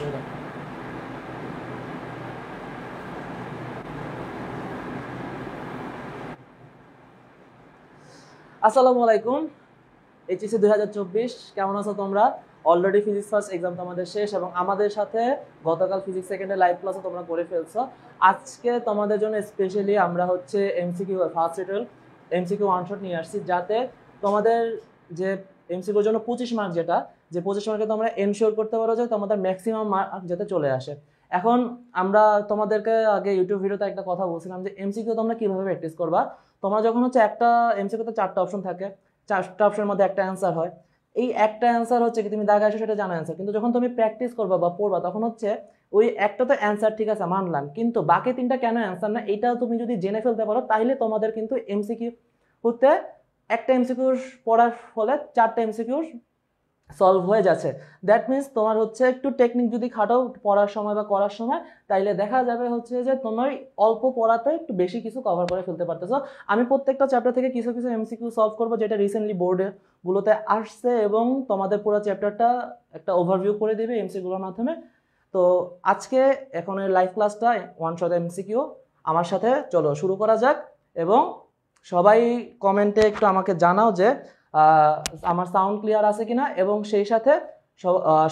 sure. আসসালামু আলাইকুম HSC দুই হাজার চব্বিশ কেমন আছো তোমরা অলরেডি ফিজিক্স ফার্স্ট এক্সাম তোমাদের শেষ এবং আমাদের সাথে গতকাল ফিজিক্স সেকেন্ডে লাইভ ক্লাসও তোমরা করে ফেলছো আজকে তোমাদের জন্য স্পেশালি আমরা হচ্ছে MCQ first retail MCQ one shot নিয়ে আসছি যাতে তোমাদের যে এমসিকিউর জন্য পঁচিশ মার্ক যেটা যে পঁচিশ মার্কে তোমরা এনশিওর করতে পারো যে তোমাদের ম্যাক্সিমাম মার্ক যাতে চলে আসে এখন আমরা তোমাদেরকে আগে ইউটিউব ভিডিওতে একটা কথা বলছিলাম যে এমসিকিউ তোমরা কীভাবে প্র্যাকটিস করবা তোমরা যখন হচ্ছে একটা এমসিকিউতে চারটা অপশন থাকে চারটা অপশনের মধ্যে একটা অ্যান্সার হয় এই একটা অ্যান্সার হচ্ছে কি তুমি দাগে আসো সেটা জানা অ্যান্সার কিন্তু যখন তুমি প্র্যাকটিস করবা বা পড়বা তখন হচ্ছে ওই একটা তো অ্যান্সার ঠিক আছে মানলাম কিন্তু বাকি তিনটা কেন অ্যান্সার না এটা তুমি যদি জেনে ফেলতে পারো তাহলে তোমাদের কিন্তু এমসিকিউ হতে একটা এমসিকিউর পড়ার ফলে চারটা এমসিকিউর সলভ হয়ে যাচ্ছে দ্যাট মিন্স তোমার হচ্ছে একটু টেকনিক যদি খাটাও পড়ার সময় বা করার সময় তাইলে দেখা যাবে হচ্ছে যে তোমার অল্প পড়াতে একটু বেশি কিছু কভার করে ফেলতে পারতেছো আমি প্রত্যেকটা চ্যাপ্টার থেকে কিছু কিছু এমসিকিউ সলভ করবো যেটা রিসেন্টলি বোর্ডে গুলোতে আসছে এবং তোমাদের পুরো চ্যাপ্টারটা একটা ওভারভিউ করে দেবে এমসিকিউর মাধ্যমে তো আজকে এখন লাইভ ক্লাসটা ওয়ান শট এমসিকিউ আমার সাথে চলো শুরু করা যাক এবং সবাই কমেন্টে একটু আমাকে জানাও যে আমার সাউন্ড ক্লিয়ার আছে কিনা এবং সেই সাথে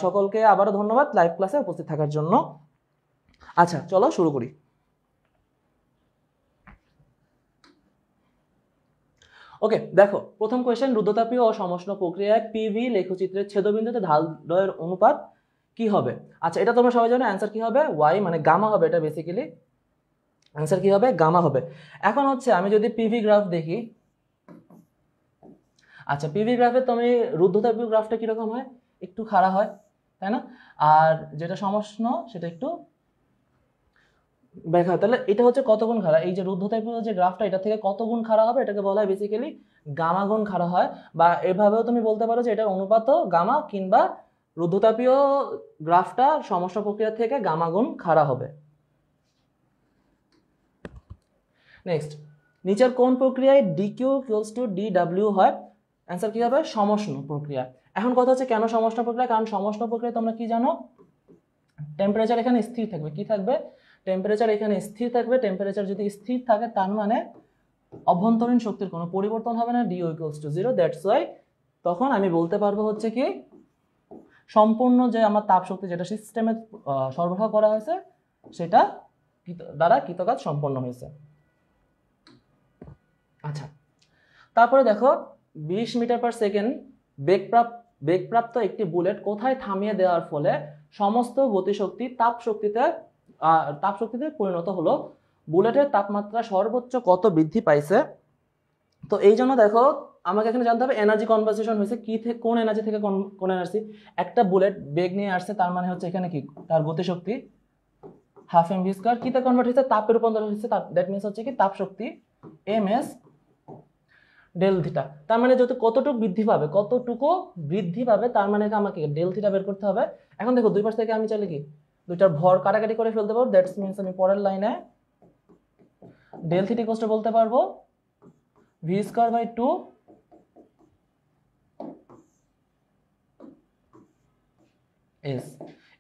সকলকে আবারও ধন্যবাদ লাইভ ক্লাসে উপস্থিত থাকার জন্য আচ্ছা চলো শুরু করি ওকে দেখো প্রথম কোয়েশ্চেন রুদ্রতাপীয় ও সমষ্ণ প্রক্রিয়ায় পিভি লেখচিত্রের ছেদবিন্দুতে ঢাল দয়ের অনুপাত কি হবে আচ্ছা এটা তোমরা সবাই জানো অ্যান্সার কি হবে ওয়াই মানে গামা হবে এটা বেসিক্যালি অ্যান্সার কী হবে গামা হবে এখন হচ্ছে আমি যদি পিভি গ্রাফ দেখি আচ্ছা পিভি গ্রাফে তুমি আমি গ্রাফটা কীরকম হয় একটু খাড়া হয় তাই না আর যেটা সমস্ন সেটা একটু ব্যাখ্যা তাহলে এটা হচ্ছে কত গুণ খাড়া এই যে রুদ্ধতাপ যে গ্রাফটা এটা থেকে কত গুণ খাড়া হবে এটাকে বলা হয় বেসিক্যালি গামা খাড়া হয় বা এভাবেও তুমি বলতে পারো যে এটার অনুপাতও গামা কিংবা রুদ্ধতাপীয় গ্রাফটা সমস্যা প্রক্রিয়া থেকে গামাগুণ খাড়া হবে নেক্সট নিচের কোন প্রক্রিয়ায় D Q equals to D W হয় অ্যান্সার কী হবে সমষ্ণ প্রক্রিয়া এখন কথা হচ্ছে কেন সমষ্ণ প্রক্রিয়া কারণ সমষ্ণ প্রক্রিয়া তোমরা কি জানো টেম্পারেচার এখানে স্থির থাকবে কি থাকবে টেম্পারেচার এখানে স্থির থাকবে টেম্পারেচার যদি স্থির থাকে তার মানে অভ্যন্তরীণ শক্তির কোনো পরিবর্তন হবে না D U equals to zero that's why তখন আমি বলতে পারবো হচ্ছে কি সম্পূর্ণ যে আমার তাপ শক্তি যেটা সিস্টেমে সরবরাহ করা হয়েছে সেটা দ্বারা কৃতকাজ সম্পন্ন হয়েছে আচ্ছা তারপরে দেখো বিশ মিটার পার সেকেন্ড বেগপ্রাপ বেগপ্রাপ্ত একটি বুলেট কোথায় থামিয়ে দেওয়ার ফলে সমস্ত গতিশক্তি তাপ শক্তিতে তাপ শক্তিতে পরিণত হলো বুলেটের তাপমাত্রা সর্বোচ্চ কত বৃদ্ধি পাইছে তো এই জন্য দেখো আমাকে এখানে জানতে হবে এনার্জি কনভার্সেশন হয়েছে কি থেকে কোন এনার্জি থেকে কোন এনার্জি একটা বুলেট বেগ নিয়ে আসছে তার মানে হচ্ছে এখানে কি তার গতিশক্তি হাফ এম ভি স্কোয়ার কিতে কনভার্ট হয়েছে তাপের রূপান্তর হয়েছে দ্যাট মিনস হচ্ছে কি তাপ শক্তি এম এস ডেল থিটা তার মানে যেহেতু কতটুকু বৃদ্ধি পাবে কতটুকু বৃদ্ধি পাবে তার মানে আমাকে ডেল থিটা বের করতে হবে এখন দেখো দুই পাশ থেকে আমি চাইলে কি দুইটার ভর কাটাকাটি করে ফেলতে পারবো দ্যাটস মিনস আমি পরের লাইনে ডেল থিটি কোস্টে বলতে পারবো V square by two S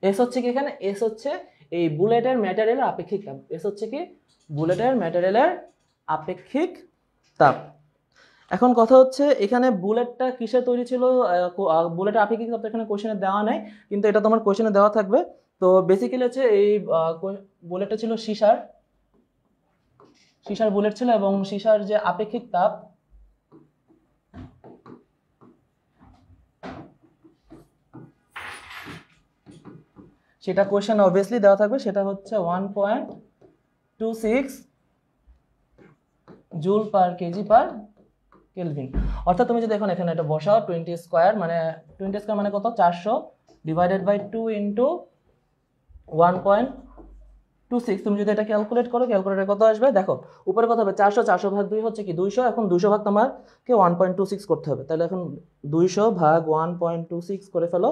S হচ্ছে কি এখানে এস হচ্ছে এই বুলেটের ম্যাটেরিয়ালের আপেক্ষিক তাপ এস হচ্ছে কি বুলেটের ম্যাটেরিয়ালের আপেক্ষিক তাপ এখন কথা হচ্ছে এখানে বুলেটটা কিসে তৈরি ছিল বুলেট আপেক্ষিক তত্ত্ব এখানে কোশ্চেনে দেওয়া নাই কিন্তু এটা তোমার কোশ্চেনে দেওয়া থাকবে তো বেসিক্যালি হচ্ছে এই বুলেটটা ছিল সিসার সিসার বুলেট ছিল এবং সিসার যে আপেক্ষিক তাপ সেটা কোয়েশন অবভিয়াসলি দেওয়া থাকবে সেটা হচ্ছে one point two six joule per KG per kelvin অর্থাৎ তুমি যদি এখন এখানে এটা বসাও টোয়েন্টি স্কোয়ার মানে টোয়েন্টি স্কোয়ার মানে কত চারশো divided by two into one point two six তুমি যদি এটা ক্যালকুলেট করো ক্যালকুলেটর কত আসবে দেখো উপরে কত হবে চারশো চারশো ভাগ দুই হচ্ছে কি দুইশো এখন দুশো ভাগ তোমাকে ওয়ান পয়েন্ট টু সিক্স করতে হবে তাহলে এখন দুইশো ভাগ ওয়ান পয়েন্ট টু সিক্স করে ফেলো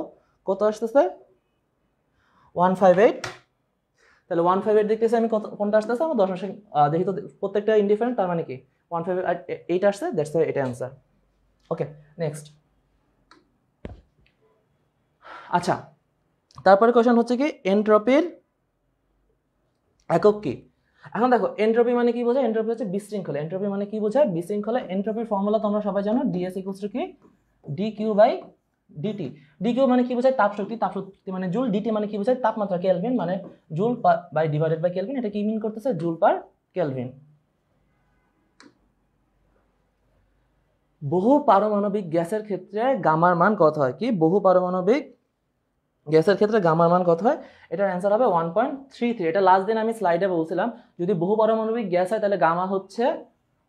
কত আসতেছে ওয়ান ফাইভ এইট তাহলে ওয়ান ফাইভ এইট দেখতেছি আমি কত কোনটা আসতেছে আমার দশ দেখি তো প্রত্যেকটা ইনডিফারেন্ট তার মানে কি ওয়ান ফাইভ এইট আসছে দ্যাটস এটা অ্যান্সার ওকে নেক্সট আচ্ছা তারপরে কোয়েশন হচ্ছে কি এন্ট্রপির একক কি এখন দেখো এন্ট্রপি মানে কি বোঝায় এন্ট্রপি হচ্ছে বিশৃঙ্খলা এন্ট্রপি মানে কি বোঝায় বিশৃঙ্খলা এন্ট্রপির ফর্মুলা তোমরা সবাই জানো ডিএস ইকুয়াল টু কি D Q by DT D Q মানে কি বোঝায় তাপ শক্তি তাপ শক্তি মানে জুল ডিটি মানে কি বোঝায় তাপমাত্রা কেলভিন মানে joule by divided by kelvin এটা কি মিন করতেছে জুল পার কেলভিন বহু পারমাণবিক গ্যাসের ক্ষেত্রে গামার মান কত হয় কি বহু পারমাণবিক গ্যাসের ক্ষেত্রে গামার মান কত হয় এটার অ্যান্সার হবে ওয়ান পয়েন্ট থ্রি থ্রি এটা লাস্ট দিন আমি স্লাইডে বলছিলাম যদি বহু পারমাণবিক গ্যাস হয় তাহলে গামা হচ্ছে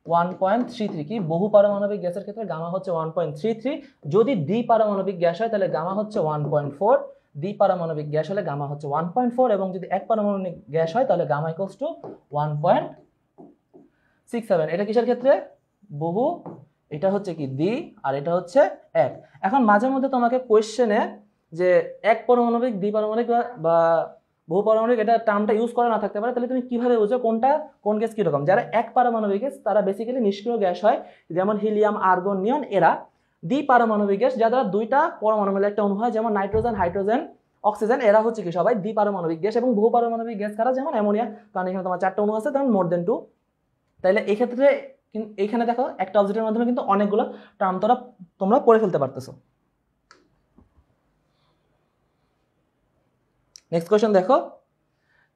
ওয়ান পয়েন্ট থ্রি থ্রি কি বহু পারমাণবিক গ্যাসের ক্ষেত্রে গামা হচ্ছে ওয়ান পয়েন্ট থ্রি থ্রি যদি দ্বি পারমাণবিক গ্যাস হয় তাহলে গামা হচ্ছে ওয়ান পয়েন্ট ফোর দ্বি পারমাণবিক গ্যাস হলে গামা হচ্ছে ওয়ান পয়েন্ট ফোর এবং যদি এক পারমাণবিক গ্যাস হয় তাহলে gamma equals to one point six seven এটা কিসের ক্ষেত্রে বহু এটা হচ্ছে কি দি আর এটা হচ্ছে এক এখন মাঝে মধ্যে তোমাকে কোয়েশ্চেনে যে এক পারমাণবিক পারমাণবিক বা বহু পারমাণবিক এটা টার্মটা ইউজ করা না থাকতে পারে তাহলে তুমি কিভাবে বুঝো কোনটা কোন গ্যাস কীরকম যারা এক পারমাণবিক গ্যাস তারা বেসিক্যালি নিষ্ক্রিয় গ্যাস হয় যেমন হিলিয়াম আর্গন নিয়ন এরা দ্বিপারমাণবিক গ্যাস দ্বারা দুইটা পরমাণু মিলে একটা অণু হয় যেমন নাইট্রোজেন হাইড্রোজেন অক্সিজেন এরা হচ্ছে কি সবাই দ্বিপারমাণবিক গ্যাস এবং বহু পারমাণবিক গ্যাস কারা যেমন অ্যামোনিয়া কারণ এখানে তোমার চারটা অনু আছে তেমন মোর দেন টু তাহলে এক্ষেত্রে কিন্তু এইখানে দেখো একটা অবজেক্টের মাধ্যমে কিন্তু অনেকগুলো টার্ম তোরা তোমরা পড়ে ফেলতে পারতেছো নেক্সট কোয়েশ্চেন দেখো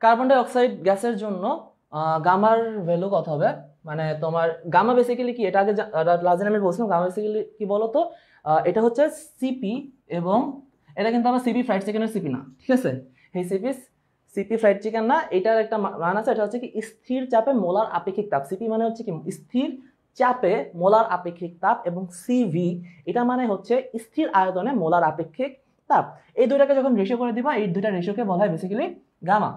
কার্বন ডাই অক্সাইড গ্যাসের জন্য গামার ভ্যালু কত হবে মানে তোমার গামা বেসিক্যালি কি এটা আগে লাজেন আমি বলছিলাম গামা বেসিক্যালি কি বলো তো এটা হচ্ছে সিপি এবং এটা কিন্তু আমার সিপি ফ্রাইড চিকেনের সিপি না ঠিক আছে এই সিপিস সিপি ফ্রাইড চিকেন না এটার একটা মান আছে এটা হচ্ছে কি স্থির চাপে মোলার আপেক্ষিক তাপ সিপি মানে হচ্ছে কি স্থির চাপে মোলার আপেক্ষিক তাপ এবং সিভি এটা মানে হচ্ছে স্থির আয়তনে মোলার আপেক্ষিক তাপ এই দুইটাকে যখন রেশো করে দিবা এই দুইটা রেশোকে বলা হয় বেসিক্যালি গামা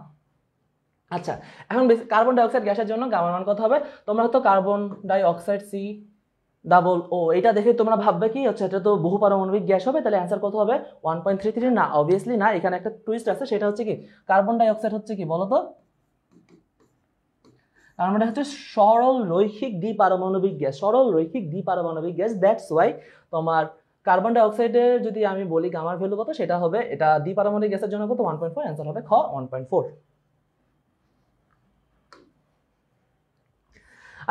আচ্ছা এখন কার্বন ডাইঅক্সাইড গ্যাসের জন্য গামার মান কত হবে তোমরা হয়তো carbon dioxide C double O এটা দেখে তোমরা ভাববে কি হচ্ছে এটা তো বহু পারমাণবিক গ্যাস হবে তাহলে অ্যান্সার কত হবে ওয়ান পয়েন্ট থ্রি থ্রি না অবভিয়াসলি না এখানে একটা টুইস্ট আছে সেটা হচ্ছে কি কার্বন ডাইঅক্সাইড হচ্ছে কি বলতো তার মানে হচ্ছে সরল রৈখিক পারমাণবিক গ্যাস সরল রৈখিক পারমাণবিক গ্যাস দ্যাটস ওয়াই তোমার কার্বন ডাইঅক্সাইডের যদি আমি বলি গামার ভ্যালু কত সেটা হবে এটা পারমাণবিক গ্যাসের জন্য কত ওয়ান পয়েন্ট ফোর অ্যান্সার হবে খ ওয়ান পয়েন্ট ফোর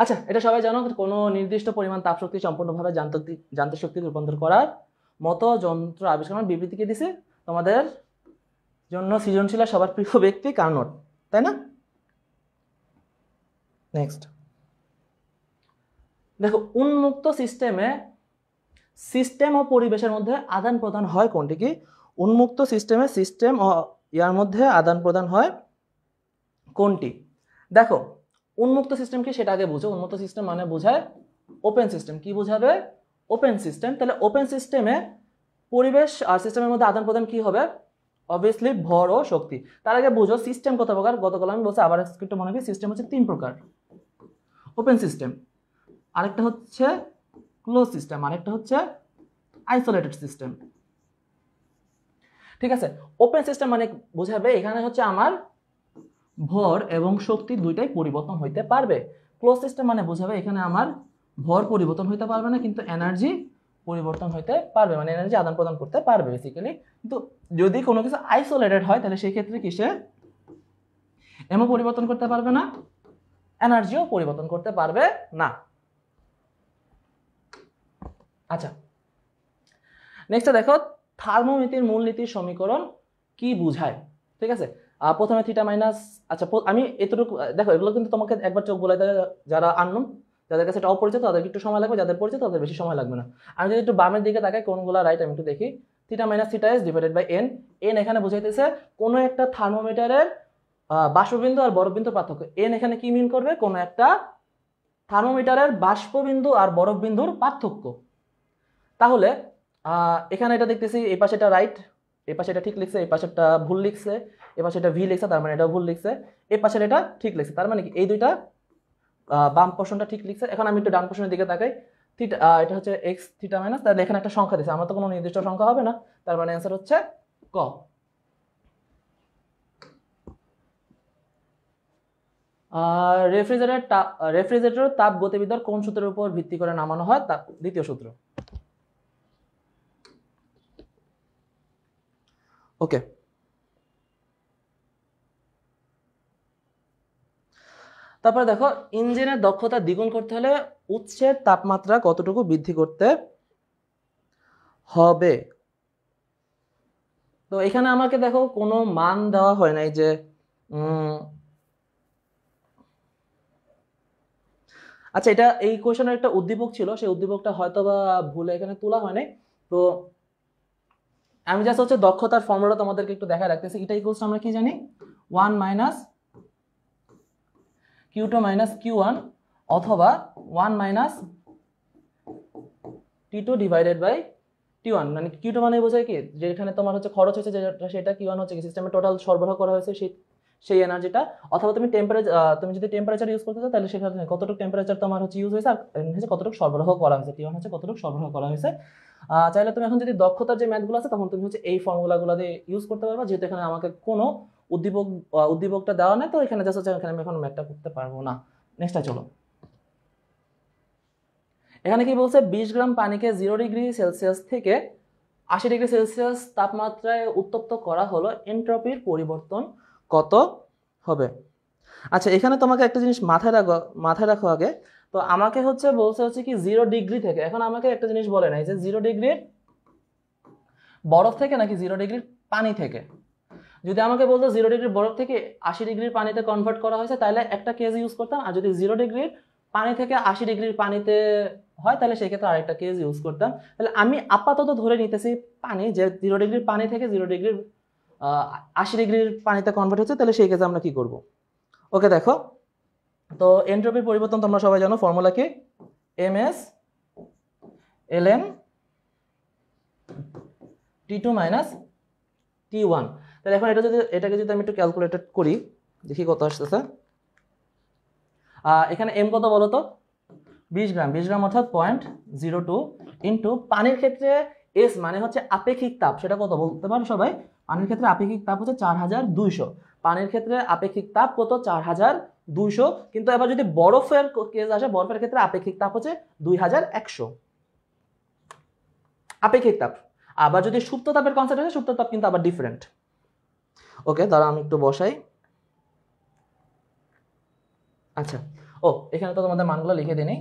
আচ্ছা এটা সবাই জানো কোনো নির্দিষ্ট পরিমাণ তাপশক্তি সম্পূর্ণভাবে যান্ত্রিক যান্ত্রিক শক্তিতে রূপান্তর করার মতো যন্ত্র আবিষ্কার বিবৃতিকে দিছে তোমাদের জন্য সৃজনশীল সবার প্রিয় ব্যক্তি কার্নট তাই না নেক্সট দেখো উন্মুক্ত সিস্টেমে সিস্টেম ও পরিবেশের মধ্যে আদান প্রদান হয় কোনটি কি উন্মুক্ত সিস্টেমে সিস্টেম ও ইয়ার মধ্যে আদান প্রদান হয় কোনটি দেখো উন্মুক্ত সিস্টেম কি সেটা আগে বোঝো উন্মুক্ত সিস্টেম মানে বোঝায় ওপেন সিস্টেম কি বোঝাবে ওপেন সিস্টেম তাহলে ওপেন সিস্টেমে পরিবেশ আর সিস্টেমের মধ্যে আদান প্রদান কী হবে অবভিয়াসলি ভর ও শক্তি তার আগে বুঝো সিস্টেম কত প্রকার গতকাল আমি বলছি আবার একটু মনে করি সিস্টেম হচ্ছে তিন প্রকার ওপেন সিস্টেম আরেকটা হচ্ছে ক্লোজ সিস্টেম আরেকটা হচ্ছে আইসোলেটেড সিস্টেম ঠিক আছে ওপেন সিস্টেম মানে বোঝাবে এখানে হচ্ছে আমার ভর এবং শক্তি দুইটাই পরিবর্তন হইতে পারবে ক্লোজ সিস্টেম মানে বোঝাবে এখানে আমার ভর পরিবর্তন হইতে পারবে না কিন্তু এনার্জি পরিবর্তন হইতে পারবে মানে এনার্জি আদান প্রদান করতে পারবে বেসিক্যালি কিন্তু যদি কোনো কিছু আইসোলেটেড হয় তাহলে সেই ক্ষেত্রে কিসে এমও পরিবর্তন করতে পারবে না এনার্জিও পরিবর্তন করতে পারবে না আচ্ছা নেক্সটে দেখো থার্মোমিতির মূলনীতির সমীকরণ কি বুঝায় ঠিক আছে প্রথমে থিটা মাইনাস আচ্ছা আমি এতটুকু দেখো এগুলো কিন্তু তোমাকে একবার চোখ বলে দেয় যারা আননোন যাদের কাছে এটা অপরিচিত তাদেরকে একটু সময় লাগবে যাদের পরিচিত তাদের বেশি সময় লাগবে না আমি যদি একটু বামের দিকে তাকাই কোনগুলো রাইট আমি একটু দেখি theta minus theta S divided by N N এখানে বোঝাইতেছে কোনো একটা থার্মোমিটারের বাষ্পবিন্দু আর বরফবিন্দু পার্থক্য এন এখানে কি মিন করবে কোনো একটা থার্মোমিটারের বাষ্পবিন্দু আর বরফবিন্দুর পার্থক্য তাহলে এখানে এটা দেখতেছি এই এটা রাইট এই এটা ঠিক লিখছে এই পাশে একটা ভুল লিখছে এ পাশে এটা ভি লিখছে তার মানে এটা ভুল লিখছে এ পাশের এটা ঠিক লিখছে তার মানে কি এই দুইটা বাম পোর্শনটা ঠিক লিখছে এখন আমি একটু ডান পোর্শনের দিকে তাকাই থিটা এটা হচ্ছে এক্স থিটা মাইনাস তাহলে এখানে একটা সংখ্যা দিচ্ছে আমার তো কোনো নির্দিষ্ট সংখ্যা হবে না তার মানে অ্যান্সার হচ্ছে ক রেফ্রিজারেটর রেফ্রিজারেটর তাপ গতিবিদ্যার কোন সূত্রের উপর ভিত্তি করে নামানো হয় তা দ্বিতীয় সূত্র ওকে তারপরে দেখো ইঞ্জিনের দক্ষতা দ্বিগুণ করতে হলে উৎসের তাপমাত্রা কতটুকু বৃদ্ধি করতে হবে তো এখানে আমাকে দেখো কোনো মান দেওয়া হয় নাই যে আচ্ছা এটা এই কোয়েশনের একটা উদ্দীপক ছিল সেই উদ্দীপকটা হয়তো বা ভুলে এখানে তোলা হয়নি তো আমি জাস্ট হচ্ছে দক্ষতার ফর্মুলা তোমাদেরকে একটু দেখা রাখতেছি এটা ইকুয়ালস আমরা কি জানি one minus Q two minus Q one অথবা one minus T two divided by T one মানে কিউ টু মানে বোঝায় কি যেখানে তোমার হচ্ছে খরচ হয়েছে যেটা সেটা কিউ ওয়ান হচ্ছে সিস্টেমে টোটাল সরবরাহ করা হয়েছে সেই সেই এনার্জিটা অথবা তুমি টেম্পারেচার তুমি যদি টেম্পারেচার ইউজ করতে চাও তাহলে সেখানে কতটুকু টেম্পারেচার তোমার হচ্ছে ইউজ হয়েছে আর হচ্ছে কতটুকু সরবরাহ করা হয়েছে টি ওয়ান হচ্ছে কতটুকু সরবরাহ করা হয়েছে চাইলে তুমি এখন যদি দক্ষতার যে ম্যাথগুলো আছে তখন তুমি হচ্ছে এই ফর্মুলাগুলো দিয়ে ইউজ করতে পারবা যেহেতু এখানে আমাকে কোনো উদ্দীপক উদ্দীপকটা দেওয়া নেই তো এখানে জাস্ট হচ্ছে এখানে আমি এখন ম্যাথটা করতে পারবো না নেক্সটটা চলো এখানে কি বলছে বিশ গ্রাম পানিকে জিরো ডিগ্রি সেলসিয়াস থেকে আশি ডিগ্রি সেলসিয়াস তাপমাত্রায় উত্তপ্ত করা হলো এন্ট্রপির পরিবর্তন কত হবে আচ্ছা এখানে তোমাকে একটা জিনিস মাথায় রাখো মাথায় রাখো আগে তো আমাকে হচ্ছে বলছে হচ্ছে কি জিরো ডিগ্রি থেকে এখন আমাকে একটা জিনিস বলে নাই যে জিরো ডিগ্রির বরফ থেকে নাকি জিরো ডিগ্রির পানি থেকে যদি আমাকে বলতো জিরো ডিগ্রির বরফ থেকে আশি ডিগ্রির পানিতে কনভার্ট করা হয়েছে তাহলে একটা কেজি ইউজ করতাম আর যদি জিরো ডিগ্রির পানি থেকে আশি ডিগ্রির পানিতে হয় তাহলে সেক্ষেত্রে আরেকটা কেজ ইউজ করতাম তাহলে আমি আপাতত ধরে নিতেছি পানি যে জিরো ডিগ্রির পানি থেকে জিরো ডিগ্রির আশি ডিগ্রির পানিতে কনভার্ট হচ্ছে তাহলে সেই ক্ষেত্রে আমরা কি করব ওকে দেখো তো এন্ট্রপির পরিবর্তন তোমরা সবাই জানো ফর্মুলা কি M S L M T two minus T one তাহলে এখন এটা যদি এটাকে যদি আমি একটু ক্যালকুলেটেড করি দেখি কত আসতেছে এখানে এম কত বলো তো বিশ গ্রাম বিশ গ্রাম অর্থাৎ পয়েন্ট জিরো টু ইন্টু পানির ক্ষেত্রে এস মানে হচ্ছে আপেক্ষিক তাপ সেটা কত বলতে পারো সবাই পানির ক্ষেত্রে আপেক্ষিক তাপ হচ্ছে চার হাজার দুইশো পানির ক্ষেত্রে আপেক্ষিক তাপ কত চার হাজার দুইশো কিন্তু এবার যদি বরফের কেস আসে বরফের ক্ষেত্রে আপেক্ষিক তাপ হচ্ছে দুই হাজার একশো আপেক্ষিক তাপ আবার যদি সুপ্ত তাপের কনসেপ্ট আছে সুপ্ত তাপ কিন্তু আবার ডিফারেন্ট ওকে দাঁড়া আমি একটু বসাই আচ্ছা ও এখানে তো তোমাদের মানগুলো লিখে দিই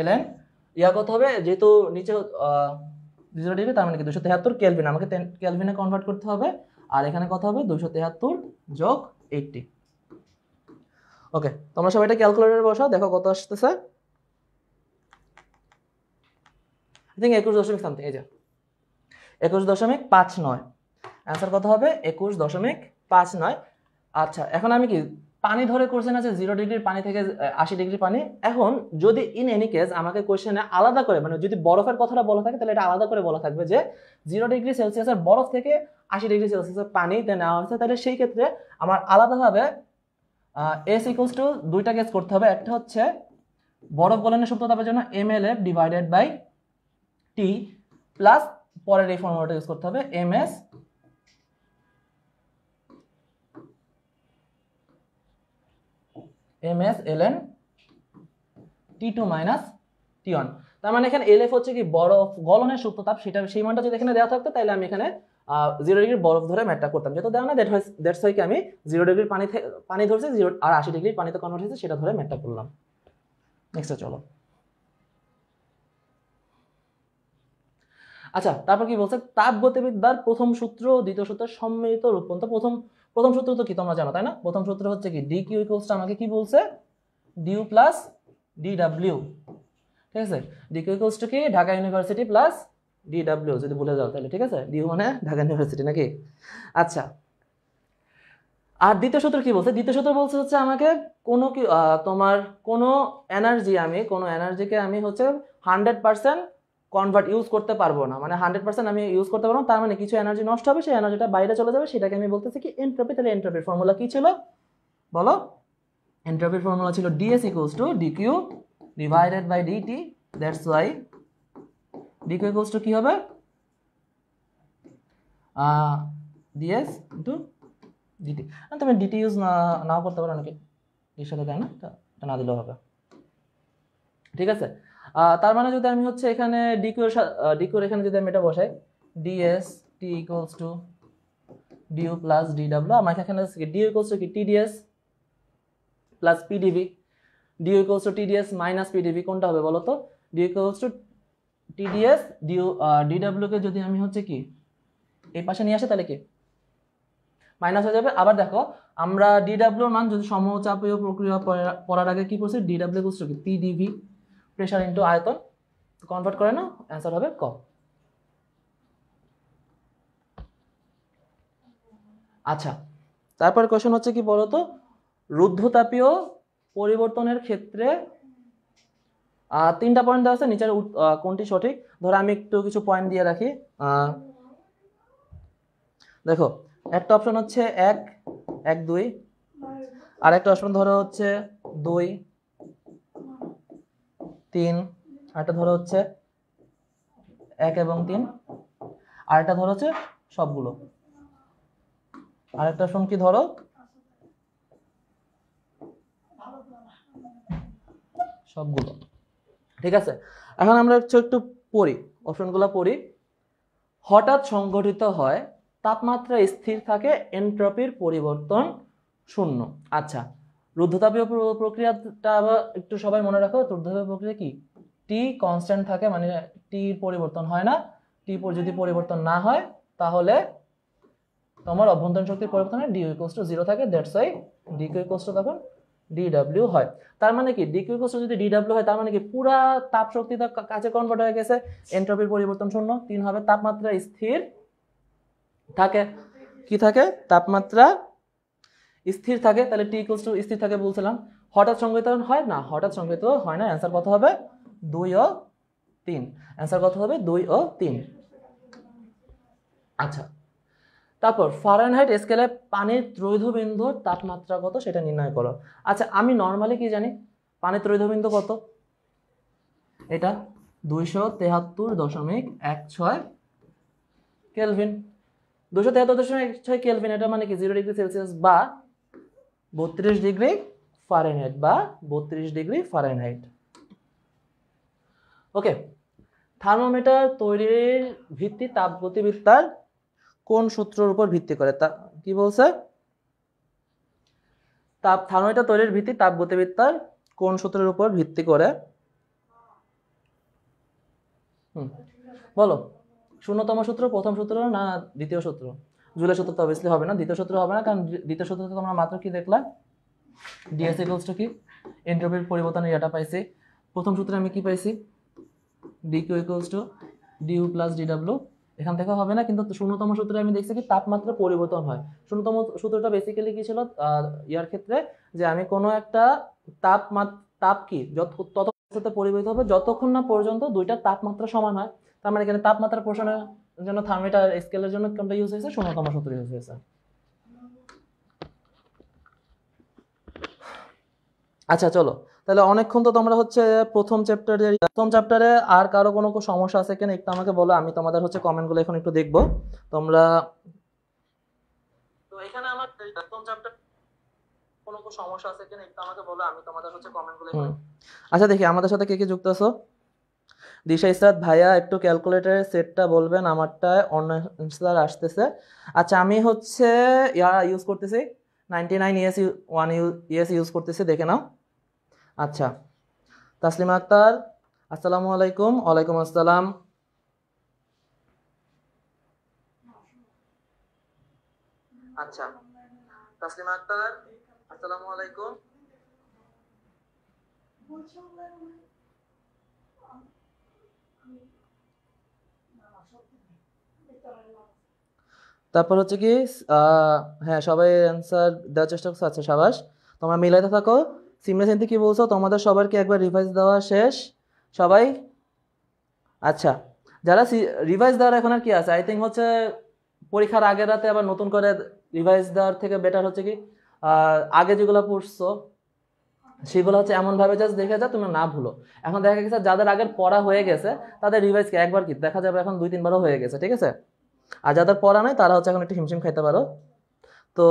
এলেন ইয়া কত হবে যেহেতু নিচে জিরো ডিগ্রি তার মানে কি দুশো তেহাত্তর কেলভিন আমাকে কেলভিনে কনভার্ট করতে হবে আর এখানে কত হবে দুশো তেহাত্তর যোগ এইটটি ওকে তোমরা সবাই এটা ক্যালকুলেটর বসাও দেখো কত আসতেছে আই থিঙ্ক একুশ দশমিক সামথিং এই যে একুশ দশমিক পাঁচ নয় অ্যান্সার কত হবে একুশ দশমিক পাঁচ নয় আচ্ছা এখন আমি কি পানি ধরে কোশ্চেন আছে জিরো ডিগ্রির পানি থেকে আশি ডিগ্রি পানি এখন যদি ইন এনি কেস আমাকে কোশ্চেনে আলাদা করে মানে যদি বরফের কথাটা বলা থাকে তাহলে এটা আলাদা করে বলা থাকবে যে জিরো ডিগ্রি সেলসিয়াসের বরফ থেকে আশি ডিগ্রি সেলসিয়াসের পানিতে নেওয়া হয়েছে তাহলে সেই ক্ষেত্রে আমার আলাদাভাবে এস ইকুয়ালস টু দুইটা কেস করতে হবে একটা হচ্ছে বরফ গলনের সুপ্ত তাপের জন্য M L F divided by T plus পরের এই ফর্মুলাটা ইউজ করতে হবে M S M S L N T two minus T one তার মানে এখানে এল এফ হচ্ছে কি বরফ গলনের সুপ্ত তাপ সেটা সেই মানটা যদি এখানে দেওয়া থাকতো তাহলে আমি এখানে জিরো ডিগ্রির বরফ ধরে ম্যাটটা করতাম যেহেতু দেওয়া না দ্যাট দ্যাটস হয় কি আমি জিরো ডিগ্রির পানি পানি ধরছে জিরো আর আশি ডিগ্রির পানিতে কনভার্ট হয়েছে সেটা ধরে ম্যাটটা করলাম নেক্সটে চলো আচ্ছা তারপর কি বলছে তাপ গতিবিদ্যার প্রথম সূত্র দ্বিতীয় সূত্রের সম্মিলিত রূপান্তর প্রথম প্রথম সূত্র তো কি তোমরা জানো তাই না প্রথম সূত্র হচ্ছে কি ডি কিউ ইকুয়ালসটা আমাকে কি বলছে ডিউ প্লাস ডিডাব্লিউ ঠিক আছে ডি কিউ ইকুয়ালস টু কি ঢাকা ইউনিভার্সিটি প্লাস ডিডাব্লিউ যদি বলে যাও তাহলে ঠিক আছে ডিউ মানে ঢাকা ইউনিভার্সিটি নাকি আচ্ছা আর দ্বিতীয় সূত্র কি বলছে দ্বিতীয় সূত্র বলছে হচ্ছে আমাকে কোনো কি তোমার কোনো এনার্জি আমি কোনো এনার্জিকে আমি হচ্ছে হান্ড্রেড পার্সেন্ট কনভার্ট ইউজ করতে পারবো না মানে হান্ড্রেড পার্সেন্ট আমি ইউজ করতে পারবো না তার মানে কিছু এনার্জি নষ্ট হবে সেই এনার্জিটা বাইরে চলে যাবে সেটাকে আমি বলতেছি কি এন্ট্রপি তাহলে এন্ট্রপির ফর্মুলা কী ছিল বলো এন্ট্রপির ফর্মুলা ছিল DS equals to DQ divided by DT that's why DQ equals to কী হবে ডিএস ইন্টু ডিটি না তুমি ডিটি ইউজ না নাও করতে পারো অনেকে এর সাথে তাই না এটা না দিলেও হবে ঠিক আছে তার মানে যদি আমি হচ্ছে এখানে ডিকিউর ডিকোর এখানে যদি আমি এটা বসাই DS T equals to DU plus DW আমার এখানে ডিউ ইকুয়ালস টু কি TDS plus PDV DU equals to TDS minus PDV কোনটা হবে বলো তো DU equals to TDS DU ডিডাব্লিউকে যদি আমি হচ্ছে কি এই পাশে নিয়ে আসে তাহলে কি মাইনাস হয়ে যাবে আবার দেখো আমরা ডিডাব্লিউর মান যদি সমচাপীয় প্রক্রিয়া পড়ার আগে কি করছি ডিডাব্লিউ টু কি পিডিভি প্রেশার ইন্টু আয়তন কনভার্ট করে না অ্যান্সার হবে ক আচ্ছা তারপর কোয়েশন হচ্ছে কি বলতো রুদ্ধতাপীয় পরিবর্তনের ক্ষেত্রে তিনটা পয়েন্ট দেওয়া আছে নিচের কোনটি সঠিক ধরো আমি একটু কিছু পয়েন্ট দিয়ে রাখি দেখো একটা অপশন হচ্ছে এক এক দুই আর একটা অপশন ধরো হচ্ছে দুই তিন আরেকটা ধরো হচ্ছে এক এবং তিন আরেকটা ধরো হচ্ছে সবগুলো আরেকটা সম কি ধরো সবগুলো ঠিক আছে এখন আমরা হচ্ছে একটু পড়ি অপশনগুলো পড়ি হঠাৎ সংঘটিত হয় তাপমাত্রা স্থির থাকে এন্ট্রপির পরিবর্তন শূন্য আচ্ছা রুদ্ধতাপীয় প্রক্রিয়াটা আবার একটু সবাই মনে রাখো রুদ্ধতাপীয় প্রক্রিয়া কি টি কনস্ট্যান্ট থাকে মানে টির পরিবর্তন হয় না টি যদি পরিবর্তন না হয় তাহলে তোমার অভ্যন্তরীণ শক্তির পরিবর্তনে ডি কোস্ট টু জিরো থাকে that's why D equals to তখন ডিডাব্লিউ হয় তার মানে কি ডিকিউ কোষ যদি ডিডাব্লিউ হয় তার মানে কি পুরা তাপ শক্তি তার কাছে কনভার্ট হয়ে গেছে এন্ট্রপির পরিবর্তন শূন্য তিন হবে তাপমাত্রা স্থির থাকে কি থাকে তাপমাত্রা স্থির থাকে তাহলে টি ইকুয়ালস টু স্থির থাকে বলছিলাম হঠাৎ সংবেদন হয় না হঠাৎ সংবেদ হয় না অ্যান্সার কত হবে দুই ও তিন অ্যান্সার কত হবে দুই ও তিন আচ্ছা তারপর ফারেনহাইট স্কেলে পানির ত্রৈধবিন্দুর তাপমাত্রা কত সেটা নির্ণয় করো আচ্ছা আমি নর্মালি কি জানি পানির ত্রৈধবিন্দু কত এটা দুইশো তেহাত্তর দশমিক এক ছয় কেলভিন দুশো তেহাত্তর দশমিক ছয় কেলভিন এটা মানে কি জিরো ডিগ্রি সেলসিয়াস বা বত্রিশ ডিগ্রি ফারেনহাইট বা বত্রিশ ডিগ্রি ফারেনহাইট ওকে থার্মোমিটার তৈরির ভিত্তি তাপগতিবিদ্যার কোন সূত্রের উপর ভিত্তি করে তা কি বলছে তাপ থার্মোমিটার তৈরির ভিত্তি তাপগতিবিদ্যার কোন সূত্রের উপর ভিত্তি করে হুম বলো শূন্যতম সূত্র প্রথম সূত্র না দ্বিতীয় সূত্র জুলাই সূত্র তো অবভিয়াসলি হবে না দ্বিতীয় সূত্র হবে না কারণ দ্বিতীয় সূত্র তো আমরা মাত্র কি দেখলাম ডিএস ইকুয়ালসটা হ্যাঁ। কি ইন্টারভিউর পরিবর্তন এটা পাইছি প্রথম সূত্রে আমি কি পাইছি D Q equals to DU plus DW এখান থেকে হবে না কিন্তু শূন্যতম সূত্রে আমি দেখছি কি তাপমাত্রা পরিবর্তন হয় শূন্যতম সূত্রটা বেসিক্যালি কি ছিল ইয়ার ক্ষেত্রে যে আমি কোনো একটা তাপমাত্রা তাপ কি যত তত পরিবর্তিত হবে যতক্ষণ না পর্যন্ত দুইটা তাপমাত্রা সমান হয় তার মানে এখানে তাপমাত্রা প্রসারণ জন্য থার্মিটার স্কেলের জন্য কোনটা ইউজ হয়েছে শূন্য কমা সূত্র ইউজ হয়েছে আচ্ছা চলো তাহলে অনেকক্ষণ তো তোমরা হচ্ছে প্রথম চ্যাপ্টারে প্রথম চ্যাপ্টারে আর কারো কোনো সমস্যা আছে কিনা একটু আমাকে বলো আমি তোমাদের হচ্ছে কমেন্টগুলো এখন একটু দেখবো তোমরা তো এখানে আমার সমস্যা আছে কিনা একটু আমাকে বলো আমি তোমাদের হচ্ছে কমেন্টগুলো আচ্ছা দেখি আমাদের সাথে কে কে যুক্ত আছো দিশা ইসরাত ভাইয়া একটু ক্যালকুলেটারের সেটটা বলবেন আমারটায় অন্য অ্যান্সার আসতেছে আচ্ছা আমি হচ্ছে ইয়া ইউজ করতেছি ninety nine yes one yes use করতেছি দেখে নাও আচ্ছা তাসলিম আক্তার আসসালামু আলাইকুম ওয়ালাইকুম আসসালাম আচ্ছা তাসলিম আক্তার আসসালামু আলাইকুম তারপর হচ্ছে কি হ্যাঁ সবাই অ্যান্সার দেওয়ার চেষ্টা করছো আচ্ছা সাবাস তোমরা মিলাইতে থাকো সিমরা সিনতি কি বলছো তোমাদের সবারকে একবার রিভাইজ দেওয়া শেষ সবাই আচ্ছা যারা রিভাইজ দেওয়ার এখন আর কি আছে আই থিঙ্ক হচ্ছে পরীক্ষার আগের রাতে আবার নতুন করে রিভাইজ দেওয়ার থেকে বেটার হচ্ছে কি আগে যেগুলো পড়ছো সেগুলো হচ্ছে এমনভাবে জাস্ট দেখে যা তুমি না ভুলো এখন দেখা গেছে যাদের আগের পড়া হয়ে গেছে তাদের রিভাইজকে একবার কি দেখা যাবে এখন দুই তিনবারও হয়ে গেছে ঠিক আছে আর যাদের পড়া নাই তারা হচ্ছে এখন একটু হিমশিম খাইতে পারো তো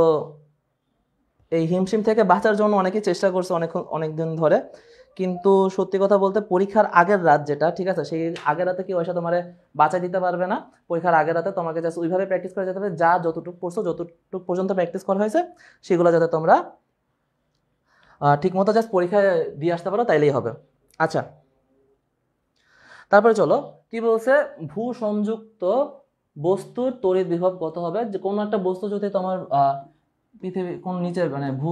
এই হিমশিম থেকে বাঁচার জন্য অনেকেই চেষ্টা করছে অনেক অনেক দিন ধরে কিন্তু সত্যি কথা বলতে পরীক্ষার আগের রাত যেটা ঠিক আছে সেই আগের রাতে কি ওইসা তোমার বাঁচাই দিতে পারবে না পরীক্ষার আগের রাতে তোমাকে জাস্ট ওইভাবে প্র্যাকটিস করে যেতে হবে যা যতটুকু পড়ছো যতটুকু পর্যন্ত প্র্যাকটিস করা হয়েছে সেগুলো যাতে তোমরা ঠিকমতো জাস্ট পরীক্ষায় দিয়ে আসতে পারো তাইলেই হবে আচ্ছা তারপরে চলো কি বলছে ভূ সংযুক্ত বস্তুর তড়িৎ বিভব কত হবে যে কোনো একটা বস্তু যদি তোমার পৃথিবী কোন নিচের মানে ভূ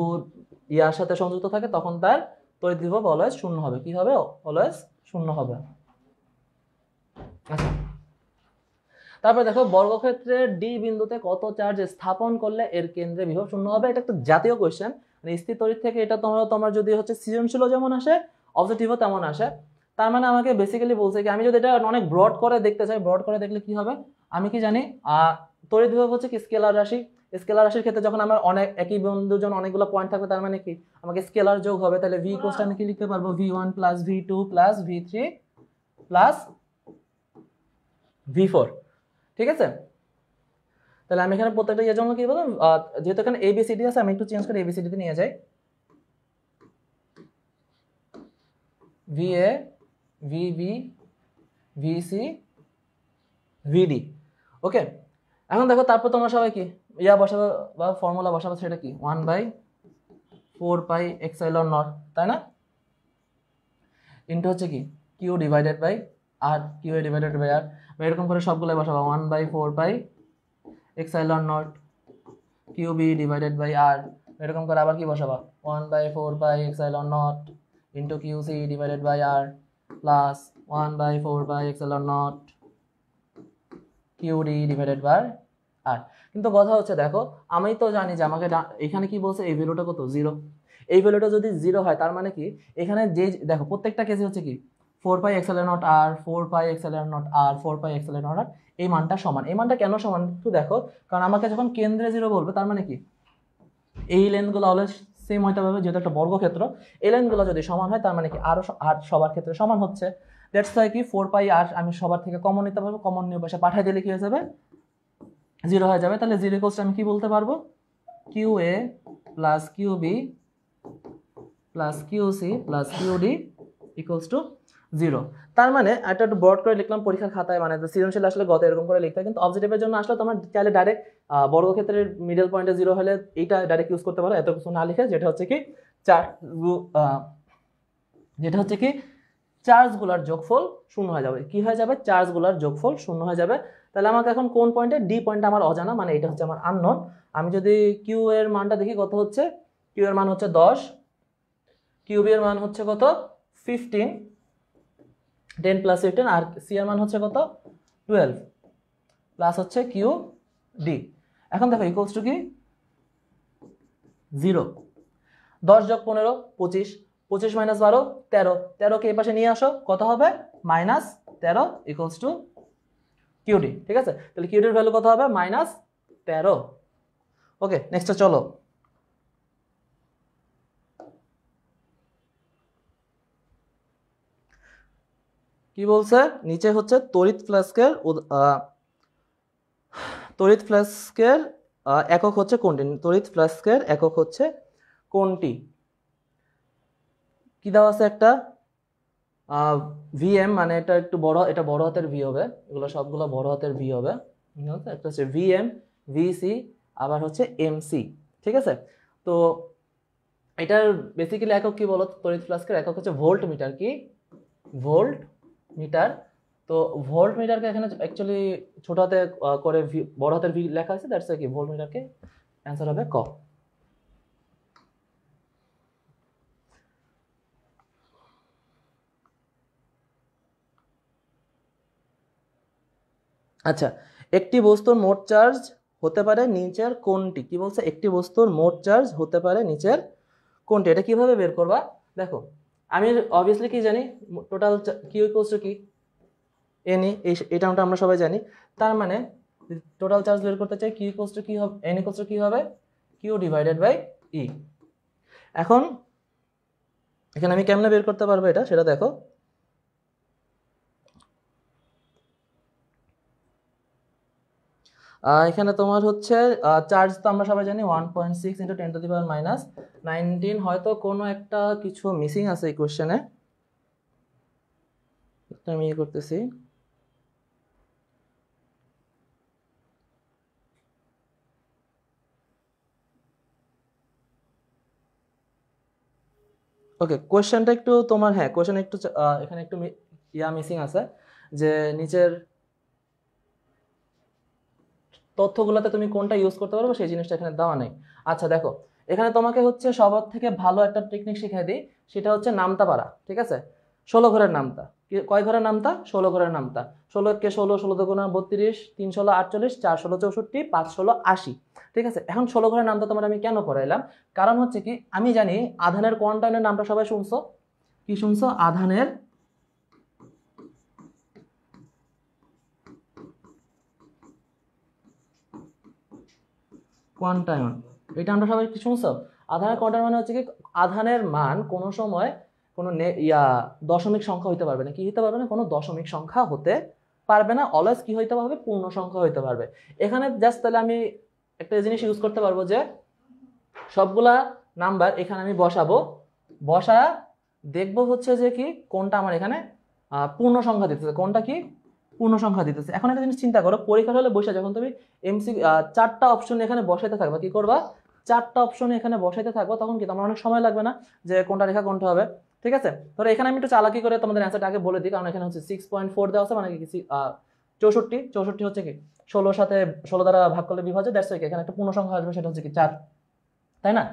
ইয়ার সাথে সংযুক্ত থাকে তখন তার তড়িৎ বিভব অলওয়েজ শূন্য হবে কি হবে অলওয়েজ শূন্য হবে আচ্ছা তারপরে দেখো বর্গক্ষেত্রে ডি বিন্দুতে কত চার্জ স্থাপন করলে এর কেন্দ্রে বিভব শূন্য হবে এটা একটা জাতীয় কোয়েশ্চেন মানে স্থির তড়িৎ থেকে এটা তোমার তোমার যদি হচ্ছে সৃজনশীল যেমন আসে অবজেক্টিভও তেমন আসে তার মানে আমাকে বেসিক্যালি বলছে কি আমি যদি এটা অনেক ব্রড করে দেখতে চাই ব্রড করে দেখলে কি হবে আমি কি জানি তড়িৎ বিভব হচ্ছে কি স্কেলার রাশি স্কেলার রাশির ক্ষেত্রে যখন আমার অনেক একই বন্ধুজন অনেকগুলো পয়েন্ট থাকবে তার মানে কি আমাকে স্কেলার যোগ হবে তাহলে ভি কোসটা আমি কি লিখতে পারবো V one plus V two plus V three plus V four ঠিক আছে তাহলে আমি এখানে প্রত্যেকটা ইয়ের জন্য কি বলবো যেহেতু এখানে এবিসিডি আছে আমি একটু চেঞ্জ করে এবিসিডিতে নিয়ে যাই V A V B V C VD okay এখন দেখো তারপর তোমরা সবাই কি ইয়া বসাবো বা ফর্মুলা বসাবো সেটা কি one by four pi epsilon naught তাই না ইন্টু হচ্ছে কি Q divided by R Q divided by R বা এরকম করে সবগুলোই বসাবো one by four by epsilon naught Q B divided by R এরকম করে আবার কি বসাবা one by four by epsilon naught into Q C divided by R plus one by four by epsilon naught QD divided by R কিন্তু কথা হচ্ছে দেখো আমি তো জানি যে আমাকে এখানে কি বলছে এই ভ্যালুটা কত জিরো এই ভ্যালুটা যদি জিরো হয় তার মানে কি এখানে যে দেখো প্রত্যেকটা কেসে হচ্ছে কি ফোর পাই এক্সেলের নট আর ফোর পাই এক্সেলের নট আর ফোর পাই এক্সেলের নট আর এই মানটা সমান এই মানটা কেন সমান একটু দেখো কারণ আমাকে যখন কেন্দ্রে জিরো বলবে তার মানে কি এই লেনগুলো অলওয়েজ সেম হইতে পারবে যেহেতু একটা বর্গক্ষেত্র এই লেনগুলো যদি সমান হয় তার মানে কি আরও আর সবার ক্ষেত্রে সমান হচ্ছে দ্যাটস হয় কি ফোর পাই আর আমি সবার থেকে কমন নিতে পারবো কমন নিয়ে পয়সা পাঠাই দিলে কী হয়ে যাবে জিরো হয়ে যাবে তাহলে জিরো কোর্স আমি কি বলতে পারবো Q A plus Q B plus Q C plus Q D equals to zero তার মানে একটা একটু বড় করে লিখলাম পরীক্ষার খাতায় মানে সৃজনশীল আসলে গত এরকম করে লিখতে কিন্তু অবজেক্টিভের জন্য আসলে তোমার চাইলে ডাইরেক্ট বর্গক্ষেত্রের মিডল পয়েন্টে জিরো হলে এইটা ডাইরেক্ট ইউজ করতে পারো এত কিছু না লিখে যেটা হচ্ছে কি চার যেটা হচ্ছে কি চার্জগুলোর যোগফল শূন্য হয়ে যাবে কি হয়ে যাবে চার্জগুলোর যোগফল শূন্য হয়ে যাবে তাহলে আমাকে এখন কোন পয়েন্টে ডি পয়েন্টটা আমার অজানা মানে এটা হচ্ছে আমার আননন আমি যদি কিউ এর মানটা দেখি কত হচ্ছে কিউ এর মান হচ্ছে দশ কিউবি এর মান হচ্ছে কত ফিফটিন টেন প্লাস ফিফটিন আর সি এর মান হচ্ছে কত টুয়েলভ প্লাস হচ্ছে কিউ ডি এখন দেখো ইকোয়ালস টু কি জিরো দশ যোগ পনেরো পঁচিশ পঁচিশ মাইনাস বারো তেরো তেরোকে এ পাশে নিয়ে আসো কত হবে মাইনাস তেরো ইকুয়ালস টু কিউডি ঠিক আছে তাহলে কিউডির ভ্যালু কত হবে মাইনাস তেরো ওকে নেক্সট চলো কি বলছে নিচে হচ্ছে তড়িৎ ফ্ল্যাস্কের তড়িৎ ফ্ল্যাস্কের একক হচ্ছে কোনটি তড়িৎ ফ্ল্যাস্কের একক হচ্ছে কোনটি কি দেওয়া আছে একটা ভিএম মানে এটা একটু বড় এটা বড় হাতের ভি হবে এগুলো সবগুলো বড় হাতের ভি হবে একটা হচ্ছে ভিএম ভিসি আবার হচ্ছে এমসি ঠিক আছে তো এটার বেসিক্যালি একক কি বলো তরিত ফ্লাস্কের একক হচ্ছে ভোল্ট মিটার কি ভোল্ট মিটার তো ভোল্ট মিটারকে এখানে অ্যাকচুয়ালি ছোট হাতে করে বড় হাতের ভি লেখা আছে দ্যাটস কি ভোল্ট মিটারকে অ্যান্সার হবে ক আচ্ছা একটি বস্তুর মোট চার্জ হতে পারে নিচের কোনটি কি বলছে একটি বস্তুর মোট চার্জ হতে পারে নিচের কোনটি এটা কিভাবে বের করবা দেখো আমি অবভিয়াসলি কি জানি টোটাল কি বলছো কি এনি এই এটা আমরা সবাই জানি তার মানে টোটাল চার্জ বের করতে চাই কিউ ইকুয়ালস কি হবে এন ইকুয়ালস কি হবে কিউ ডিভাইডেড বাই ই এখন এখানে আমি কেমনে বের করতে পারবো এটা সেটা দেখো এখানে তোমার হচ্ছে চার্জ তো আমরা সবাই জানি one point six into ten to the power minus nineteen হয়তো কোনো একটা কিছু মিসিং আছে এই কোশ্চেনে আমি ইয়ে করতেছি ওকে কোয়েশ্চেনটা একটু তোমার হ্যাঁ কোয়েশ্চেন একটু এখানে একটু ইয়া মিসিং আছে যে নিচের তথ্যগুলোতে তুমি কোনটা ইউজ করতে পারবে সেই জিনিসটা এখানে দেওয়া নেই আচ্ছা দেখো এখানে তোমাকে হচ্ছে সবার থেকে ভালো একটা টেকনিক শিখাই দিই সেটা হচ্ছে নামতা পারা ঠিক আছে ষোলো ঘরের নামতা কয় ঘরের নামতা ষোলো ঘরের নামতা ষোলো কে ষোলো ষোলো দুগুণা বত্রিশ তিন ষোলো আটচল্লিশ চার ষোলো চৌষট্টি পাঁচ ষোলো আশি ঠিক আছে এখন ষোলো ঘরের নামটা তোমার আমি কেন পড়াইলাম কারণ হচ্ছে কি আমি জানি আধানের কোয়ান্টাইনের নামটা সবাই শুনছো কি শুনছো আধানের কোয়ান্টায়ন এটা আমরা সবাই কি শুনছ আধানের কোয়ান্টায়ন মানে হচ্ছে কি আধানের মান কোনো সময় কোনো ইয়া দশমিক সংখ্যা হইতে পারবে না কি হইতে পারবে না কোনো দশমিক সংখ্যা হতে পারবে না অলওয়েজ কি হইতে পারবে পূর্ণ সংখ্যা হইতে পারবে এখানে জাস্ট তাহলে আমি একটা জিনিস ইউজ করতে পারবো যে সবগুলা নাম্বার এখানে আমি বসাবো বসা দেখব হচ্ছে যে কি কোনটা আমার এখানে পূর্ণ সংখ্যা দিতেছে কোনটা কি পূর্ণ সংখ্যা দিতেছে এখন একটা জিনিস চিন্তা করো পরীক্ষা হলে বসে যখন তুমি এমসি চারটা অপশন এখানে বসাইতে থাকবা কি করবা চারটা অপশন এখানে বসাইতে থাকবো তখন কি তোমার অনেক সময় লাগবে না যে কোনটা রেখা কোনটা হবে ঠিক আছে ধরো এখানে আমি একটু চালাকি করে তোমাদের অ্যান্সারটা আগে বলে দিই কারণ এখানে হচ্ছে সিক্স পয়েন্ট ফোর দেওয়া আছে মানে কি চৌষট্টি চৌষট্টি হচ্ছে কি ষোলোর সাথে ষোলো দ্বারা ভাগ করলে বিভাজ্য দেড়শো কি এখানে একটা পূর্ণ সংখ্যা আসবে সেটা হচ্ছে কি চার তাই না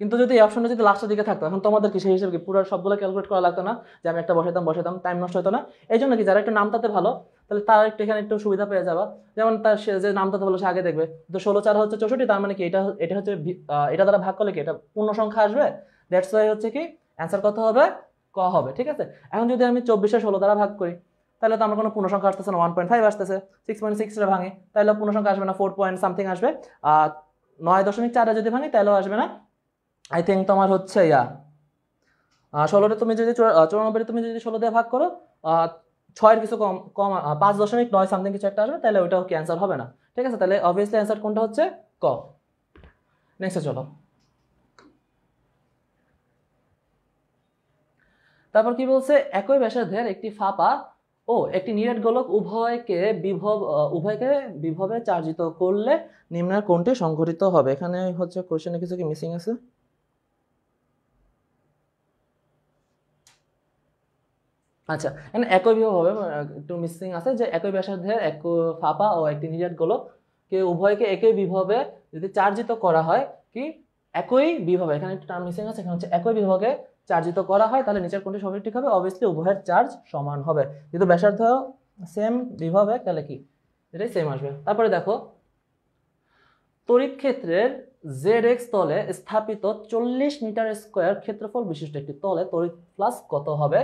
কিন্তু যদি এই অপশনটা যদি লাস্টের দিকে থাকতো এখন তোমাদেরকে সেই হিসেবে পুরো সবগুলো ক্যালকুলেট করা লাগতো না যে আমি একটা বসাতাম বসাতাম টাইম নষ্ট হতো না এই জন্য কি যারা একটু নামতাতে ভালো তাহলে তারা একটু এখানে একটু সুবিধা পেয়ে যাবা যেমন তার সে যে নামতাতে ভালো সে আগে দেখবে তো ষোলো চার হচ্ছে চৌষট্টি তার মানে কি এটা এটা হচ্ছে এটা দ্বারা ভাগ করলে কি এটা পূর্ণ সংখ্যা আসবে দ্যাটস ওয়াই হচ্ছে কি অ্যান্সার কত হবে ক হবে ঠিক আছে এখন যদি আমি চব্বিশে ষোলো দ্বারা ভাগ করি তাহলে তো আমার কোনো সংখ্যা আসতেছে না ওয়ান পয়েন্ট ফাইভ আসতেছে সিক্স পয়েন্ট সিক্সটা ভাঙে তাহলে পূর্ণ সংখ্যা আসবে না ফোর পয়েন্ট সামথিং আসবে আর নয় দশমিক চারটা যদি ভাঙে তাহলেও আসবে না আই থিঙ্ক তোমার হচ্ছে ইয়া ষোলোটা তুমি যদি চৌরানব্বই তুমি যদি ষোলো দিয়ে ভাগ করো ছয়ের কিছু কম কম পাঁচ দশমিক নয় সামথিং কিছু একটা আসবে তাহলে ওইটাও কি অ্যান্সার হবে না ঠিক আছে তাহলে অবভিয়াসলি অ্যান্সার কোনটা হচ্ছে ক নেক্সট চলো তারপর কি বলছে একই ব্যাসার্ধের একটি ফাপা ও একটি নিরেট গোলক উভয়কে বিভব উভয়কে বিভবে চার্জিত করলে নিম্নের কোনটি সংঘটিত হবে এখানে হচ্ছে কোশ্চেনে কিছু কি মিসিং আছে আচ্ছা মানে একই বিভাগ হবে একটু মিসিং আছে যে একই ব্যাসার্ধের এক ফাপা ও একটি গোলক কে উভয়কে একই বিভাবে যদি চার্জিত করা হয় কি একই বিভাবে এখানে একটু টার্ম মিসিং আছে এখানে হচ্ছে একই বিভবে চার্জিত করা হয় তাহলে নিচের কোনটি সঠিক ঠিক হবে অবভিয়াসলি উভয়ের চার্জ সমান হবে যেহেতু ব্যাসার্ধ সেম বিভবে তাহলে কি এটাই সেম আসবে তারপরে দেখো তড়িৎ ক্ষেত্রের জেড এক্স তলে স্থাপিত চল্লিশ মিটার স্কোয়ার ক্ষেত্রফল বিশিষ্ট একটি তলে তড়িৎ প্লাস কত হবে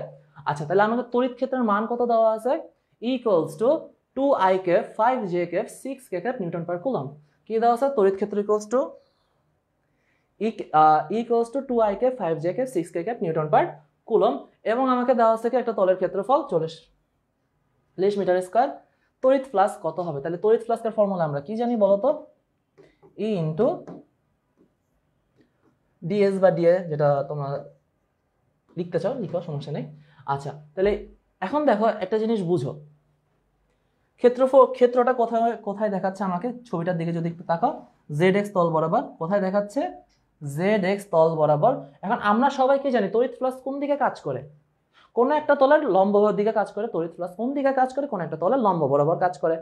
আচ্ছা তাহলে আমাকে তড়িৎ ক্ষেত্রের মান কত দেওয়া আছে equals to two I cap five J cap six K cap newton per coulomb কি দেওয়া আছে তড়িৎ ক্ষেত্র equals to equals to two I cap five J cap six K cap newton per coulomb এবং আমাকে দেওয়া আছে একটা তলের ক্ষেত্রফল চল্লিশ চল্লিশ মিটার স্কোয়ার তড়িৎ ফ্লাস্ক কত হবে তাহলে তড়িৎ ফ্লাস্কের ফর্মুলা আমরা কি জানি বলতো ই ইন্টু ডিএস বা ডিএ যেটা তোমরা লিখতে চাও লিখো সমস্যা নেই আচ্ছা তাহলে এখন দেখো একটা জিনিস বুঝো ক্ষেত্রফল ক্ষেত্রটা কোথায় কোথায় দেখাচ্ছে আমাকে ছবিটার দিকে যদি একটু তাকাও জেড এক্স তল বরাবর কোথায় দেখাচ্ছে জেড এক্স তল বরাবর এখন আমরা সবাইকে জানি তড়িৎ ফ্লাস কোন দিকে কাজ করে কোনো একটা তলের লম্ব দিকে কাজ করে তড়িৎ ফ্লাস কোন দিকে কাজ করে কোনো একটা তলের লম্ব বরাবর কাজ করে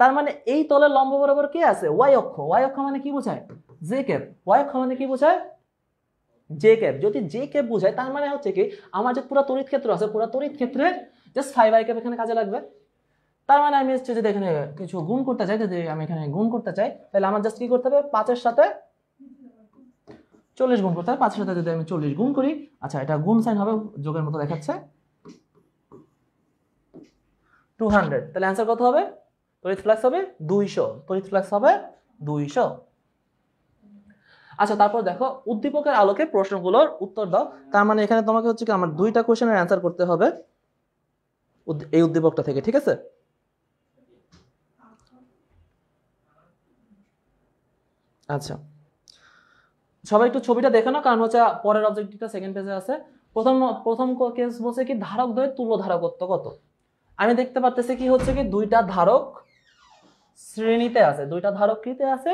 তার মানে এই তলের লম্ব বরাবর কি আছে ওয়াই অক্ষ ওয়াই অক্ষ মানে কি বোঝায় জে কে ওয়াই অক্ষ মানে কি বোঝায় জে ক্যাপ যদি জে ক্যাপ বোঝায় তার মানে হচ্ছে কি আমার যে পুরা তড়িৎ ক্ষেত্র আছে পুরা তড়িৎ ক্ষেত্রের জাস্ট ফাইভ আই ক্যাপ এখানে কাজে লাগবে তার মানে আমি হচ্ছে যদি এখানে কিছু গুণ করতে চাই যদি আমি এখানে গুণ করতে চাই তাহলে আমার জাস্ট কি করতে হবে পাঁচের সাথে চল্লিশ গুণ করতে হবে পাঁচের সাথে যদি আমি চল্লিশ গুণ করি আচ্ছা এটা গুণ সাইন হবে যোগের মতো দেখাচ্ছে টু হান্ড্রেড তাহলে অ্যান্সার কত হবে তড়িৎ ফ্লাক্স হবে দুইশো তড়িৎ ফ্লাক্স হবে দুইশো আচ্ছা তারপর দেখো উদ্দীপকের আলোকে প্রশ্নগুলোর উত্তর দাও তার মানে এখানে তোমাকে হচ্ছে কি আমার দুইটা কোয়েশনের অ্যান্সার করতে হবে এই উদ্দীপকটা থেকে ঠিক আছে আচ্ছা সবাই একটু ছবিটা দেখে নাও কারণ হচ্ছে পরের অবজেক্টটা সেকেন্ড পেজে আছে প্রথম প্রথম কেস বলছে কি ধারক দ্বয়ের তুল্য ধারকত্ব কত আমি দেখতে পারতেছি কি হচ্ছে কি দুইটা ধারক শ্রেণীতে আছে দুইটা ধারক কৃতে আছে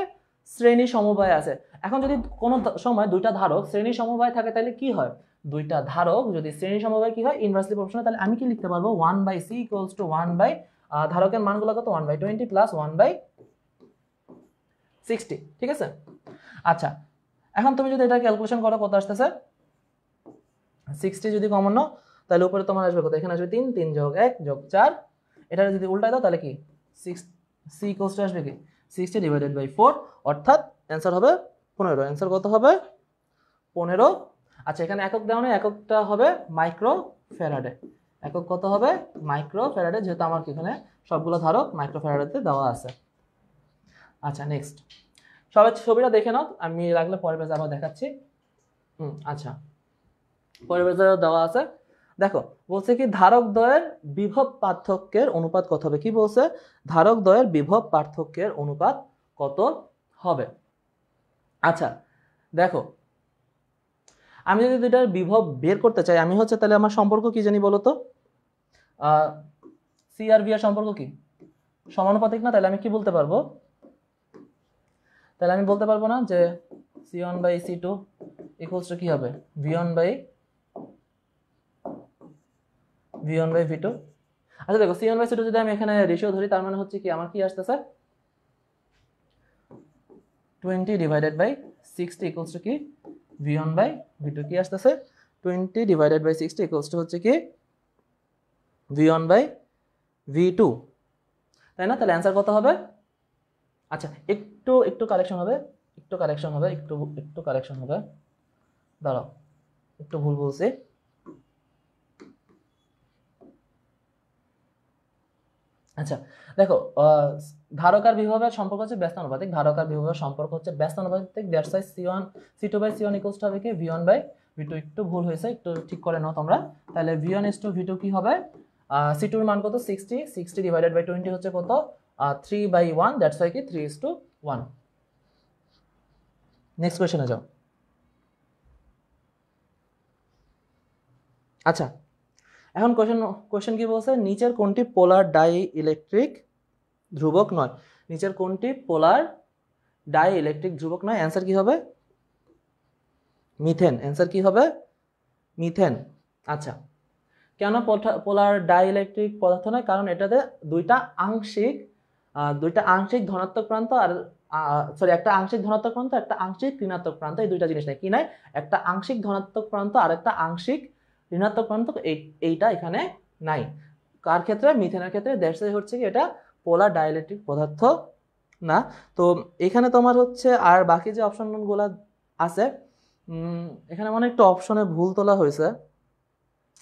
শ্রেণী সমবায় আছে এখন যদি কোনো সময় দুইটা ধারক শ্রেণী সমবায় থাকে তাহলে কি হয় দুইটা ধারক যদি শ্রেণী সমবায় কি হয় ইনভার্সলি প্রপোর্শনাল তাহলে আমি কি লিখতে পারবো one by C equals to one by ধারকের মানগুলো কত one by twenty plus one by sixty ঠিক আছে আচ্ছা এখন তুমি যদি এটা ক্যালকুলেশন করো কত আসতেছে সিক্সটি যদি কমন নাও তাহলে উপরে তোমার আসবে কত এখানে আসবে তিন তিন যোগ এক যোগ চার এটা যদি উল্টায় দাও তাহলে কি সিক্স সি কোস্ট আসবে কি সিক্সটি ডিভাইডেড বাই ফোর অর্থাৎ অ্যান্সার হবে পনেরো অ্যান্সার কত হবে পনেরো আচ্ছা এখানে একক দেওয়া নেই এককটা হবে মাইক্রো ফেরাডে একক কত হবে মাইক্রো ফেরাডে যেহেতু আমার এখানে সবগুলো ধারক মাইক্রো ফেরাডেতে দেওয়া আছে আচ্ছা নেক্সট সবাই ছবিটা দেখে নাও আমি লাগলে পরের পেজে আবার দেখাচ্ছি হুম আচ্ছা পরের পেজে দেওয়া আছে দেখো বলছে কি ধারক দ্বয়ের বিভব পার্থক্যের অনুপাত কত হবে কি বলছে ধারক দ্বয়ের বিভব পার্থক্যের অনুপাত কত হবে আচ্ছা দেখো আমি যদি দুইটার বিভব বের করতে চাই আমি হচ্ছে তাহলে আমার সম্পর্ক কি জানি বলতো সি আর বিআর সম্পর্ক কি সমানুপাতিক না তাহলে আমি কি বলতে পারবো তাহলে আমি বলতে পারবো না যে C one by C two equals to কী হবে V one by V one by V two আচ্ছা দেখো C one by C two যদি আমি এখানে রেশিও ধরি তার মানে হচ্ছে কি আমার কি আসতেছে twenty divided by sixty equals to কি V one by V two কি আসতেছে twenty divided by sixty equals to হচ্ছে কি V one by V two তাই না তাহলে অ্যান্সার কত হবে আচ্ছা একটু একটু কারেকশন হবে একটু কারেকশন হবে একটু একটু কারেকশন হবে দাঁড়াও একটু ভুল বলছি আচ্ছা দেখো ধারক আর বিভবের সম্পর্ক হচ্ছে ব্যস্ত ধারক আর বিভবের সম্পর্ক হচ্ছে ব্যস্তানুপাতিক that's why C one C two by C one equals হবে কি V one by V two একটু ভুল হয়েছে একটু ঠিক করে নাও তোমরা তাহলে V one two V two কী হবে সি টুর মান কত sixty sixty divided by twenty হচ্ছে কত three by one that's why কি three S two one next কোয়েশনে যাও আচ্ছা এখন কোয়েশন কোয়েশন কী বলছে নিচের কোনটি পোলার ডাই ইলেকট্রিক ধ্রুবক নয় নিচের কোনটি পোলার ডাই ইলেকট্রিক ধ্রুবক নয় অ্যান্সার কী হবে মিথেন অ্যান্সার কী হবে মিথেন আচ্ছা কেন পোলার ডাই ইলেকট্রিক পদার্থ নয় কারণ এটাতে দুইটা আংশিক দুইটা আংশিক ধনাত্মক প্রান্ত আর সরি একটা আংশিক ধনাত্মক প্রান্ত একটা আংশিক ঋণাত্মক প্রান্ত এই দুইটা জিনিস নেই কি নাই একটা আংশিক ধনাত্মক প্রান্ত আর একটা আংশিক ঋণাত্মক প্রান্ত এই এইটা এখানে নাই কার ক্ষেত্রে মিথেনের ক্ষেত্রে দ্যাটস হচ্ছে কি এটা পোলার ডায়ালেট্রিক পদার্থ না তো এখানে তোমার হচ্ছে আর বাকি যে অপশনগুলো আছে এখানে মানে একটু অপশনে ভুল তোলা হয়েছে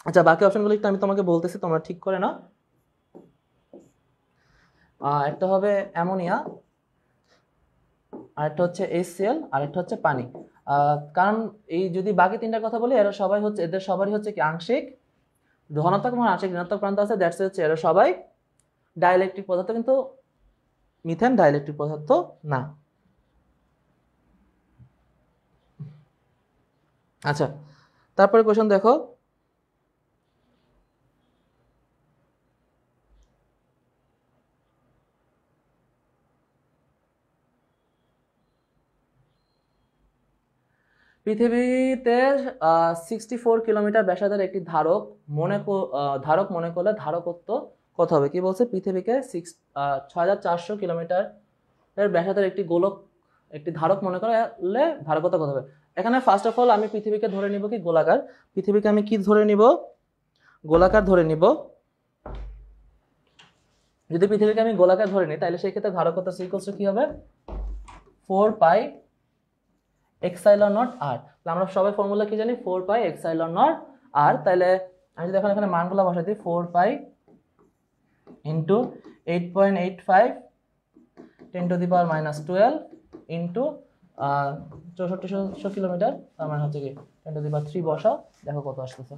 আচ্ছা বাকি অপশনগুলো একটু আমি তোমাকে বলতেছি তোমরা ঠিক করে নাও একটা হবে অ্যামোনিয়া আর একটা হচ্ছে এসিএল একটা হচ্ছে পানি কারণ এই যদি বাকি তিনটার কথা বলি এরা সবাই হচ্ছে এদের সবারই হচ্ছে কি আংশিক ধনাত্মক এবং আংশিক ঋণাত্মক প্রান্ত আছে দ্যাটস হচ্ছে এরা সবাই ডাইলেকট্রিক পদার্থ কিন্তু মিথেন ডাইলেকট্রিক পদার্থ না আচ্ছা তারপরে কোয়েশন দেখো পৃথিবীতে সিক্সটি ফোর কিলোমিটার ব্যাসাদের একটি ধারক মনে ধারক মনে করলে ধারকত্ব কত হবে কি বলছে পৃথিবীকে সিক্স ছয় হাজার চারশো কিলোমিটার এর ব্যাসাদের একটি গোলক একটি ধারক মনে করলে ধারকত্ব কত হবে এখানে ফার্স্ট অফ অল আমি পৃথিবীকে ধরে নিব কি গোলাকার পৃথিবীকে আমি কি ধরে নিব গোলাকার ধরে নিব যদি পৃথিবীকে আমি গোলাকার ধরে নিই তাহলে সেই ক্ষেত্রে ধারকত্ব সিকোস কি হবে ফোর পাই এক্সাইলন নট আর আমরা সবাই ফর্মুলা কি জানি ফোর পাই এক্সাইলন নট আর তাহলে আমি যদি এখন এখানে মানগুলো বসাই দিই four pi into eight point eight five ten to the power minus twelve into চৌষট্টিশো কিলোমিটার তার মানে হচ্ছে কি ten to the power three বসাও দেখো কত আসতেছে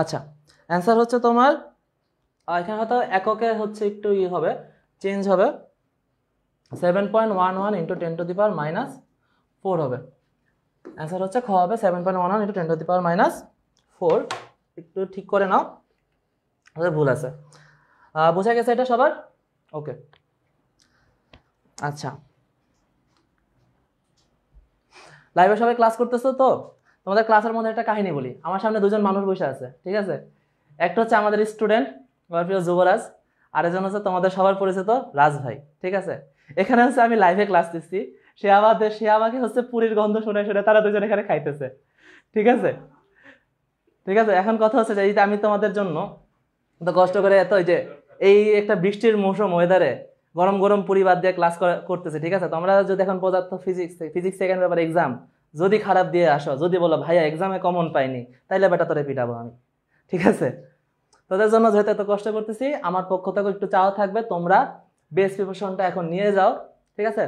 আচ্ছা অ্যান্সার হচ্ছে তোমার এখানে হয়তো এককে হচ্ছে একটু ইয়ে হবে চেঞ্জ হবে seven point one one into ten to the power minus four হবে অ্যান্সার হচ্ছে খ হবে seven point one one into ten to the power minus four একটু ঠিক করে নাও তাহলে ভুল আছে বোঝা গেছে এটা সবার ওকে আচ্ছা লাইভে সবাই ক্লাস করতেছো তো তোমাদের ক্লাসের মধ্যে একটা কাহিনী বলি আমার সামনে দুজন মানুষ বসে আছে ঠিক আছে একটা হচ্ছে আমাদের স্টুডেন্ট আমার প্রিয় যুবরাজ আরেকজন হচ্ছে তোমাদের সবার পরিচিত রাজ ভাই ঠিক আছে এখানে হচ্ছে আমি লাইভে ক্লাস দিচ্ছি সে আমাদের সে আমাকে হচ্ছে পুরীর গন্ধ শুনে শুনে তারা দুজন এখানে খাইতেছে ঠিক আছে ঠিক আছে এখন কথা হচ্ছে যে আমি তোমাদের জন্য তো কষ্ট করে এত যে এই একটা বৃষ্টির মৌসুম ওয়েদারে গরম গরম পুরী বাদ দিয়ে ক্লাস করতেছে ঠিক আছে তোমরা যদি এখন পদার্থ ফিজিক্স ফিজিক্স সেকেন্ড ব্যাপারে এক্সাম যদি খারাপ দিয়ে আসো যদি বলো ভাইয়া এক্সামে কমন পাইনি তাইলে বেটা তোরে পিটাবো আমি ঠিক আছে তোদের জন্য যেহেতু এত কষ্ট করতেছি আমার পক্ষ থেকে একটু চাও থাকবে তোমরা বেস্ট প্রিপারেশনটা এখন নিয়ে যাও ঠিক আছে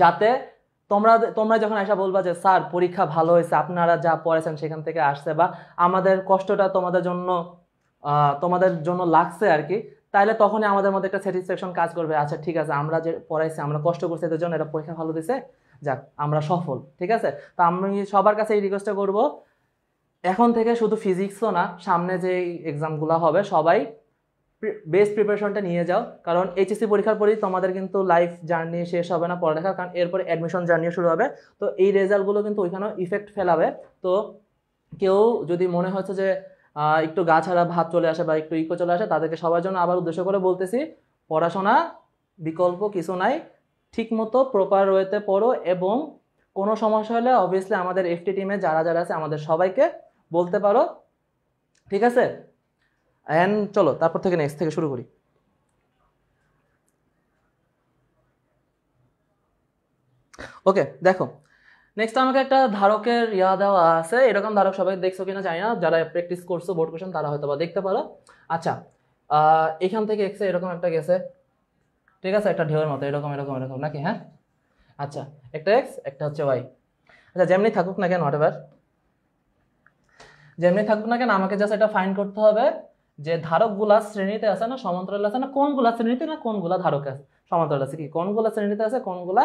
যাতে তোমরা তোমরা যখন আসা বলবা যে স্যার পরীক্ষা ভালো হয়েছে আপনারা যা পড়েছেন সেখান থেকে আসছে বা আমাদের কষ্টটা তোমাদের জন্য তোমাদের জন্য লাগছে আর কি তাহলে তখনই আমাদের মধ্যে একটা স্যাটিসফ্যাকশন কাজ করবে আচ্ছা ঠিক আছে আমরা যে পড়াইছি আমরা কষ্ট করছি এদের জন্য এটা পরীক্ষা ভালো দিছে যাক আমরা সফল ঠিক আছে তো আমি সবার কাছে এই রিকোয়েস্টটা করবো এখন থেকে শুধু ফিজিক্সও না সামনে যে এক্সামগুলো হবে সবাই বেস্ট প্রিপারেশনটা নিয়ে যাও কারণ এইচএসসি পরীক্ষার পরেই তোমাদের কিন্তু লাইফ জার্নি শেষ হবে না পড়ালেখা কারণ এরপরে অ্যাডমিশন জার্নিও শুরু হবে তো এই রেজাল্টগুলো কিন্তু ওইখানেও ইফেক্ট ফেলাবে তো কেউ যদি মনে হচ্ছে যে একটু গা ছাড়া ভাত চলে আসে বা একটু ইকো চলে আসে তাদেরকে সবার জন্য আবার উদ্দেশ্য করে বলতেছি পড়াশোনা বিকল্প কিছু নাই ঠিকমতো প্রপার রয়েতে পড়ো এবং কোনো সমস্যা হলে অবভিয়াসলি আমাদের এফটি টিমে যারা যারা আছে আমাদের সবাইকে বলতে পারো ঠিক আছে অ্যান্ড চলো তারপর থেকে নেক্সট থেকে শুরু করি ওকে দেখো নেক্সট আমাকে একটা ধারকের ইয়া দেওয়া আছে এরকম ধারক সবাই দেখছো কিনা জানি না যারা প্র্যাকটিস করছো বোর্ড কোশ্চেন তারা হয়তো বা দেখতে পারো আচ্ছা এখান থেকে এক্সে এরকম একটা গেছে ঠিক আছে একটা ঢেউয়ের মতো এরকম এরকম এরকম নাকি হ্যাঁ আচ্ছা একটা এক্স একটা হচ্ছে ওয়াই আচ্ছা যেমনি থাকুক না কেন হোয়াট যেমনি থাকুক না কেন আমাকে জাস্ট এটা ফাইন করতে হবে যে ধারকগুলা শ্রেণীতে আছে না সমান্তরাল আছে না কোনগুলা শ্রেণীতে না কোনগুলা ধারক আছে সমান্তরাল আছে কি কোনগুলা শ্রেণীতে আছে কোনগুলা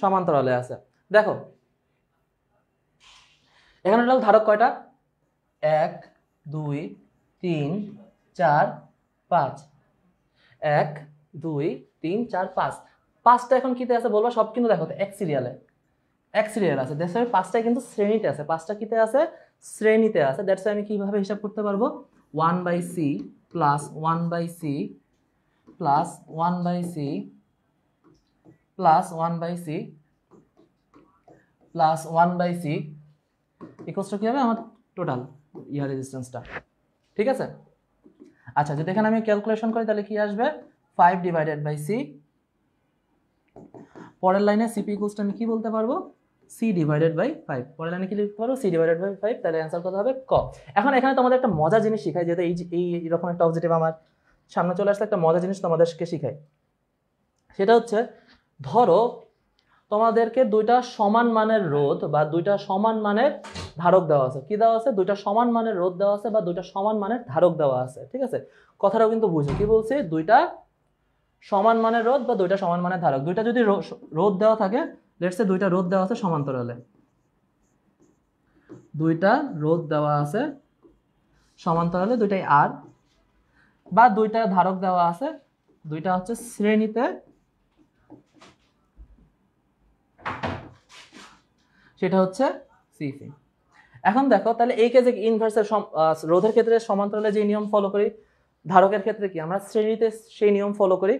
সমান্তরালে আছে দেখো এখানে টোটাল ধারক কয়টা এক দুই তিন চার পাঁচ এক দুই তিন চার পাঁচ পাঁচটা এখন কিতে আছে বলবো সব কিন্তু দেখো এক সিরিয়ালে এক সিরিয়াল আছে দেখ আমি পাঁচটা কিন্তু শ্রেণীতে আছে পাঁচটা কিতে আছে শ্রেণীতে আছে দ্যাটস আমি কীভাবে হিসাব করতে পারবো one by C plus one by C plus one by C plus one by C plus one by C ইকোসটা কী হবে আমার টোটাল ইয়ার রেজিস্ট্যান্সটা ঠিক আছে আচ্ছা যদি এখানে আমি ক্যালকুলেশন করি তাহলে কি আসবে ফাইভ ডিভাইডেড বাই সি পরের লাইনে সিপি ইকুলসটা আমি কি বলতে পারবো সি ডিভাইডেড বাই ফাইভ পরের লাইনে কি লিখতে পারবো সি ডিভাইডেড বাই ফাইভ তাহলে অ্যান্সার কত হবে ক এখন এখানে তোমাদের একটা মজার জিনিস শিখায় যেহেতু এই এই এরকম একটা অবজেক্টিভ আমার সামনে চলে আসলে একটা মজা জিনিস তোমাদেরকে শিখায় সেটা হচ্ছে ধরো তোমাদেরকে দুইটা সমান মানের রোধ বা দুইটা সমান মানের ধারক দেওয়া আছে কি দেওয়া আছে দুইটা সমান মানের রোধ দেওয়া আছে বা দুইটা সমান মানের ধারক দেওয়া আছে ঠিক আছে কথাটাও কিন্তু বুঝো কি বলছি দুইটা সমান মানের রোধ বা দুইটা সমান মানের ধারক দুইটা যদি রোধ দেওয়া থাকে লেটসে দুইটা রোধ দেওয়া আছে সমান্তরালে দুইটা রোধ দেওয়া আছে সমান্তরালে দুইটাই আর বা দুইটা ধারক দেওয়া আছে দুইটা হচ্ছে শ্রেণীতে সেটা হচ্ছে সিসি এখন দেখো তাহলে এই কেজে ইনভার্সের রোধের ক্ষেত্রে সমান্তরালে যে নিয়ম ফলো করি ধারকের ক্ষেত্রে কি আমরা শ্রেণীতে সেই নিয়ম ফলো করি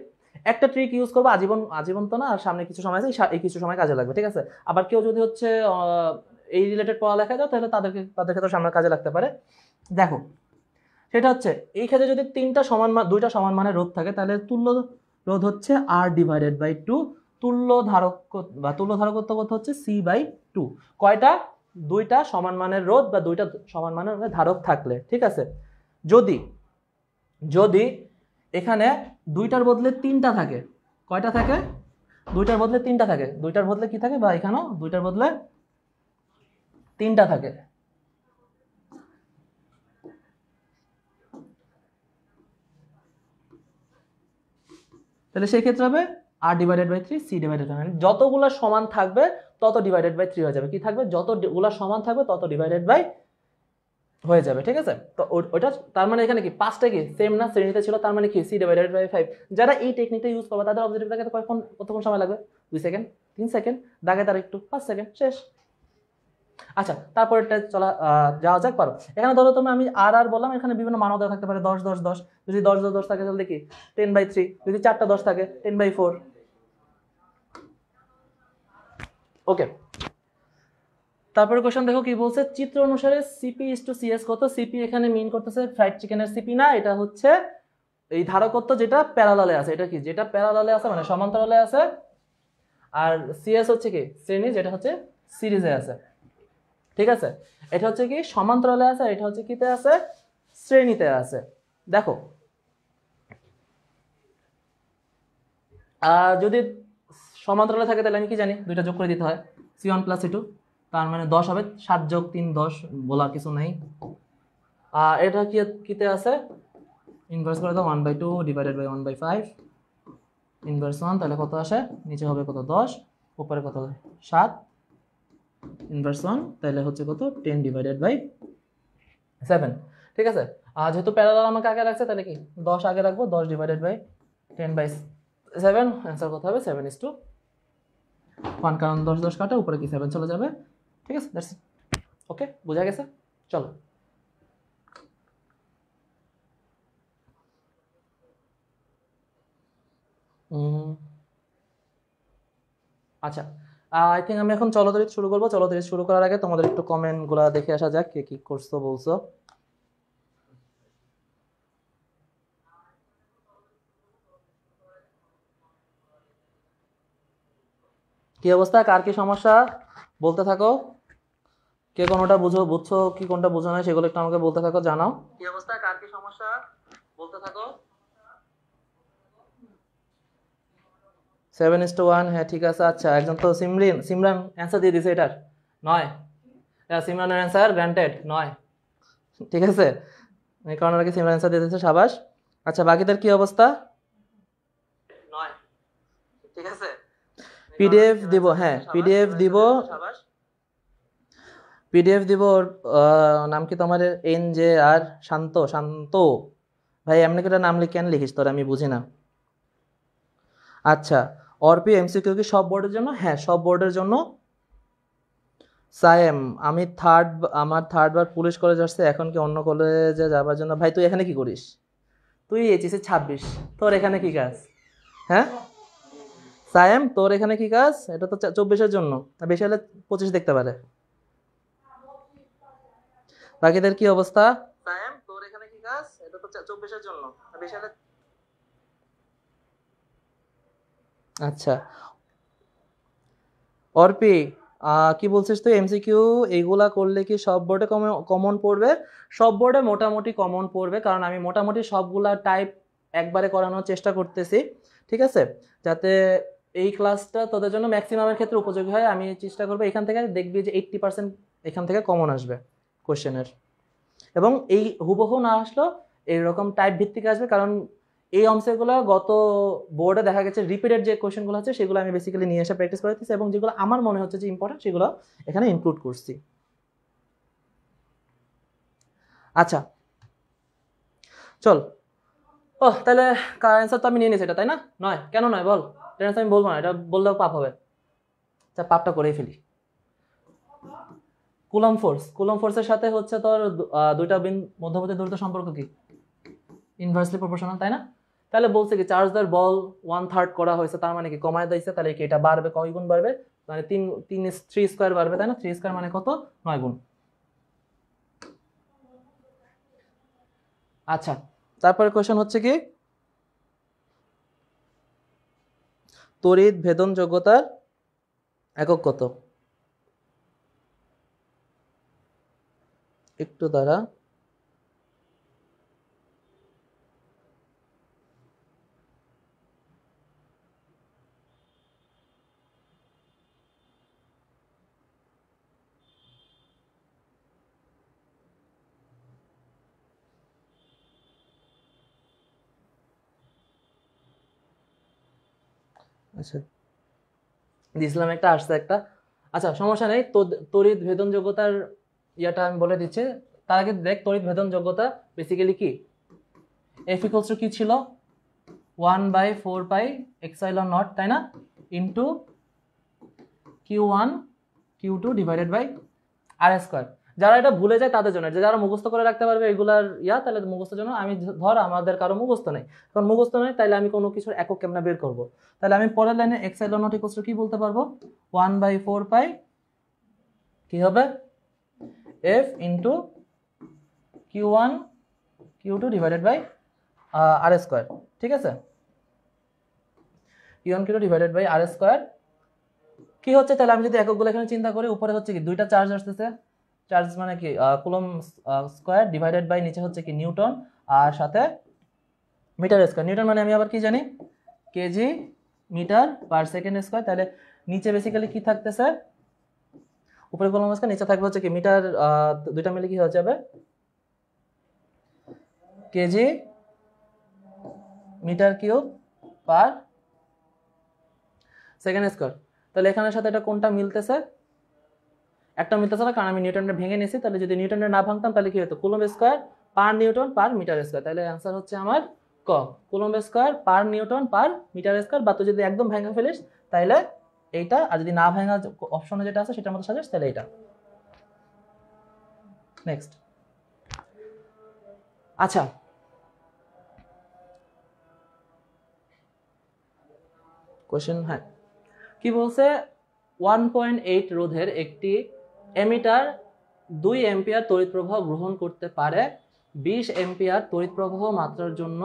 একটা ট্রিক ইউজ করবো আজীবন আজীবন তো না আর সামনে কিছু সময় আছে এই কিছু সময় কাজে লাগবে ঠিক আছে আবার কেউ যদি হচ্ছে এই রিলেটেড পড়ালেখা যাও তাহলে তাদেরকে তাদের ক্ষেত্রে সামনে কাজে লাগতে পারে দেখো সেটা হচ্ছে এই ক্ষেত্রে যদি তিনটা সমান মান দুইটা সমান মানের রোধ থাকে তাহলে তুল্য রোধ হচ্ছে আর ডিভাইডেড বাই টু তুল্য ধারক বা তুল্য ধারকত্ব কত হচ্ছে সি বাই টু কয়টা দুইটা সমান মানের রোধ বা দুইটা সমান মানের মানে ধারক থাকলে ঠিক আছে যদি যদি এখানে দুইটার বদলে তিনটা থাকে কয়টা থাকে দুইটার বদলে তিনটা থাকে দুইটার বদলে কি থাকে বা এখানেও দুইটার বদলে তিনটা থাকে তাহলে সেক্ষেত্রে হবে R divided by three C divided by যতগুলো সমান থাকবে তত ডিভাইডেড বাই থ্রি হয়ে যাবে কি থাকবে যতগুলো সমান থাকবে তত ডিভাইডেড বাই হয়ে যাবে ঠিক আছে তো ওটা তার মানে এখানে কি পাঁচটা কি সেম না শ্রেণীতে ছিল তার মানে কি সি ডিভাইডেড বাই ফাইভ যারা এই টেকনিকটা ইউজ করবে তাদের অবজেক্টিভ দেখাতে কখন কতক্ষণ সময় লাগবে দুই সেকেন্ড তিন সেকেন্ড দাগে তার একটু পাঁচ সেকেন্ড শেষ আচ্ছা তারপরেটা চলা যাওয়া যাক পারো এখানে ধরো তুমি আমি আর আর বললাম এখানে বিভিন্ন মানও দেওয়া থাকতে পারে দশ দশ দশ যদি দশ দশ দশ থাকে তাহলে কি টেন বাই থ্রি যদি চারটা দশ থাকে টেন বাই ফোর ওকে তারপরে কোয়েশন দেখো কি বলছে চিত্র অনুসারে সিপি ইস টু সিএস কত সিপি এখানে মিন করতেছে ফ্রাইড চিকেনের সিপি না এটা হচ্ছে এই ধারকত্ব যেটা প্যারালালে আছে এটা কি যেটা প্যারালালে আছে মানে সমান্তরালে আছে আর সিএস হচ্ছে কি শ্রেণী যেটা হচ্ছে সিরিজে আছে ঠিক আছে এটা হচ্ছে কি সমান্তরালে আছে এটা হচ্ছে কিতে আছে শ্রেণীতে আছে দেখো যদি সমান্তরালে থাকে তাহলে আমি কি জানি দুইটা যোগ করে দিতে হয় C one plus C two তার মানে দশ হবে সাত যোগ তিন দশ বলার কিছু নেই আর এটা কি কিতে আছে ইনভার্স করে দাও one by two divided by one by five inverse one তাহলে কত আসে নিচে হবে কত দশ উপরে কত সাত ইনভার্স ওয়ান তাহলে হচ্ছে কত টেন ডিভাইডেড বাই সেভেন ঠিক আছে আর যেহেতু প্যারালাল আমাকে আগে রাখছে তাহলে কি দশ আগে রাখবো দশ divided by ten by seven answer কত হবে সেভেন ইস টু ওয়ান কারণ দশ দশ কাটা উপরে কি সেভেন চলে যাবে ঠিক আছে দ্যাটস ওকে বোঝা গেছে চলো আচ্ছা আই থিঙ্ক আমি এখন চলতরিত শুরু করবো চলতরিত শুরু করার আগে তোমাদের একটু কমেন্টগুলো দেখে আসা যাক কে কী করছো বলছো কি অবস্থা কার কি সমস্যা বলতে থাকো কে কোনটা বুঝো বুঝছো কি কোনটা বুঝো না সেগুলো একটু আমাকে বলতে থাকো জানাও কি অবস্থা কার কি সমস্যা বলতে থাকো সেভেন ইস টু ওয়ান হ্যাঁ ঠিক আছে আচ্ছা একজন তো সিমরিন সিমরান অ্যান্সার দিয়ে দিছে এটার নয় হ্যাঁ সিমরানের অ্যান্সার গ্রান্টেড নয় ঠিক আছে কারণ আর কি সিমরান অ্যান্সার দিয়ে দিচ্ছে সাবাস আচ্ছা বাকিদের কি অবস্থা পিডিএফ দিব হ্যাঁ পিডিএফ দিব পিডিএফ দিব নাম কি তোমার এন জে আর শান্ত শান্ত ভাই এমনি করে নাম লিখে কেন লিখিস তোর আমি বুঝি না আচ্ছা অরপি এমসিকিউ কি সব বোর্ডের জন্য হ্যাঁ সব বোর্ডের জন্য সায়েম আমি থার্ড আমার থার্ড বার পুলিশ কলেজ আসছে এখন কি অন্য কলেজে যাবার জন্য ভাই তুই এখানে কি করিস তুই এইচএসসি ছাব্বিশ তোর এখানে কি কাজ হ্যাঁ সায়েম তোর এখানে কি কাজ এটা তো চব্বিশের জন্য বেশি হলে পঁচিশ দেখতে পারে বাকিদের কি অবস্থা সায়েম তোর এখানে কি কাজ এটা তো চব্বিশের জন্য বেশি আচ্ছা অর্পি কি বলছিস তুই এমসিকিউ এইগুলা করলে কি সব বোর্ডে কমন পড়বে সব বোর্ডে মোটামুটি কমন পড়বে কারণ আমি মোটামুটি সবগুলা টাইপ একবারে করানোর চেষ্টা করতেছি ঠিক আছে যাতে এই ক্লাসটা তোদের জন্য ম্যাক্সিমামের ক্ষেত্রে উপযোগী হয় আমি চেষ্টা করবো এখান থেকে দেখবি যে এইট্টি পার্সেন্ট এখান থেকে কমন আসবে কোশ্চেনের এবং এই হুবহু না আসলেও এইরকম টাইপ ভিত্তিক আসবে কারণ এই অংশগুলো গত বোর্ডে দেখা গেছে রিপিটেড যে কোয়েশনগুলো আছে সেগুলো আমি বেসিক্যালি নিয়ে এসে প্র্যাকটিস করে দিচ্ছি এবং যেগুলো আমার মনে হচ্ছে যে ইম্পর্টেন্ট সেগুলো এখানে ইনক্লুড করছি আচ্ছা চল ও তাহলে কার অ্যান্সার তো আমি নিয়ে নিয়েছি এটা তাই না নয় কেন নয় বল টেন্স আমি বলবো না এটা বললেও পাপ হবে তা পাপটা করেই ফেলি কুলম ফোর্স কুলম ফোর্সের সাথে হচ্ছে তোর দুইটা বিন মধ্যবর্তী দূরত্ব সম্পর্ক কি ইনভার্সলি প্রপোর্শনাল তাই না তাহলে বলছে কি চার্জ দর বল ওয়ান থার্ড করা হয়েছে তার মানে কি কমায় দিয়েছে তাহলে কি এটা বাড়বে কয় গুণ বাড়বে মানে তিন তিন থ্রি স্কোয়ার বাড়বে তাই না থ্রি স্কোয়ার মানে কত নয় গুণ আচ্ছা তারপরে কোয়েশন হচ্ছে কি তড়িৎ ভেদনযোগ্যতার একক কত একটু দ্বারা আচ্ছা দিয়েছিলাম একটা আসছে একটা আচ্ছা সমস্যা নেই তড়িৎ ভেদন যোগ্যতার ইয়াটা আমি বলে দিচ্ছি তার আগে দেখ তড়িৎ ভেদন যোগ্যতা বেসিক্যালি কি এফ ইকলস কি কী ছিল one by four by epsilon naught তাই না into Q one Q two divided by R square যারা এটা ভুলে যায় তাদের জন্য যারা মুখস্থ করে রাখতে পারবে এগুলার ইয়া তাহলে মুখস্থের জন্য আমি ধর আমাদের কারো মুখস্থ নেই কারণ মুখস্থ নেই তাহলে আমি কোনো কিছুর একক কেমনে বের করব তাহলে আমি পরের লাইনে এক্সাইল নট ইকোস কি বলতে পারবো ওয়ান বাই ফোর পাই কি হবে F into Q one Q two divided by R square ঠিক আছে Q one Q two divided by R square কি হচ্ছে তাহলে আমি যদি এককগুলো এখানে চিন্তা করি উপরে হচ্ছে কি দুইটা চার্জ আসতেছে চার্জ মানে কি কুলম স্কোয়ার ডিভাইডেড বাই নিচে হচ্ছে কি নিউটন আর সাথে মিটার স্কোয়ার নিউটন মানে আমি আবার কি জানি KG metre per second square তাহলে নিচে বেসিক্যালি কি থাকতেছে উপরে কলম স্কোয়ার নিচে থাকবে হচ্ছে কি মিটার দুইটা মিলে কি হয়ে যাবে KG metre cube per second square তাহলে এখানের সাথে এটা কোনটা মিলতেছে একটা মিটার ছাড়া কারণ আমি নিউটনটা ভেঙে নিয়েছি তাহলে যদি নিউটনটা না ভাঙতাম তাহলে কি হতো coulomb square per newton per metre square তাহলে অ্যান্সার হচ্ছে আমার ক coulomb square per newton per metre square বা তুই যদি একদম ভেঙে ফেলিস তাহলে এইটা আর যদি না ভাঙা অপশনে যেটা আছে সেটার মতো সাজেস তাহলে এইটা নেক্সট আচ্ছা কোয়েশ্চেন হ্যাঁ কি বলছে ওয়ান পয়েন্ট এইট রোধের একটি এমিটার দুই এম্পিয়ার তড়িৎ প্রবাহ গ্রহণ করতে পারে বিশ এম্পিয়ার তড়িৎ প্রবাহ মাত্রার জন্য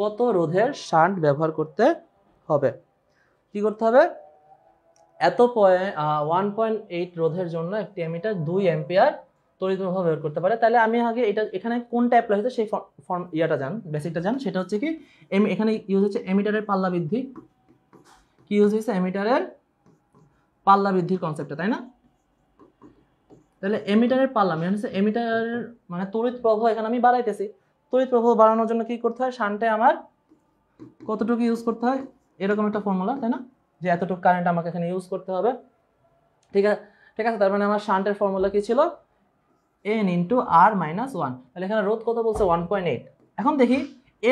কত রোধের শান্ট ব্যবহার করতে হবে কি করতে হবে এত পয়েন্ট ওয়ান পয়েন্ট এইট রোধের জন্য একটি এমিটার দুই এম্পিয়ার তড়িৎ প্রবাহ ব্যবহার করতে পারে তাহলে আমি আগে এটা এখানে কোনটা অ্যাপ্লাই হচ্ছে সেই ফর্ম ইয়াটা যান বেসিকটা যান সেটা হচ্ছে কি এমি এখানে ইউজ হচ্ছে এমিটারের পাল্লা বৃদ্ধি কি ইউজ হয়েছে এমিটারের পাল্লা বৃদ্ধির কনসেপ্টটা তাই না তাহলে এমিটারের পারলাম মানে হচ্ছে এমিটারের মানে তড়িৎ প্রবাহ এখানে আমি বাড়াইতেছি তড়িৎ প্রবাহ বাড়ানোর জন্য কি করতে হয় শানটে আমার কতটুকু ইউজ করতে হয় এরকম একটা ফর্মুলা তাই না যে এতটুকু কারেন্ট আমাকে এখানে ইউজ করতে হবে ঠিক আছে ঠিক আছে তার মানে আমার শান্টের ফর্মুলা কি ছিল N into R minus one তাহলে এখানে রোধ কত বলছে ওয়ান পয়েন্ট এইট এখন দেখি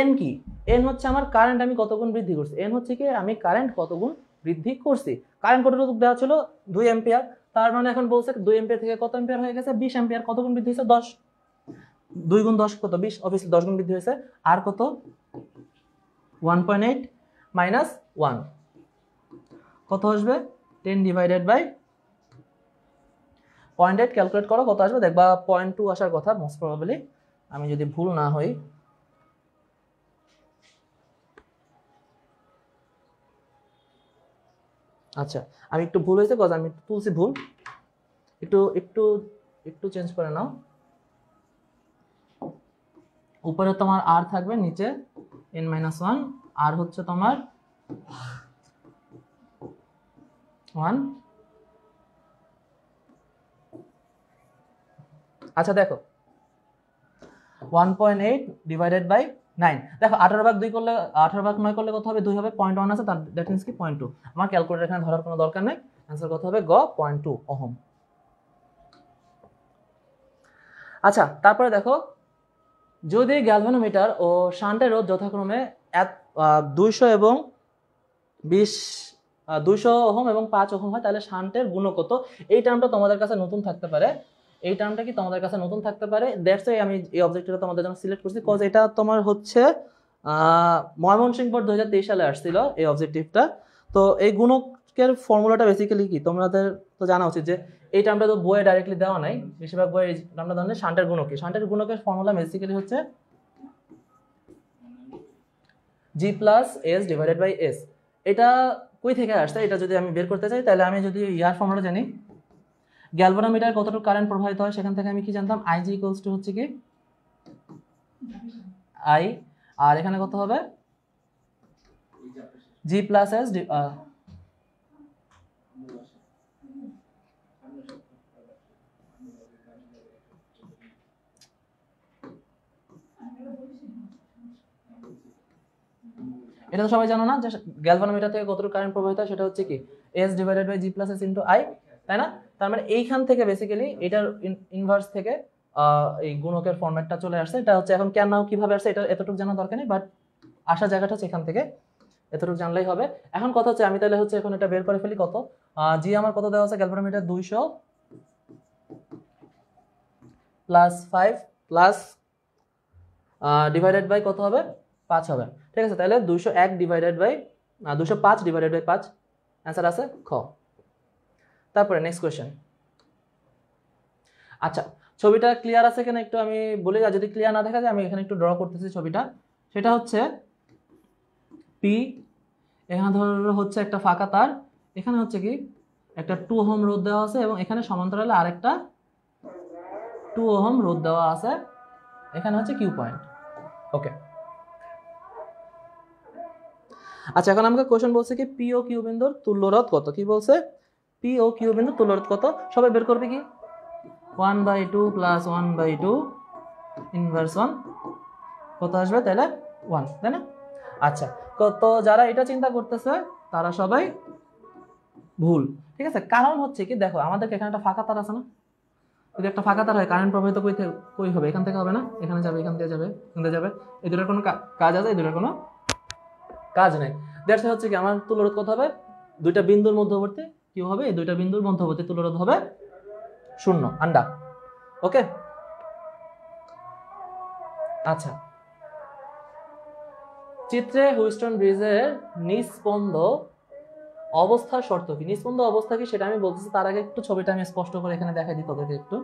এন কি এন হচ্ছে আমার কারেন্ট আমি কতগুণ বৃদ্ধি করছি এন হচ্ছে কি আমি কারেন্ট কতগুণ বৃদ্ধি করছি কারেন্ট কতটুকু দেওয়া ছিল দুই এম্পিয়ার তার মানে এখন বলছে দুই এম্পিয়ার থেকে কত এম্পিয়ার হয়ে গেছে বিশ এম্পিয়ার কত গুণ বৃদ্ধি হয়েছে দশ দুই গুণ দশ কত বিশ অফিসে দশ গুণ বৃদ্ধি হয়েছে আর কত one point eight minus one কত আসবে ten divided by point eight calculate করো কত আসবে দেখবা পয়েন্ট টু আসার কথা মোস্ট প্রবাবলি আমি যদি ভুল না হই আচ্ছা আমি একটু ভুল হয়েছে কজ আমি তুলছি ভুল একটু একটু একটু চেঞ্জ করে নাও উপরে তোমার আর থাকবে নিচে এন মাইনাস ওয়ান আর হচ্ছে তোমার ওয়ান আচ্ছা দেখো one point eight divided by nine দেখো আঠারো ভাগ দুই করলে আঠারো ভাগ নয় করলে কত হবে দুই হবে পয়েন্ট ওয়ান আছে তার দ্যাট মিনস কি পয়েন্ট টু আমার ক্যালকুলেটার এখানে ধরার কোনো দরকার নেই অ্যান্সার কত হবে গ পয়েন্ট টু অহম আচ্ছা তারপরে দেখো যদি গ্যালভানোমিটার ও শান্টের রোধ যথাক্রমে এক দুইশো এবং বিশ দুইশো ওহম এবং পাঁচ ওহম হয় তাহলে শান্টের গুণ কত এই টার্মটা তোমাদের কাছে নতুন থাকতে পারে এই টার্মটা কি তোমাদের কাছে নতুন থাকতে পারে দ্যাটস ওয়াই আমি এই অবজেক্টটা তোমাদের জন্য সিলেক্ট করছি কজ এটা তোমার হচ্ছে ময়মনসিংহ পর দু হাজার তেইশ সালে আসছিল এই অবজেক্টিভটা তো এই গুণকের ফর্মুলাটা বেসিক্যালি কি তোমাদের তো জানা উচিত যে এই টার্মটা তো বইয়ে ডাইরেক্টলি দেওয়া নাই বেশিরভাগ বইয়ে এই টার্মটা ধরনের নেই গুণক কি ষাটের গুণকের ফর্মুলা বেসিক্যালি হচ্ছে G plus S divided by S এটা কই থেকে আসছে এটা যদি আমি বের করতে চাই তাহলে আমি যদি ইয়ার ফর্মুলা জানি গ্যালভানোমিটার কতটুকু কারেন্ট প্রবাহিত হয় সেখান থেকে আমি কি জানতাম আইজি ইকুয়ালস টু হচ্ছে কি আই আর এখানে কত হবে জি প্লাস এস এটা তো সবাই জানো না যে গ্যালভানোমিটার থেকে কতটুকু কারেন্ট প্রবাহিত হয় সেটা হচ্ছে কি S divided by G plus S into I তাই না তার মানে এইখান থেকে বেসিক্যালি এটার ইনভার্স থেকে এই গুণকের ফর্ম্যাটটা চলে আসছে এটা হচ্ছে এখন কেন কিভাবে আসছে এটা এতটুকু জানা দরকার নেই বাট আসা জায়গাটা হচ্ছে এখান থেকে এতটুকু জানলেই হবে এখন কথা হচ্ছে আমি তাহলে হচ্ছে এখন এটা বের করে ফেলি কত জি আমার কত দেওয়া আছে ক্যালকুলোমিটার দুইশো plus five plus divided by কত হবে পাঁচ হবে ঠিক আছে তাহলে দুইশো এক ডিভাইডেড বাই দুশো পাঁচ ডিভাইডেড বাই পাঁচ অ্যান্সার আছে খ তারপরে নেক্সট কোয়েশন আচ্ছা ছবিটা ক্লিয়ার আছে কিনা একটু আমি বলি যা যদি ক্লিয়ার না দেখা যায় আমি এখানে একটু ড্র করতেছি ছবিটা সেটা হচ্ছে পি এখানে ধরো হচ্ছে একটা ফাঁকা তার এখানে হচ্ছে কি একটা টু হোম রোদ দেওয়া আছে এবং এখানে সমান্তরালে আরেকটা টু হোম রোদ দেওয়া আছে এখানে হচ্ছে কিউ পয়েন্ট ওকে আচ্ছা এখন আমাকে কোয়েশন বলছে কি পিও কিউ বিন্দুর তুল্যরথ কত কি বলছে পি ও কিউ বিন্দু তুলোরোধ কত সবাই বের করবে কি one by two plus one by two inverse one কত আসবে তাহলে ওয়ান তাই না আচ্ছা তো যারা এটা চিন্তা করতেছে তারা সবাই ভুল ঠিক আছে কারণ হচ্ছে কি দেখো আমাদেরকে এখানে একটা ফাঁকা তার আছে না যদি একটা ফাঁকা তার হয় কারেন্ট প্রবাহিত কই কই হবে এখান থেকে হবে না এখানে যাবে এখান থেকে যাবে এখান থেকে যাবে এই দুটার কোনো কাজ আছে এই দুটার কোনো কাজ নেই দেখতে হচ্ছে কি আমার তুলোরোধ কত হবে দুইটা বিন্দুর মধ্যবর্তী কি হবে এই দুইটা বিন্দুর মধ্যবর্তী তুলরোধ হবে শূন্য আন্ডা ওকে আচ্ছা চিত্রে হুইস্টন ব্রিজের নিস্পন্দ অবস্থা শর্ত কি নিস্পন্দ অবস্থা কি সেটা আমি বলতেছি তার আগে একটু ছবিটা আমি স্পষ্ট করে এখানে দেখাই দিই তোদেরকে একটু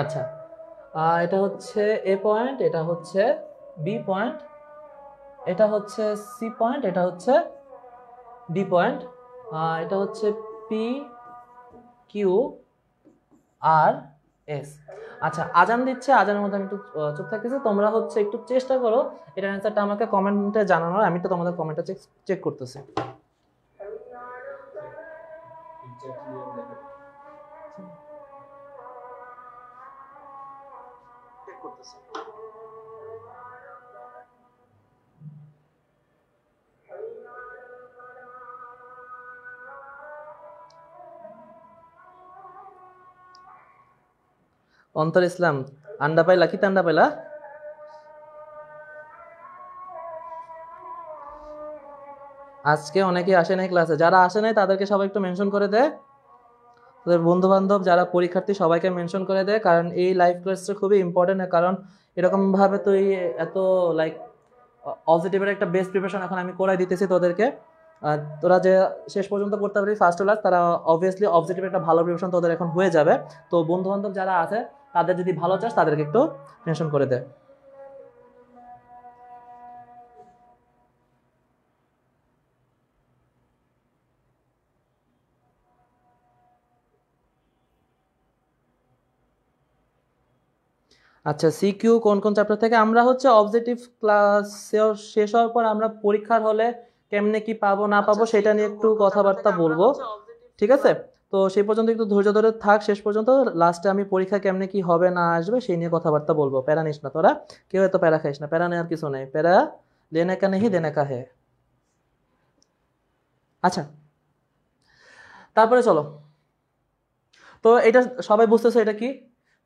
আচ্ছা এটা হচ্ছে এ পয়েন্ট এটা হচ্ছে বি পয়েন্ট এটা হচ্ছে সি পয়েন্ট এটা হচ্ছে ডি পয়েন্ট এটা হচ্ছে পি কিউ আর এস আচ্ছা আজান দিচ্ছে আজানের মধ্যে আমি একটু চুপ থাকতেছি তোমরা হচ্ছে একটু চেষ্টা করো এটার অ্যান্সারটা আমাকে কমেন্টে জানানোর আমি তো তোমাদের কমেন্টটা চেক চেক করতেছি অন্তর ইসলাম আন্ডা পাইলা কি তান্ডা পাইলা আজকে অনেকে আসে নাই ক্লাসে যারা আসে নাই তাদেরকে সবাই একটু মেনশন করে দে তোদের বন্ধু বান্ধব যারা পরীক্ষার্থী সবাইকে মেনশন করে দেয় কারণ এই লাইভ ক্লাসটা খুবই ইম্পর্টেন্ট কারণ এরকমভাবে তুই এত লাইক পজিটিভের একটা বেস্ট প্রিপারেশন এখন আমি করাই দিতেছি তোদেরকে তোরা যে শেষ পর্যন্ত করতে পারবি ফার্স্ট ক্লাস তারা অবভিয়াসলি অবজেক্টিভ একটা ভালো প্রিপারেশন তোদের এখন হয়ে যাবে তো বন্ধু বান্ধব যারা আছে তাদের যদি ভালো চাস তাদেরকে একটু মেনশন করে দে আচ্ছা সিকিউ কোন কোন চ্যাপ্টার থেকে আমরা হচ্ছে অবজেক্টিভ ক্লাস শেষ হওয়ার পর আমরা পরীক্ষার হলে কেমনে কি পাবো না আচ্ছা, পাবো সেটা নিয়ে একটু কথাবার্তা বলবো ঠিক আছে তো সেই পর্যন্ত একটু ধৈর্য ধরে থাক শেষ পর্যন্ত লাস্টে আমি পরীক্ষা কেমনে কি হবে না আসবে সেই নিয়ে কথাবার্তা বলবো প্যারা নিস না তোরা কেউ এত প্যারা খাইস না প্যারা নেওয়ার কিছু নেই প্যারা লেনেকা নেহি দেনে হে আচ্ছা তারপরে চলো তো এটা সবাই বুঝতেছে এটা কি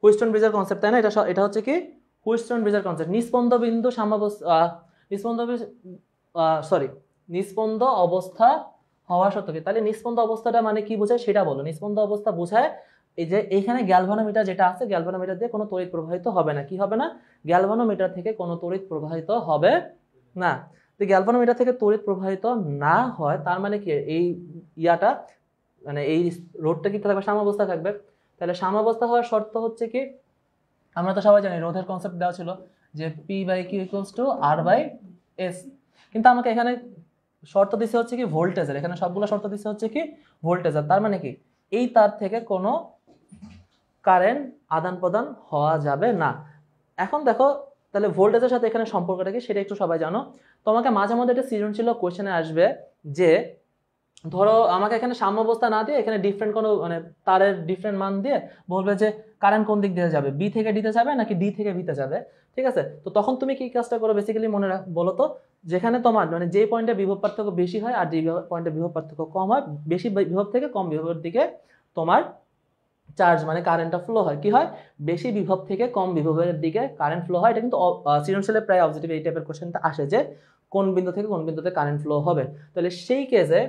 হুইস্টন ব্রিজের কনসেপ্ট তাই না এটা এটা হচ্ছে কি হুইস্টন ব্রিজের কনসেপ্ট নিস্পন্দ বিন্দু সাম্যাবস্থা নিস্পন্দ সরি নিস্পন্দ অবস্থা হওয়া কি তাহলে নিস্পন্দ অবস্থাটা মানে কি বোঝায় সেটা বলো নিষ্পন্দ অবস্থা বোঝায় এই যে এখানে গ্যালভানোমিটার যেটা আছে গ্যালভানোমিটার দিয়ে কোনো তড়িৎ প্রবাহিত হবে না কি হবে না গ্যালভানোমিটার থেকে কোনো তড়িৎ প্রবাহিত হবে না তো গ্যালভানোমিটার থেকে তড়িৎ প্রবাহিত না হয় তার মানে কি এই ইয়াটা মানে এই রোডটা কি থাকবে সাম্যাবস্থা থাকবে তাহলে সাম্যাবস্থা হওয়ার শর্ত হচ্ছে কি আমরা তো সবাই জানি রোধের কনসেপ্ট দেওয়া ছিল যে P by Q equals to R by S কিন্তু আমাকে এখানে শর্ত দিছে হচ্ছে কি ভোল্টেজের এখানে সবগুলো শর্ত দিছে হচ্ছে কি ভোল্টেজের তার মানে কি এই তার থেকে কোনো কারেন্ট আদান প্রদান হওয়া যাবে না এখন দেখো তাহলে ভোল্টেজের সাথে এখানে সম্পর্কটা কি সেটা একটু সবাই জানো তোমাকে মাঝে মধ্যে একটা সৃজনশীল কোশ্চেনে আসবে যে ধরো আমাকে এখানে সাম্যবস্থা না দিয়ে এখানে ডিফারেন্ট কোনো মানে তারের ডিফারেন্ট মান দিয়ে বলবে যে কারেন্ট কোন দিক দিয়ে যাবে বি থেকে ডিতে যাবে নাকি ডি থেকে ভিতে যাবে ঠিক আছে তো তখন তুমি কি কাজটা করো বেসিক্যালি মনে রাখ বলো তো যেখানে তোমার মানে যে পয়েন্টে বিভব পার্থক্য বেশি হয় আর যে পয়েন্টে বিভব পার্থক্য কম হয় বেশি বিভব থেকে কম বিভবের দিকে তোমার চার্জ মানে কারেন্টটা ফ্লো হয় কি হয় বেশি বিভব থেকে কম বিভবের দিকে কারেন্ট ফ্লো হয় এটা কিন্তু সৃজনশীলের প্রায় অবজেক্টিভ এই টাইপের কোশ্চেনটা আসে যে কোন বিন্দু থেকে কোন বিন্দুতে কারেন্ট ফ্লো হবে তাহলে সেই কেসে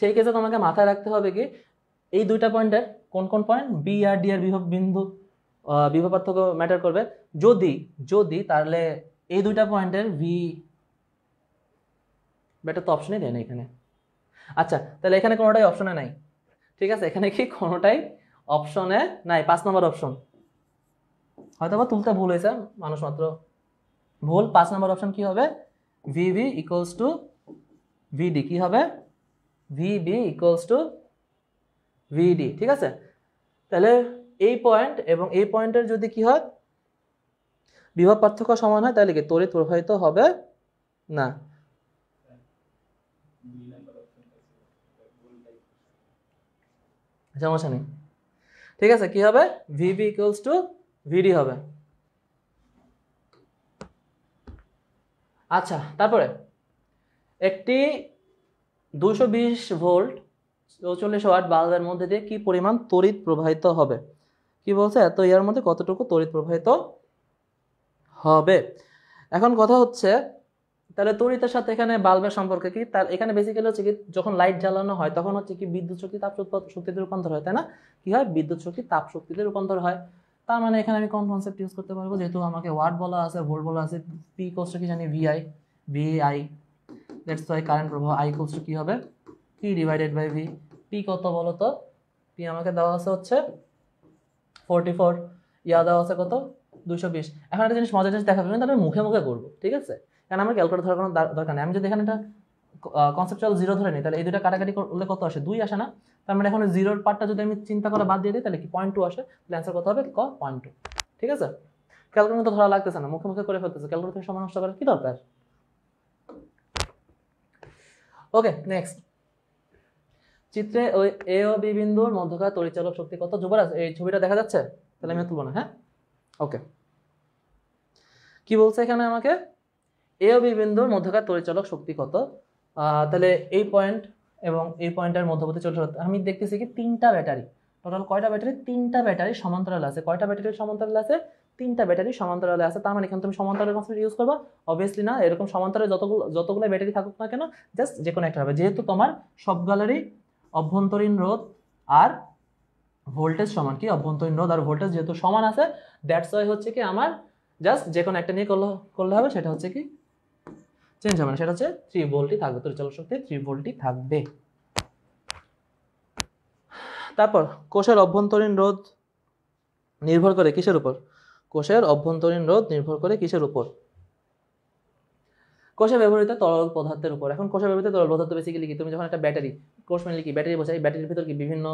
সেই কেসে তোমাকে মাথায় রাখতে হবে কি এই দুইটা পয়েন্টের কোন কোন পয়েন্ট বি আর ডি আর বিভব বিন্দু বিভব পার্থক্য ম্যাটার করবে যদি যদি তাহলে এই দুইটা পয়েন্টের ভি ব্যাটার তো অপশনই দেয় না এখানে আচ্ছা তাহলে এখানে কোনোটাই অপশনে নাই ঠিক আছে এখানে কি কোনোটাই অপশনে নাই পাঁচ নম্বর অপশন হয়তো বা তুলতে ভুল হয়েছে মানুষ মাত্র ভুল পাঁচ নম্বর অপশন কি হবে V V equals to VD কি হবে V B equals to VD ঠিক আছে তাহলে এই পয়েন্ট এবং এই পয়েন্টের যদি কি হয় বিভব পার্থক্য সমান হয় তাহলে কি তড়িৎ প্রবাহিত হবে না সমস্যা নেই ঠিক আছে কি হবে ভিবি ইকুয়ালস টু ভিডি হবে আচ্ছা তারপরে একটি দুশো ভোল্ট চৌচল্লিশ ওয়াট বাল্বের মধ্যে দিয়ে কি পরিমাণ তড়িৎ প্রবাহিত হবে কি বলছে এত ইয়ার মধ্যে কতটুকু তড়িৎ প্রবাহিত হবে এখন কথা হচ্ছে তাহলে তড়িতের সাথে এখানে বাল্বের সম্পর্কে কি তার এখানে বেসিক্যালি হচ্ছে কি যখন লাইট জ্বালানো হয় তখন হচ্ছে কি বিদ্যুৎ শক্তি তাপ শক্তিতে রূপান্তর হয় তাই না কি হয় বিদ্যুৎ শক্তি তাপ শক্তিতে রূপান্তর হয় তার মানে এখানে আমি কোন কনসেপ্ট ইউজ করতে পারবো যেহেতু আমাকে ওয়ার্ড বলা আছে ভোল্ট বলা আছে পি কষ্ট কি জানি VI VI that's why current প্রবাহ আই কষ্ট কি হবে P divided by V P কত বলো তো পি আমাকে দেওয়া আছে হচ্ছে ফোরটি ফোর ইয়া দেওয়া আছে কত দুশো বিশ এখন একটা জিনিস মজার জিনিস দেখাবে কিন্তু আমি মুখে মুখে করবো ঠিক আছে কারণ আমার ক্যালকুলেট ধরার কোনো দরকার নেই আমি যদি এখানে একটা কনসেপচুয়াল জিরো ধরে নিই তাহলে এই দুটা কাটাকাটি করলে কত আসে দুই আসে না তার মানে এখন জিরোর পার্টটা যদি আমি চিন্তা করে বাদ দিয়ে দিই তাহলে কি পয়েন্ট টু আসে তাহলে অ্যান্সার কত হবে ক পয়েন্ট টু ঠিক আছে ক্যালকুলেটর তো ধরা লাগতেছে না মুখে মুখে করে ফেলতেছে ক্যালকুলেটর সময় নষ্ট করার কি দরকার ওকে নেক্সট চিত্রে ওই এ ও বি বিন্দুর মধ্যকার পরিচালক শক্তি কত যুবরাজ এই ছবিটা দেখা যাচ্ছে তাহলে আমি তুলব না হ্যাঁ ওকে কি বলছে এখানে আমাকে এ ও বি বিন্দুর মধ্যকার পরিচালক শক্তি কত তাহলে এই পয়েন্ট এবং এই পয়েন্টের মধ্যবর্তী চলছে আমি দেখতেছি কি তিনটা ব্যাটারি টোটাল কয়টা ব্যাটারি তিনটা ব্যাটারি সমান্তরাল আছে কয়টা ব্যাটারি সমান্তরাল আছে তিনটা ব্যাটারি সমান্তরালে আছে তার মানে এখানে তুমি সমান্তরালের কনসেপ্ট ইউজ করবা অবভিয়াসলি না এরকম সমান্তরালে যতগুলো যতগুলো ব্যাটারি থাকুক না কেন জাস্ট যে কোনো একটা হবে যেহেতু তোমার সব গ্যালারি অভ্যন্তরীণ রোধ আর ভোল্টেজ সমান কি অভ্যন্তরীণ রোধ আর ভোল্টেজ যেহেতু সমান আছে দ্যাটস ওয়াই হচ্ছে কি আমার জাস্ট যে কোনো একটা নিয়ে করলে করলে হবে সেটা হচ্ছে কি চেঞ্জ হবে না সেটা হচ্ছে থ্রি ভোল্টই থাকবে তরিচালক শক্তি থ্রি ভোল্টই থাকবে তারপর কোষের অভ্যন্তরীণ রোধ নির্ভর করে কিসের উপর কোষের অভ্যন্তরীণ রোধ নির্ভর করে কিসের উপর কোষে ব্যবহৃত তরল পদার্থের উপর এখন কোষে ব্যবহৃত তরল পদার্থ বেসিক্যালি কি তুমি যখন একটা ব্যাটারি কোষ মানে কি ব্যাটারি বোঝায় ব্যাটারির ভিতর কি বিভিন্ন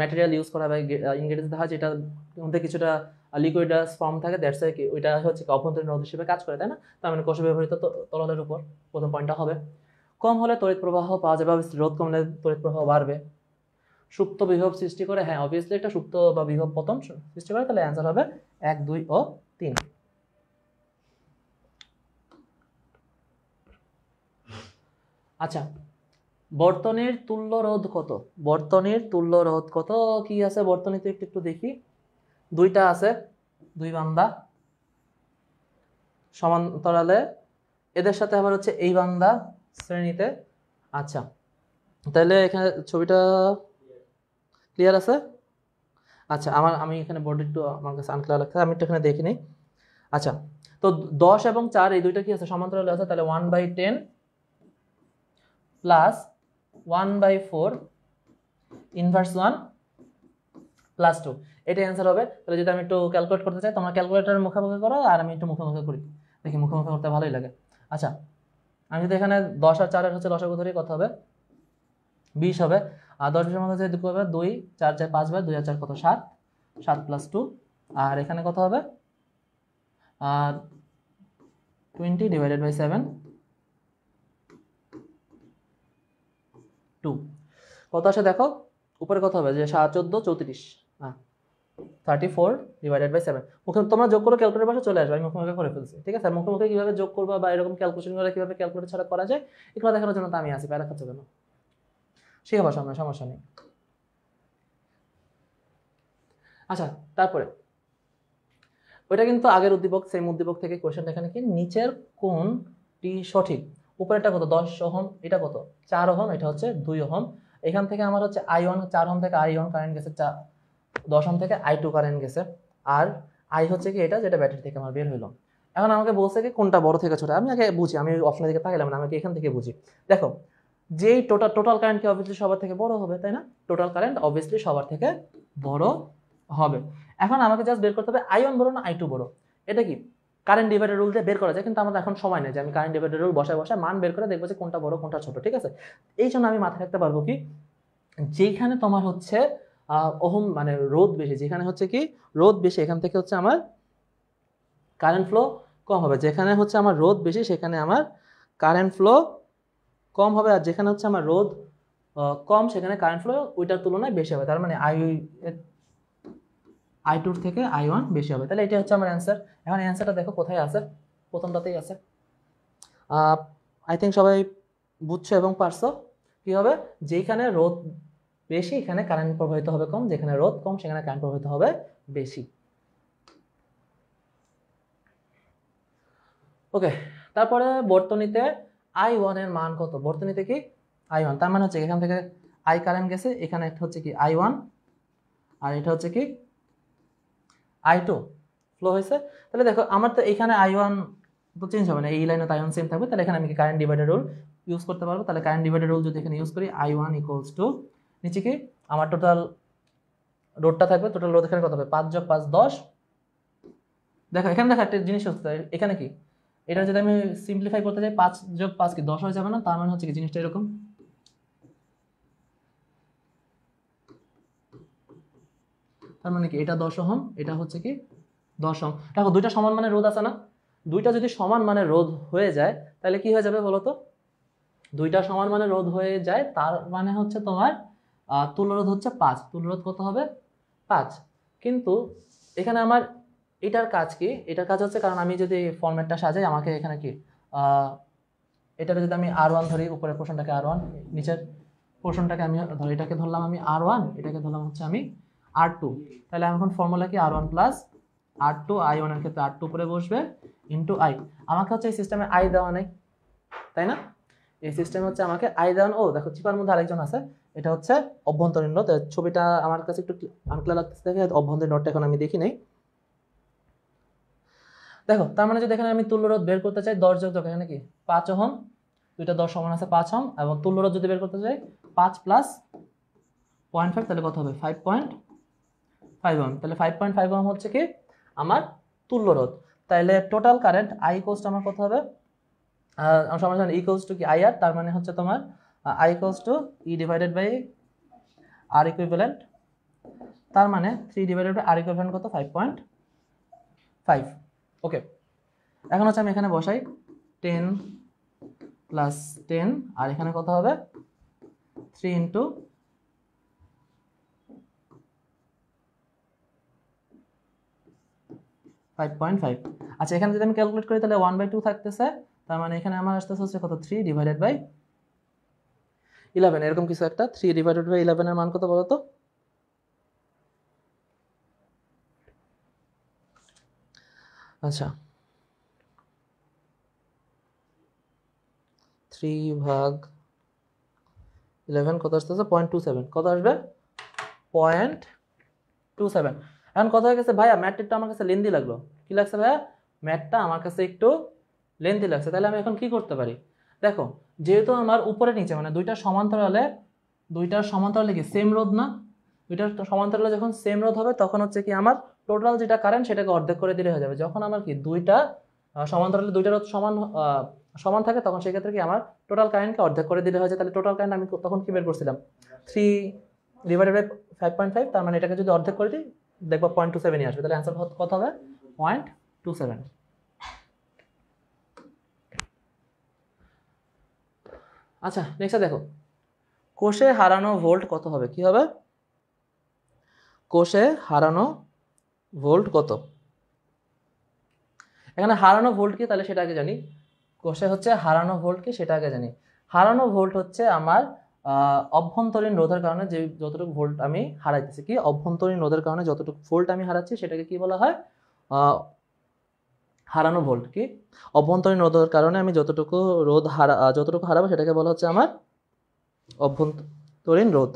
ম্যাটেরিয়াল ইউজ করা হয় ইনগ্রেডিয়েন্টস দেখা যেটা যেটার মধ্যে কিছুটা লিকুইডাস ফর্ম থাকে দ্যাটস কি ওইটা হচ্ছে অভ্যন্তরীণ রোধ হিসেবে কাজ করে তাই না তার মানে কোষে ব্যবহৃত তরলের উপর প্রথম পয়েন্টটা হবে কম হলে তড়িৎ প্রবাহ পাওয়া যাবে অবশ্যই রোধ কমলে তড়িৎ প্রবাহ বাড়বে সুপ্ত বিভব সৃষ্টি করে হ্যাঁ অবভিয়াসলি একটা সুপ্ত বা বিভব পতন সৃষ্টি করে তাহলে অ্যান্সার হবে এক দুই ও তিন আচ্ছা বর্তনের তুল্য রোধ কত বর্তনের তুল্য রোধ কত কি আছে বর্তনীতে একটু একটু দেখি দুইটা আছে দুই বান্দা সমান্তরালে এদের সাথে আবার হচ্ছে এই বান্দা শ্রেণীতে আচ্ছা তাহলে এখানে ছবিটা ক্লিয়ার আছে আচ্ছা আমার আমি এখানে বোর্ড একটু আমার কাছে আনক্লিয়ার লাগছে আমি একটু এখানে দেখি নিই আচ্ছা তো দশ এবং চার এই দুইটা কি আছে সমান্তরালে আছে তাহলে one by ten plus one by four inverse one plus two এটাই অ্যান্সার হবে তাহলে যদি আমি একটু ক্যালকুলেট করতে চাই তোমরা ক্যালকুলেটারের মুখোমুখি করো আর আমি একটু মুখোমুখি করি দেখি মুখোমুখি করতে ভালোই লাগে আচ্ছা আমি যদি এখানে দশ আর চারের হচ্ছে লসাগু ধরি কত হবে বিশ হবে আর দশ বিশের মধ্যে হচ্ছে দুটো হবে দুই চার চার পাঁচ বাই দুই আর চার কত সাত সাত প্লাস টু আর এখানে কত হবে আর twenty divided by seven two কত আসে দেখো উপরে কত হবে যে সাত চোদ্দো চৌত্রিশ হ্যাঁ thirty four divided by seven মুখে তোমরা যোগ করে ক্যালকুলেটর পাশে চলে আসবে আমি মুখোমুখি করে ফেলছি ঠিক আছে মুখোমুখি কীভাবে যোগ করবো বা এরকম ক্যালকুলেশন করে কীভাবে ক্যালকুলেটর ছাড়া করা যায় এগুলো দেখানোর জন্য তো আমি আসি প্যারা খাচ্ছ কেন শিখে পাস আমরা সমস্যা নেই আচ্ছা তারপরে ওইটা কিন্তু আগের উদ্দীপক সেম উদ্দীপক থেকে কোয়েশনটা এখানে কি নিচের কোনটি সঠিক উপরেরটা কত দশ ওহম এটা কত চার ওহম এটা হচ্ছে দুই ওহম এখান থেকে আমার হচ্ছে আই ওয়ান চার ওহম থেকে আই ওয়ান কারেন্ট গেছে চার দশ ওহম থেকে আই টু কারেন্ট গেছে আর আই হচ্ছে কি এটা যেটা ব্যাটারি থেকে আমার বের হলো এখন আমাকে বলছে কি কোনটা বড় থেকে ছোট আমি আগে বুঝি আমি অপশনের দিকে তাকাইলাম না আমাকে এখান থেকে বুঝি দেখো যেই টোটাল টোটাল কারেন্ট কি অবভিয়াসলি সবার থেকে বড় হবে তাই না টোটাল কারেন্ট অবভিয়াসলি সবার থেকে বড় হবে এখন আমাকে জাস্ট বের করতে হবে আই ওয়ান বড় না আই টু বড় এটা কি কারেন্ট ডিভাইডার রুল দিয়ে বের করা যায় কিন্তু আমাদের এখন সময় নেই যে আমি কারেন্ট ডিভাইডার রুল বসায় বসায় মান বের করে দেখবো যে কোনটা বড় কোনটা ছোট ঠিক আছে এই জন্য আমি মাথায় রাখতে পারবো কি যেখানে তোমার হচ্ছে ওহম মানে রোদ বেশি যেখানে হচ্ছে কি রোদ বেশি এখান থেকে হচ্ছে আমার কারেন্ট ফ্লো কম হবে যেখানে হচ্ছে আমার রোদ বেশি সেখানে আমার কারেন্ট ফ্লো কম হবে আর যেখানে হচ্ছে আমার রোদ কম সেখানে কারেন্ট ফ্লো ওইটার তুলনায় বেশি হবে তার মানে আই আই টুর থেকে আই ওয়ান বেশি হবে তাহলে এটা হচ্ছে আমার অ্যান্সার এখন অ্যান্সারটা দেখো কোথায় আছে প্রথমটাতেই আছে আই থিঙ্ক সবাই বুঝছো এবং পারছো কি হবে যেখানে রোদ বেশি এখানে কারেন্ট প্রবাহিত হবে কম যেখানে রোদ কম সেখানে কারেন্ট প্রবাহিত হবে বেশি ওকে তারপরে বর্তনীতে আই ওয়ানের মান কত বর্তনীতে কি আই ওয়ান তার মানে হচ্ছে এখান থেকে আই কারেন্ট গেছে এখানে একটা হচ্ছে কি আই ওয়ান আর এটা হচ্ছে কি আই টু ফ্লো হয়েছে তাহলে দেখো আমার তো এখানে আই ওয়ান তো চেঞ্জ হবে না এই লাইনে তো আই ওয়ান সেম থাকবে তাহলে এখানে আমি কারেন্ট ডিভাইডার রুল ইউজ করতে পারবো তাহলে কারেন্ট ডিভাইডার রুল যদি এখানে ইউজ করি আই ওয়ান ইকুয়ালস টু নিচে কি আমার টোটাল রোডটা থাকবে টোটাল রোড এখানে কত হবে পাঁচ যোগ পাঁচ দশ দেখো এখানে দেখো একটা জিনিস হচ্ছে এখানে কি এটা যদি আমি সিম্পলিফাই করতে চাই পাঁচ যোগ পাঁচ কি দশ হয়ে যাবে না তার মানে হচ্ছে কি জিনিসটা এরকম তার মানে কি এটা দশ ওহম এটা হচ্ছে কি দশ ওহম দেখো দুইটা সমান মানে রোধ আছে না দুইটা যদি সমান মানে রোধ হয়ে যায় তাহলে কি হয়ে যাবে বলো তো দুইটা সমান মানে রোধ হয়ে যায় তার মানে হচ্ছে তোমার তুলরোধ হচ্ছে পাঁচ তুলরোধ কত হবে পাঁচ কিন্তু এখানে আমার এটার কাজ কি এটার কাজ হচ্ছে কারণ আমি যদি ফর্মেটটা সাজাই আমাকে এখানে কি এটাকে যদি আমি আর ওয়ান ধরি উপরের পোর্শনটাকে আর ওয়ান নিচের পোর্শনটাকে আমি এটাকে ধরলাম আমি আর ওয়ান এটাকে ধরলাম হচ্ছে আমি আর টু তাহলে আমি এখন ফর্মুলা কি R one plus R two I ওয়ানের ক্ষেত্রে আর টু উপরে বসবে ইন্টু আই আমাকে হচ্ছে এই সিস্টেমে আই দেওয়া নেই তাই না এই সিস্টেম হচ্ছে আমাকে আই দেওয়ান ও দেখো চিপার মধ্যে আরেকজন আছে এটা হচ্ছে অভ্যন্তরীণ নোট ছবিটা আমার কাছে একটু আনক্লা লাগতেছে দেখে অভ্যন্তরীণ নোটটা এখন আমি দেখি নাই দেখো তার মানে যদি এখানে আমি তুল্যরোধ বের করতে চাই দশ যোগ এখানে কি পাঁচ ওহম দুইটা দশ সমান আছে পাঁচ ওহম এবং তুল্যরোধ যদি বের করতে চাই পাঁচ প্লাস পয়েন্ট ফাইভ তাহলে কত হবে ফাইভ পয়েন্ট ফাইভ ওয়াম তাহলে ফাইভ পয়েন্ট ফাইভ ওয়াম হচ্ছে কি আমার তুল্য রোধ তাহলে টোটাল কারেন্ট আই কোস্ট আমার কত হবে সমান সমান ইকোস টু কি আই আর তার মানে হচ্ছে তোমার আই কোস্ট to E divided by R equivalent তার মানে three divided by R equivalent কত ফাইভ পয়েন্ট ফাইভ ওকে এখন হচ্ছে আমি এখানে বসাই টেন প্লাস টেন আর এখানে কত হবে three into five point five আচ্ছা এখানে যদি আমি ক্যালকুলেট করি তাহলে ওয়ান বাই টু থাকতেছে তার মানে এখানে আমার আসতেছে হচ্ছে কত থ্রি ডিভাইডেড বাই ইলেভেন এরকম কিছু একটা থ্রি ডিভাইডেড বাই ইলেভেনের মান কত বলো তো আচ্ছা থ্রি ভাগ ইলেভেন কত আসতেছে পয়েন্ট টু সেভেন কত আসবে পয়েন্ট টু সেভেন এখন কথা হয়ে গেছে ভাইয়া ম্যাটটা একটু আমার কাছে লেন্দি লাগলো কী লাগছে ভাইয়া ম্যাটটা আমার কাছে একটু লেন্দি লাগছে তাহলে আমি এখন কি করতে পারি দেখো যেহেতু আমার উপরে নিচে মানে দুইটা সমান্তরালে দুইটার সমান্তরালে কি সেম রোধ না দুইটার সমান্তরালে যখন সেম রোধ হবে তখন হচ্ছে কি আমার টোটাল যেটা কারেন্ট সেটাকে অর্ধেক করে দিলে হয়ে যাবে যখন আমার কি দুইটা সমান্তরালে দুইটা রোধ সমান সমান থাকে তখন সেক্ষেত্রে কি আমার টোটাল কারেন্টকে অর্ধেক করে দিলে হয়ে যায় তাহলে টোটাল কারেন্ট আমি তখন কি বের করছিলাম three divided by five point five তার মানে এটাকে যদি অর্ধেক করে দিই দেখবো পয়েন্ট টু সেভেনই আসবে তাহলে অ্যান্সার কত হবে পয়েন্ট টু সেভেন আচ্ছা নেক্সট দেখো কোষে হারানো ভোল্ট কত হবে কি হবে কোষে হারানো ভোল্ট কত এখানে হারানো ভোল্ট কি তাহলে সেটা আগে জানি কোষে হচ্ছে হারানো ভোল্ট কি সেটা আগে জানি হারানো ভোল্ট হচ্ছে আমার অভ্যন্তরীণ রোধের কারণে যে যতটুকু ভোল্ট আমি হারাইতেছি কি অভ্যন্তরীণ রোধের কারণে যতটুকু ভোল্ট আমি হারাচ্ছি সেটাকে কি বলা হয় হারানো ভোল্ট কি অভ্যন্তরীণ রোধের কারণে আমি যতটুকু রোধ হারা যতটুকু হারাবো সেটাকে বলা হচ্ছে আমার অভ্যন্তরীণ রোধ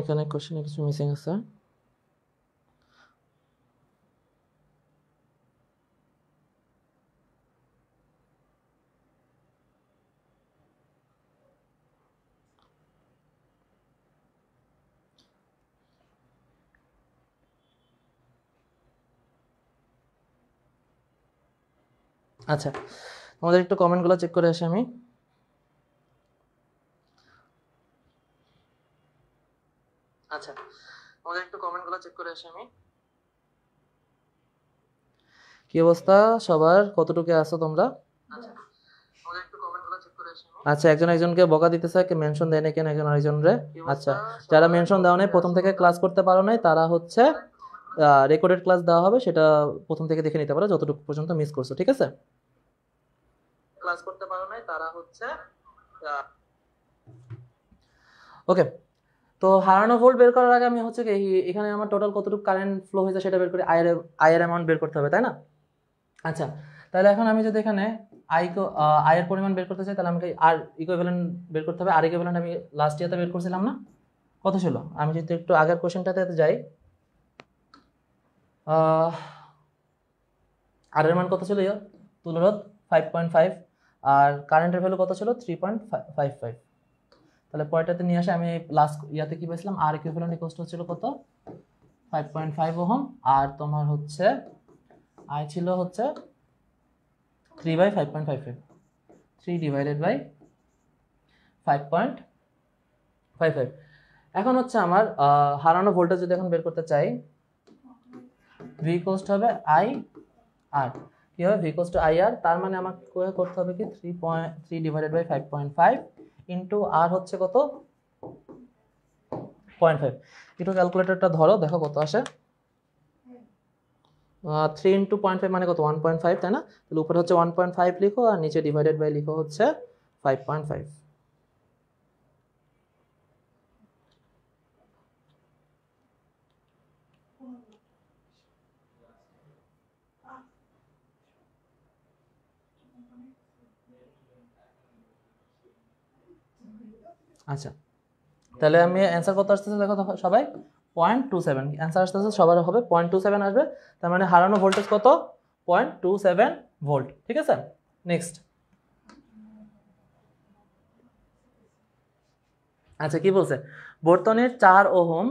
এখানে কোশ্চেনে কিছু মিসিং আছে আচ্ছা তোমাদের একটু কমেন্টগুলো চেক করে আসি আমি আচ্ছা তোমাদের একটু কমেন্টগুলো চেক করে আসি আমি কি অবস্থা সবার কতটুকু আছো তোমরা আচ্ছা আচ্ছা একজন একজনকে বকা দিতেছে কে মেনশন দেয় না কেন একজন আরেকজন রে আচ্ছা যারা মেনশন দেওয়া নাই প্রথম থেকে ক্লাস করতে পারো নাই তারা হচ্ছে রেকর্ডেড ক্লাস দেওয়া হবে সেটা প্রথম থেকে দেখে নিতে পারো যতটুকু পর্যন্ত মিস করছো ঠিক আছে ক্লাস করতে পারো নাই তারা হচ্ছে ওকে তো হারানো ভোল্ট বের করার আগে আমি হচ্ছে কি এখানে আমার টোটাল কতটুকু কারেন্ট ফ্লো হয়েছে সেটা বের করে আয়ের আয়ের অ্যামাউন্ট বের করতে হবে তাই না আচ্ছা তাহলে এখন আমি যদি এখানে আই আয়ের পরিমাণ বের করতে চাই তাহলে আমাকে আর ইকুইভ্যালেন্ট বের করতে হবে আর ইকুইভ্যালেন্ট আমি লাস্ট ইয়ারতে বের করছিলাম না কত ছিল আমি যদি একটু আগের কোশ্চেনটাতে যাই আরের এর মান কত ছিল ইয়ার তুলরোধ ফাইভ পয়েন্ট ফাইভ আর কারেন্টের ভ্যালু কত ছিল থ্রি পয়েন্ট ফাইভ ফাইভ তাহলে পরেরটাতে নিয়ে আসে আমি লাস্ট ইয়াতে কি পেয়েছিলাম আর ইকুইভ্যালেন্ট ইকোস্ট হচ্ছিল কত ফাইভ পয়েন্ট ফাইভ ওহম আর তোমার হচ্ছে আই ছিল হচ্ছে three by five point five five three divided by five point five five এখন হচ্ছে আমার হারানো ভোল্টেজ যদি এখন বের করতে চাই ভি কস্ট হবে আই আর কী হবে ভি কস্ট আই আর তার মানে আমাকে করতে হবে কি three point three divided by five point five into R হচ্ছে কত পয়েন্ট ফাইভ একটু ক্যালকুলেটরটা ধরো দেখো কত আসে থ্রি ইন্টু পয়েন্ট ফাইভ মানে কত ওয়ান পয়েন্ট ফাইভ তাই না তাহলে উপরে হচ্ছে ওয়ান পয়েন্ট ফাইভ লিখো আর নিচে ডিভাইডেড বাই লিখো হচ্ছে ফাইভ পয়েন্ট ফাইভ আচ্ছা তাহলে আমি অ্যান্সার কত আসতেছে দেখো সবাই পয়েন্ট টু সেভেন অ্যান্সার আসতেছে সবার হবে পয়েন্ট টু সেভেন আসবে তার মানে হারানো ভোল্টেজ কত পয়েন্ট টু সেভেন ভোল্ট ঠিক আছে নেক্সট আচ্ছা কি বলছে বর্তনের চার ওহম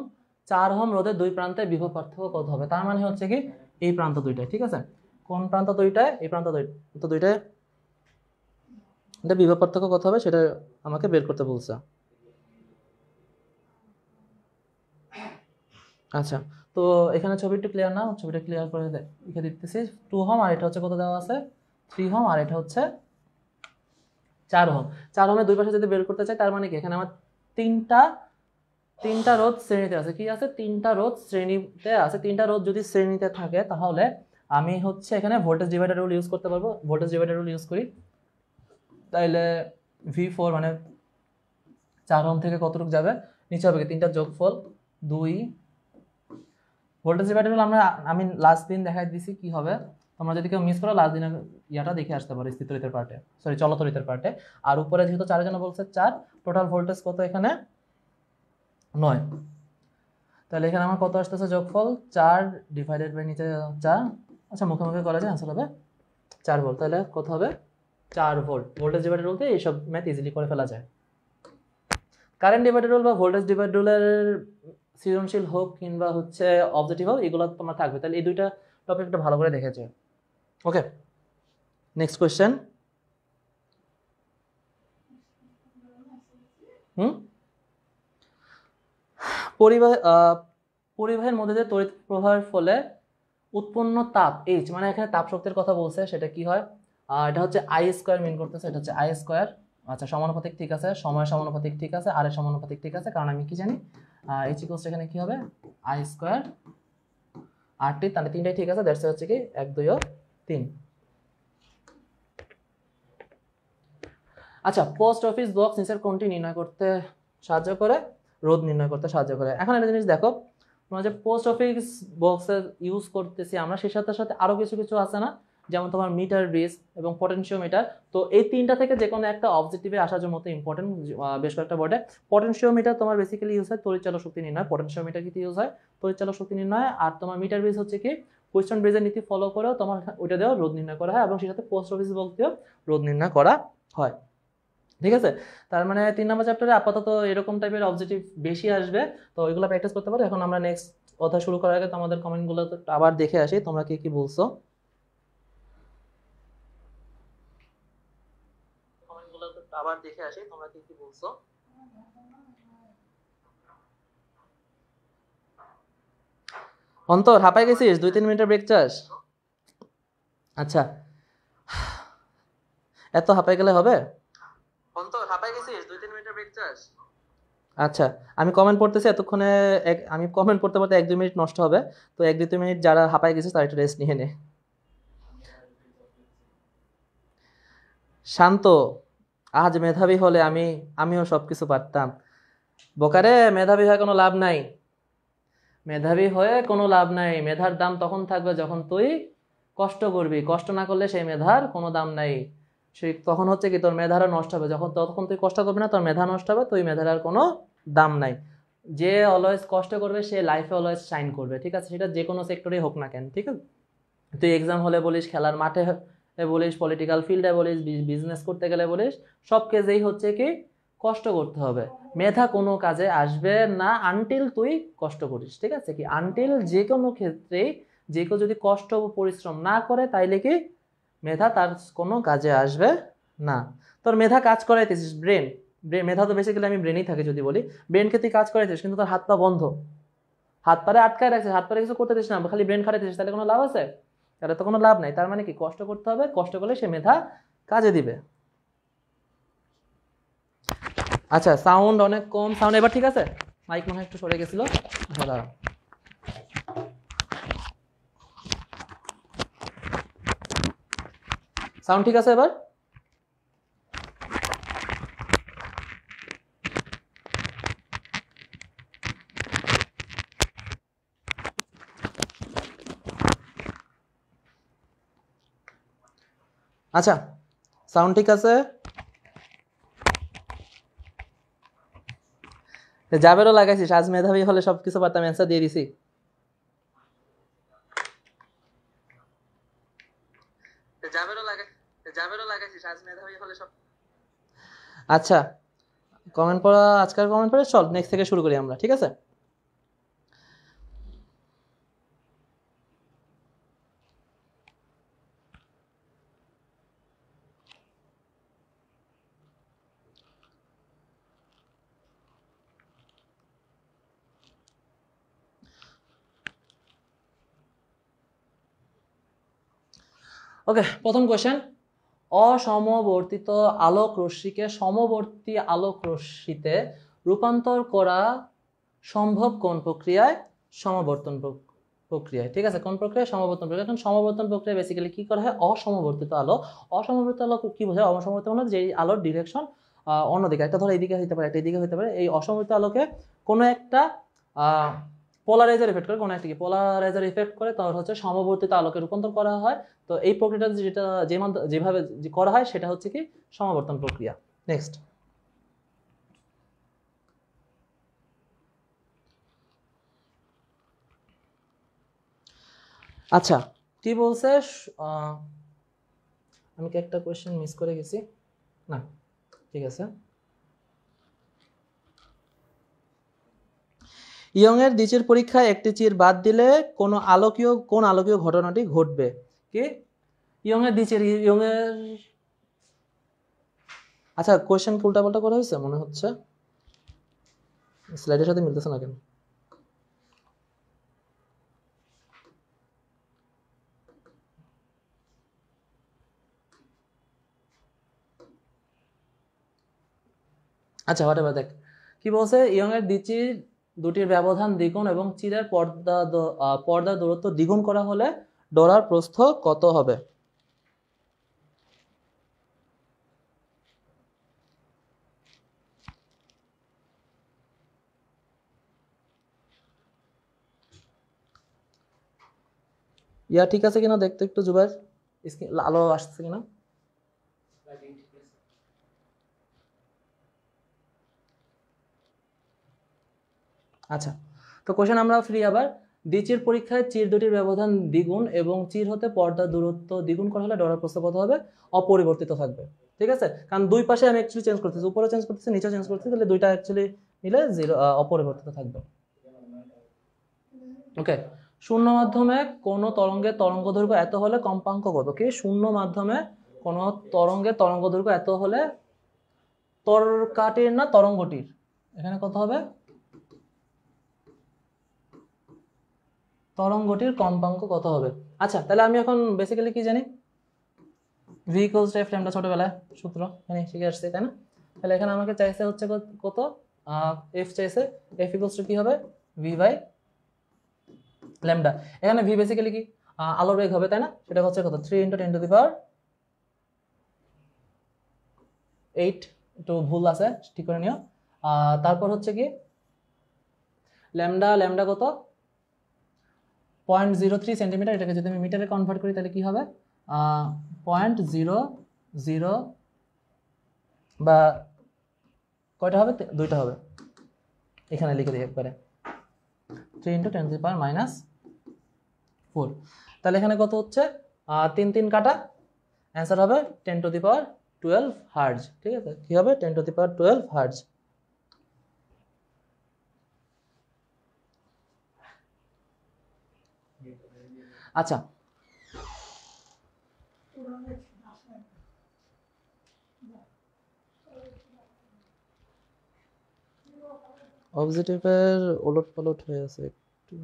চার ওহম রোদের দুই প্রান্তে বিভব পার্থক্য কত হবে তার মানে হচ্ছে কি এই প্রান্ত দুইটায় ঠিক আছে কোন প্রান্ত দুইটায় এই প্রান্ত দুইটা দুইটায় এটা বিভব পার্থক্য কত হবে সেটা আমাকে বের করতে বলছে আচ্ছা তো এখানে ছবি একটু ক্লিয়ার না ছবিটা ক্লিয়ার করে লিখে দিতেছি টু হোম আর এটা হচ্ছে কত দেওয়া আছে থ্রি হোম আর এটা হচ্ছে চার হোম চার হোমের দুই পাশে যদি বের করতে চাই তার মানে কি এখানে আমার তিনটা তিনটা রোদ শ্রেণীতে আছে কি আছে তিনটা রোদ শ্রেণীতে আছে তিনটা রোদ যদি শ্রেণীতে থাকে তাহলে আমি হচ্ছে এখানে ভোল্টেজ ডিভাইডার রুল ইউজ করতে পারবো ভোল্টেজ ডিভাইডার রুল ইউজ করি তাইলে ভি ফোর মানে চার হোম থেকে কতটুকু যাবে নিচে হবে তিনটা যোগফল দুই ভোল্টেজ ডিভাইডেড আমরা আমি লাস্ট দিন দেখাই দিছি কি হবে তোমরা যদি কেউ মিস করো লাস্ট দিনের ইয়াটা দেখে আসতে পারো স্থিতরিতের পার্টে সরি চলতরিতের পার্টে আর উপরে যেহেতু চারের জন্য বলছে চার টোটাল ভোল্টেজ কত এখানে নয় তাহলে এখানে আমার কত আসতেছে যোগফল চার ডিভাইডেড বাই নিচে চার আচ্ছা মুখে মুখে করা যায় আনসার হবে চার ভোল্ট তাহলে কত হবে চার ভোল্ট ভোল্টেজ ডিভাইডেড রুলতে এইসব ম্যাথ ইজিলি করে ফেলা যায় কারেন্ট ডিভাইড রুল বা ভোল্টেজ ডিভাইড রুলের সৃজনশীল হোক কিংবা হচ্ছে অবজেক্টিভ হোক এগুলো তোমার থাকবে তাহলে এই দুইটা টপিক একটা ভালো করে দেখেছে ওকে নেক্সট কোয়েশ্চেন হুম পরিবাহের মধ্যে যে তড়িৎ প্রবাহের ফলে উৎপন্ন তাপ এইচ মানে এখানে তাপ শক্তির কথা বলছে সেটা কি হয় এটা হচ্ছে আই স্কোয়ার মিন করতেছে এটা হচ্ছে আই স্কোয়ার আচ্ছা সমানুপাতিক ঠিক আছে সময় সমানুপাতিক ঠিক আছে আর সমানুপাতিক ঠিক আছে কারণ আমি কি জানি এইচ ইকোস এখানে কী হবে আই স্কোয়ার আটটি তাহলে তিনটাই ঠিক আছে দ্যাটস হচ্ছে কি এক দুই ও তিন আচ্ছা পোস্ট অফিস বক্স নিচের কোনটি নির্ণয় করতে সাহায্য করে রোদ নির্ণয় করতে সাহায্য করে এখন একটা জিনিস দেখো তোমরা যে পোস্ট অফিস বক্সের ইউজ করতেছি আমরা সেই সাথে সাথে আরও কিছু কিছু আছে না যেমন তোমার মিটার রিস এবং পটেনশিওমিটার তো এই তিনটা থেকে যে কোনো একটা অবজেক্টিভে আসার জন্য ইম্পর্টেন্ট বেশ কয়েকটা বটে পটেনশিওমিটার তোমার বেসিক্যালি ইউজ হয় তরিচালক শক্তি নির্ণয় পটেনশিওমিটার কিন্তু ইউজ হয় তরিচালক শক্তি নির্ণয় আর তোমার মিটার রিস হচ্ছে কি কোয়েশ্চন ব্রিজের নীতি ফলো করেও তোমার ওইটা দিয়েও রোদ নির্ণয় করা হয় এবং সেই সাথে পোস্ট অফিস বলতেও রোদ নির্ণয় করা হয় ঠিক আছে তার মানে তিন নম্বর চ্যাপ্টারে আপাতত এরকম টাইপের অবজেক্টিভ বেশি আসবে তো ওইগুলো প্র্যাকটিস করতে পারো এখন আমরা নেক্সট কথা শুরু করার আগে তোমাদের কমেন্টগুলো আবার দেখে আসি তোমরা কি কি বলছো আবার দেখে আসি তোমরা কি কি বলছো অন্তর হাঁপাই গেছিস দুই তিন মিনিটের ব্রেক চাস আচ্ছা এত হাঁপাই গেলে হবে অন্তর হাঁপাই গেছিস দুই তিন মিনিটের ব্রেক চাস আচ্ছা আমি কমেন্ট পড়তেছি এতক্ষণে এক আমি কমেন্ট পড়তে পড়তে এক দুই মিনিট নষ্ট হবে তো এক দুই তিন মিনিট যারা হাঁপাই গেছে তারা একটু রেস্ট নিয়ে নে শান্ত আজ মেধাবী হলে আমি আমিও সব কিছু পারতাম বোকারে মেধাবী হয়ে কোনো লাভ নাই মেধাবী হয়ে কোনো লাভ নাই মেধার দাম তখন থাকবে যখন তুই কষ্ট করবি কষ্ট না করলে সেই মেধার কোনো দাম নাই সেই তখন হচ্ছে কি তোর মেধারও নষ্ট হবে যখন তখন তুই কষ্ট করবি না তোর মেধা নষ্ট হবে তুই মেধার আর কোনো দাম নাই যে অলওয়েজ কষ্ট করবে সে লাইফে অলওয়েজ শাইন করবে ঠিক আছে সেটা যে কোনো সেক্টরেই হোক না কেন ঠিক আছে তুই এক্সাম হলে বলিস খেলার মাঠে বলিস পলিটিক্যাল ফিল্ডে বলিস বিজনেস করতে গেলে বলিস সব কেজেই হচ্ছে কি কষ্ট করতে হবে মেধা কোনো কাজে আসবে না আনটিল তুই কষ্ট করিস ঠিক আছে কি আনটিল যে কোনো ক্ষেত্রেই যে কেউ যদি কষ্ট পরিশ্রম না করে তাইলে কি মেধা তার কোনো কাজে আসবে না তোর মেধা কাজ করাইতেছিস ব্রেন মেধা তো বেসিক্যালি আমি ব্রেনেই থাকি যদি বলি ব্রেনকে তুই কাজ করাইতিস কিন্তু তোর হাত পা বন্ধ হাত পারে আটকায় রাখছিস হাত পারে কিছু করতে দিস না খালি ব্রেন খাটাইতিস তাহলে কোনো লাভ আছে তাহলে তো কোনো লাভ নাই তার মানে কি কষ্ট করতে হবে কষ্ট করলে সে মেধা কাজে দিবে আচ্ছা সাউন্ড অনেক কম সাউন্ড এবার ঠিক আছে মাইক মনে হয় একটু সরে গেছিল হ্যাঁ আচ্ছা, দাঁড়া সাউন্ড ঠিক আছে এবার আচ্ছা সাউন্ড ঠিক আছে যাবেরও লাগাইছিস আজ মেধাবী হলে সব কিছু পারতাম অ্যান্সার দিয়ে দিছি আচ্ছা কমেন্ট পড়া আজকাল কমেন্ট পড়ে চল নেক্সট থেকে শুরু করি আমরা ঠিক আছে ওকে প্রথম কোয়েশ্চেন অসমবর্তিত আলোক রশ্মিকে সমবর্তী আলোক রশ্মিতে রূপান্তর করা সম্ভব কোন প্রক্রিয়ায় সমাবর্তন প্রক্রিয়ায় ঠিক আছে কোন প্রক্রিয়া সমাবর্তন প্রক্রিয়া এখন সমাবর্তন প্রক্রিয়া বেসিক্যালি কী করা হয় অসমবর্তিত আলো অসমবর্তিত আলো কী বোঝায় অসমবর্তিত মানে যে আলোর ডিরেকশন অন্যদিকে একটা ধরো এইদিকে হতে পারে একটা এদিকে হতে পারে এই অসমবর্তিত আলোকে কোনো একটা পোলারাইজার ইফেক্ট করে কোনো একটা কি পোলারাইজার ইফেক্ট করে তার হচ্ছে সমবর্তিত আলোকে রূপান্তর করা হয় তো এই প্রক্রিয়াটা যেটা যে যেভাবে করা হয় সেটা হচ্ছে কি সমাবর্তন প্রক্রিয়া নেক্সট আচ্ছা কি বলছে আমি কি একটা কোয়েশ্চেন মিস করে গেছি না ঠিক আছে ইয়ংয়ের দ্বিচের পরীক্ষায় একটি চির বাদ দিলে কোনো আলোকীয় কোন আলোকীয় ঘটনাটি ঘটবে কি ইয়ংয়ের দ্বিচের ইয়ংয়ের আচ্ছা কোয়েশ্চেন উল্টাপাল্টা করা হয়েছে মনে হচ্ছে স্লাইডের সাথে মিলতেছে না কেন আচ্ছা হঠাৎ দেখ কি বলছে ইয়ংয়ের এর দিচির দুটির ব্যবধান দ্বিগুণ এবং চিরের পর্দা পর্দার দূরত্ব দ্বিগুণ করা হলে ডোরার প্রস্থ কত হবে ইয়া ঠিক আছে কিনা দেখতে একটু জুবাই আলো আসছে কিনা আচ্ছা তো কোশ্চেন আমরা ফ্রি আবার দ্বিচির পরীক্ষায় চির দুটির ব্যবধান দ্বিগুণ এবং চির হতে পর্দার দূরত্ব দ্বিগুণ করা হলে ডলার প্রস্তাব কত হবে অপরিবর্তিত থাকবে ঠিক আছে কারণ দুই পাশে আমি অ্যাকচুয়ালি চেঞ্জ করতেছি উপরে চেঞ্জ করতেছি নিচে চেঞ্জ করতেছি তাহলে দুইটা অ্যাকচুয়ালি মিলে জিরো অপরিবর্তিত থাকবে ওকে শূন্য মাধ্যমে কোনো তরঙ্গের তরঙ্গ দৈর্ঘ্য এত হলে কম্পাঙ্ক কত কি শূন্য মাধ্যমে কোনো তরঙ্গের তরঙ্গ দৈর্ঘ্য এত হলে তরকাটির না তরঙ্গটির এখানে কত হবে তরঙ্গটির কম্পাঙ্ক কত হবে আচ্ছা তাহলে আমি এখন বেসিক্যালি কি জানি ভিকলস টাইপ ল্যামডা ছোটোবেলায় সূত্র এখানে শিখে আসছে তাই না তাহলে এখানে আমাকে চাইছে হচ্ছে কত এফ চাইছে এফ ইকলস টু কী হবে ভি বাই ল্যামডা এখানে ভি বেসিক্যালি কি আলোর বেগ হবে তাই না সেটা হচ্ছে কত three into ten to the power eight একটু ভুল আছে ঠিক করে নিও তারপর হচ্ছে কি ল্যামডা ল্যামডা কত পয়েন্ট জিরো থ্রি সেন্টিমিটার এটাকে যদি আমি মিটারে কনভার্ট করি তাহলে কী হবে পয়েন্ট জিরো জিরো বা কয়টা হবে দুইটা হবে এখানে লিখে দিই একবারে three into ten power minus four তাহলে এখানে কত হচ্ছে তিন তিন কাটা অ্যান্সার হবে ten to the power twelve hertz ঠিক আছে কী হবে ten to the power twelve hertz আচ্ছা অবজেক্টিভের ওলট পালট হয়ে আছে একটু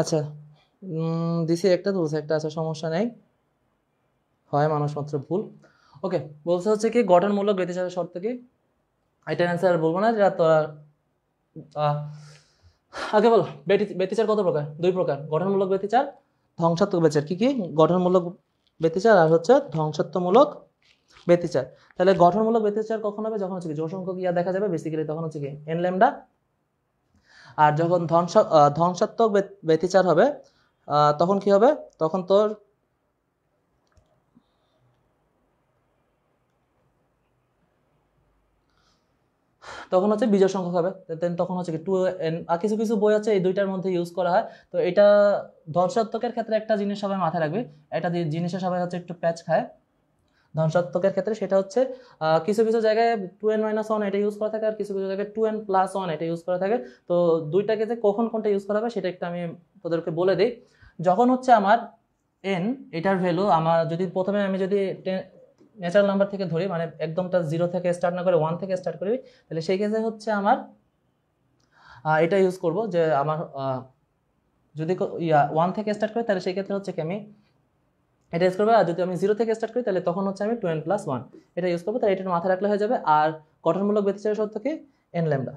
আচ্ছা দিছি একটা তুলছে একটা আচ্ছা সমস্যা নেই হয় মানুষ মাত্র ভুল ওকে বলছে হচ্ছে কি গঠনমূলক গৃহীতিসারের শর্ত কি এটার অ্যান্সার বলবো না যেটা তোরা আগে বলো ব্যতিচার কত প্রকার দুই প্রকার গঠনমূলক ব্যতিচার ধ্বংসাত্মক ব্যতিচার কি কি গঠনমূলক ব্যতিচার আর হচ্ছে ধ্বংসাত্মমূলক ব্যতিচার তাহলে গঠনমূলক ব্যতিচার কখন হবে যখন হচ্ছে কি জোর সংখ্যক ইয়া দেখা যাবে বেসিক্যালি তখন হচ্ছে কি এন ল্যামডা আর যখন ধ্বংস ধ্বংসাত্মক ব্যতিচার হবে তখন কি হবে তখন তোর তখন হচ্ছে বিজয় সংখ্যক হবে দেন তখন হচ্ছে কি টু এন কিছু কিছু বই আছে এই দুইটার মধ্যে ইউজ করা হয় তো এটা ধ্বংসাত্মকের ক্ষেত্রে একটা জিনিস সবাই মাথায় রাখবে একটা জিনিসে সবাই হচ্ছে একটু প্যাচ খায় ধ্বংসাত্মকের ক্ষেত্রে সেটা হচ্ছে কিছু কিছু জায়গায় টু এন মাইনাস ওয়ান এটা ইউজ করা থাকে আর কিছু কিছু জায়গায় টু এন প্লাস ওয়ান এটা ইউজ করা থাকে তো দুইটাকে যে কখন কোনটা ইউজ করা হবে সেটা একটু আমি তোদেরকে বলে দিই যখন হচ্ছে আমার এন এটার ভ্যালু আমার যদি প্রথমে আমি যদি ন্যাচারাল নাম্বার থেকে ধরি মানে একদমটা জিরো থেকে স্টার্ট না করে ওয়ান থেকে স্টার্ট করি তাহলে সেই ক্ষেত্রে হচ্ছে আমার এটা ইউজ করব যে আমার যদি ওয়ান থেকে স্টার্ট করি তাহলে সেই ক্ষেত্রে হচ্ছে কি আমি এটা ইউজ করবো আর যদি আমি জিরো থেকে স্টার্ট করি তাহলে তখন হচ্ছে আমি টু প্লাস ওয়ান এটা ইউজ করবো তাহলে এটা মাথায় রাখলে হয়ে যাবে আর গঠনমূলক ব্যতিচার সত্যকে এন ল্যামডা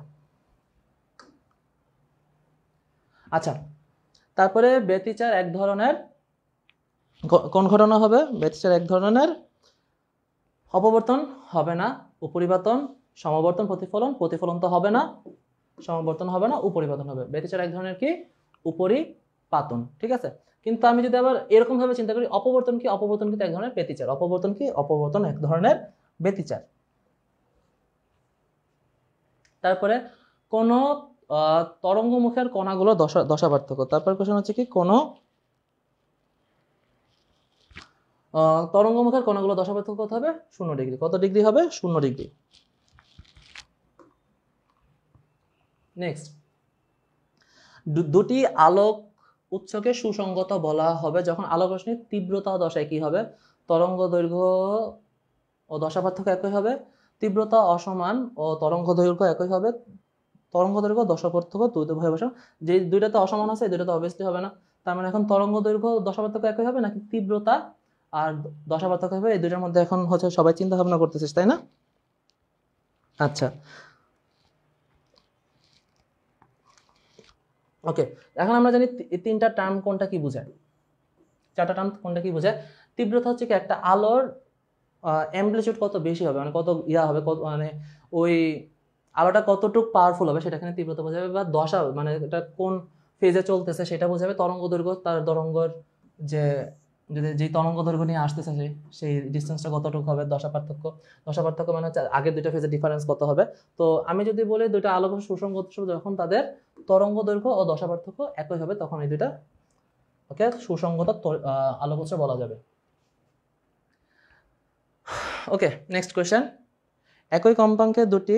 আচ্ছা তারপরে ব্যতিচার এক ধরনের কোন ঘটনা হবে ব্যতিচার এক ধরনের অপবর্তন হবে না উপরিবর্তন সমাবর্তন প্রতিফলন প্রতিফলন তো হবে না সমবর্তন হবে না উপরিবর্তন হবে ব্যতিচার এক ধরনের কি উপরিপাতন ঠিক আছে কিন্তু আমি যদি আবার এরকমভাবে চিন্তা করি অপবর্তন কি অপবর্তন কিন্তু এক ধরনের ব্যতিচার অপবর্তন কি অপবর্তন এক ধরনের ব্যতিচার তারপরে কোনো তরঙ্গমুখের কণাগুলো দশা দশা পার্থক্য তারপর কোশ্চেন হচ্ছে কি কোনো তরঙ্গমুখের কণাগুলো দশা পার্থক্য কত হবে শূন্য ডিগ্রি কত ডিগ্রি হবে শূন্য ডিগ্রি নেক্সট দুটি আলোক উৎসকে সুসঙ্গত বলা হবে যখন আলোক রশ্মির তীব্রতা দশায় কি হবে তরঙ্গ দৈর্ঘ্য ও দশা পার্থক্য একই হবে তীব্রতা অসমান ও তরঙ্গ দৈর্ঘ্য একই হবে তরঙ্গ দৈর্ঘ্য দশা পার্থক্য দুইতে ভয় বসা যে দুইটাতে অসমান আছে দুইটাতে অবভিয়াসলি হবে না তার মানে এখন তরঙ্গ দৈর্ঘ্য দশা পার্থক্য একই হবে নাকি তীব্রতা আর দশা পার্থক্য হবে এই দুইটার মধ্যে এখন হচ্ছে সবাই চিন্তা ভাবনা করতেছিস তাই না আচ্ছা ওকে এখন আমরা জানি তিনটা টার্ম কোনটা কি বোঝায় চারটা টার্ম কোনটা কি বোঝায় তীব্রতা হচ্ছে কি একটা আলোর অ্যাম্পলিচিউড কত বেশি হবে মানে কত ইয়া হবে কত মানে ওই আলোটা কতটুক পাওয়ারফুল হবে সেটা এখানে তীব্রতা বোঝাবে বা দশা মানে এটা কোন ফেজে চলতেছে সেটা বোঝাবে তরঙ্গ দৈর্ঘ্য তার তরঙ্গর যে যদি যে তরঙ্গ দৈর্ঘ্য নিয়ে আসতেছে সেই সেই ডিস্টেন্সটা কতটুকু হবে দশা পার্থক্য দশা পার্থক্য মানে হচ্ছে আগের দুইটা ফেজের ডিফারেন্স কত হবে তো আমি যদি বলি দুইটা আলোক সুসংগত যখন তাদের তরঙ্গ দৈর্ঘ্য ও দশা পার্থক্য একই হবে তখন এই দুইটা ওকে সুসংগত উৎস বলা যাবে ওকে নেক্সট কোয়েশ্চেন একই কম্পাঙ্কে দুটি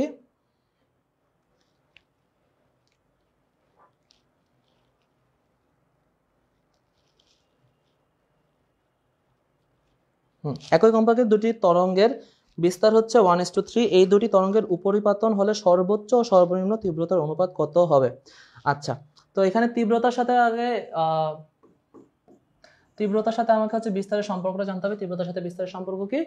একই কম্পাকের দুটি তরঙ্গের বিস্তার হচ্ছে ওয়ান টু থ্রি এই দুটি তরঙ্গের উপরিপাতন হলে সর্বোচ্চ ও সর্বনিম্ন তীব্রতার অনুপাত কত হবে আচ্ছা তো এখানে তীব্রতার সাথে আগে তীব্রতার সাথে আমাকে হচ্ছে বিস্তারের সম্পর্কটা জানতে হবে তীব্রতার সাথে বিস্তারের সম্পর্ক কি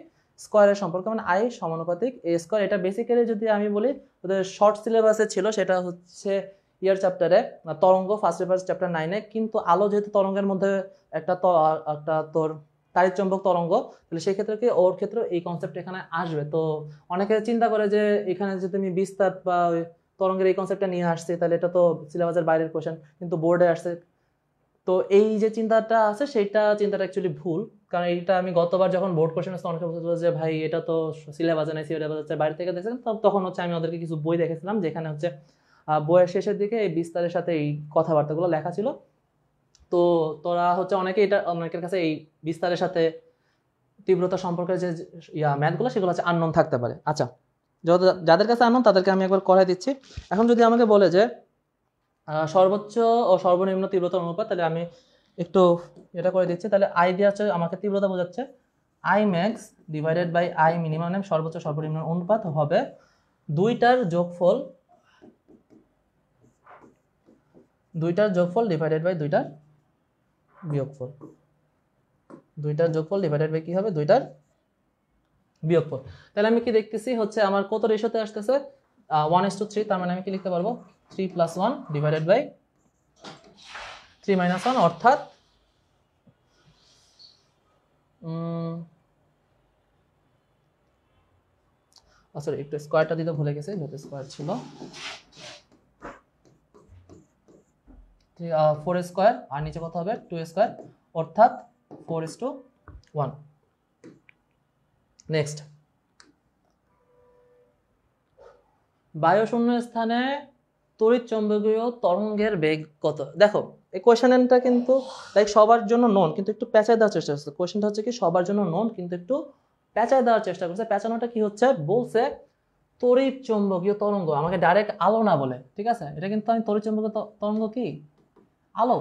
স্কোয়ারের সম্পর্ক মানে আই সমানুপাতিক এ স্কোয়ার এটা বেসিক্যালি যদি আমি বলি ওদের শর্ট সিলেবাসে ছিল সেটা হচ্ছে ইয়ার চ্যাপ্টারে তরঙ্গ ফার্স্ট পেপার চ্যাপ্টার নাইনে কিন্তু আলো যেহেতু তরঙ্গের মধ্যে একটা একটা তোর তারই চম্বক তরঙ্গ তাহলে সেই ক্ষেত্রে কি ওর ক্ষেত্রে এই কনসেপ্ট এখানে আসবে তো অনেকে চিন্তা করে যে এখানে যদি তুমি বিস্তার বা তরঙ্গের এই কনসেপ্টটা নিয়ে আসছে তাহলে এটা তো সিলেবাসের বাইরের কোশ্চেন কিন্তু বোর্ডে আসছে তো এই যে চিন্তাটা আছে সেইটা চিন্তাটা অ্যাকচুয়ালি ভুল কারণ এটা আমি গতবার যখন বোর্ড কোশ্চেন আসতো অনেকে বলতে যে ভাই এটা তো সিলেবাসে নেই সিলেবাস হচ্ছে বাইরে থেকে দেখেছিলাম তখন হচ্ছে আমি ওদেরকে কিছু বই দেখেছিলাম যেখানে হচ্ছে বইয়ের শেষের দিকে এই বিস্তারের সাথে এই কথাবার্তাগুলো লেখা ছিল তো তোরা হচ্ছে অনেকে এটা অনেকের কাছে এই বিস্তারের সাথে তীব্রতা সম্পর্কে যে ইয়া ম্যাথগুলো সেগুলো হচ্ছে আননোন থাকতে পারে আচ্ছা যত যাদের কাছে আননোন তাদেরকে আমি একবার করাই দিচ্ছি এখন যদি আমাকে বলে যে সর্বোচ্চ ও সর্বনিম্ন তীব্রতার অনুপাত তাহলে আমি একটু এটা করে দিচ্ছি তাহলে আই দিয়ে হচ্ছে আমাকে তীব্রতা বোঝাচ্ছে I max divided by I minimum সর্বোচ্চ সর্বনিম্ন অনুপাত হবে দুইটার যোগফল দুইটার যোগফল ডিভাইডেড বাই দুইটার বিয়োগফল দুইটার যোগফল ডিভাইডেড বাই কি হবে দুইটার বিয়োগফল তাহলে আমি কি দেখতেছি হচ্ছে আমার কত রেশোতে আসতেছে ওয়ান এস টু থ্রি তার মানে আমি কি লিখতে পারবো three plus one divided by three minus one অর্থাৎ সরি একটু স্কোয়ারটা দিতে ভুলে গেছে যত স্কোয়ার ছিল ফোর স্কোয়ার uh, আর নিচে কত হবে টু স্কোয়ার অর্থাৎ four is to one next বায়ুশূন্য স্থানে তড়িৎ চৌম্বকীয় তরঙ্গের বেগ কত দেখো এই কোয়েশনটা কিন্তু লাইক সবার জন্য নন কিন্তু একটু প্যাঁচায় দেওয়ার চেষ্টা করছে কোয়েশনটা হচ্ছে কি সবার জন্য নন কিন্তু একটু প্যাঁচায় দেওয়ার চেষ্টা করছে প্যাঁচানোটা কি হচ্ছে বলছে তড়িৎ চৌম্বকীয় তরঙ্গ আমাকে ডাইরেক্ট আলো না বলে ঠিক আছে এটা কিন্তু আমি তড়িৎ চৌম্বকীয় তরঙ্গ কি আলো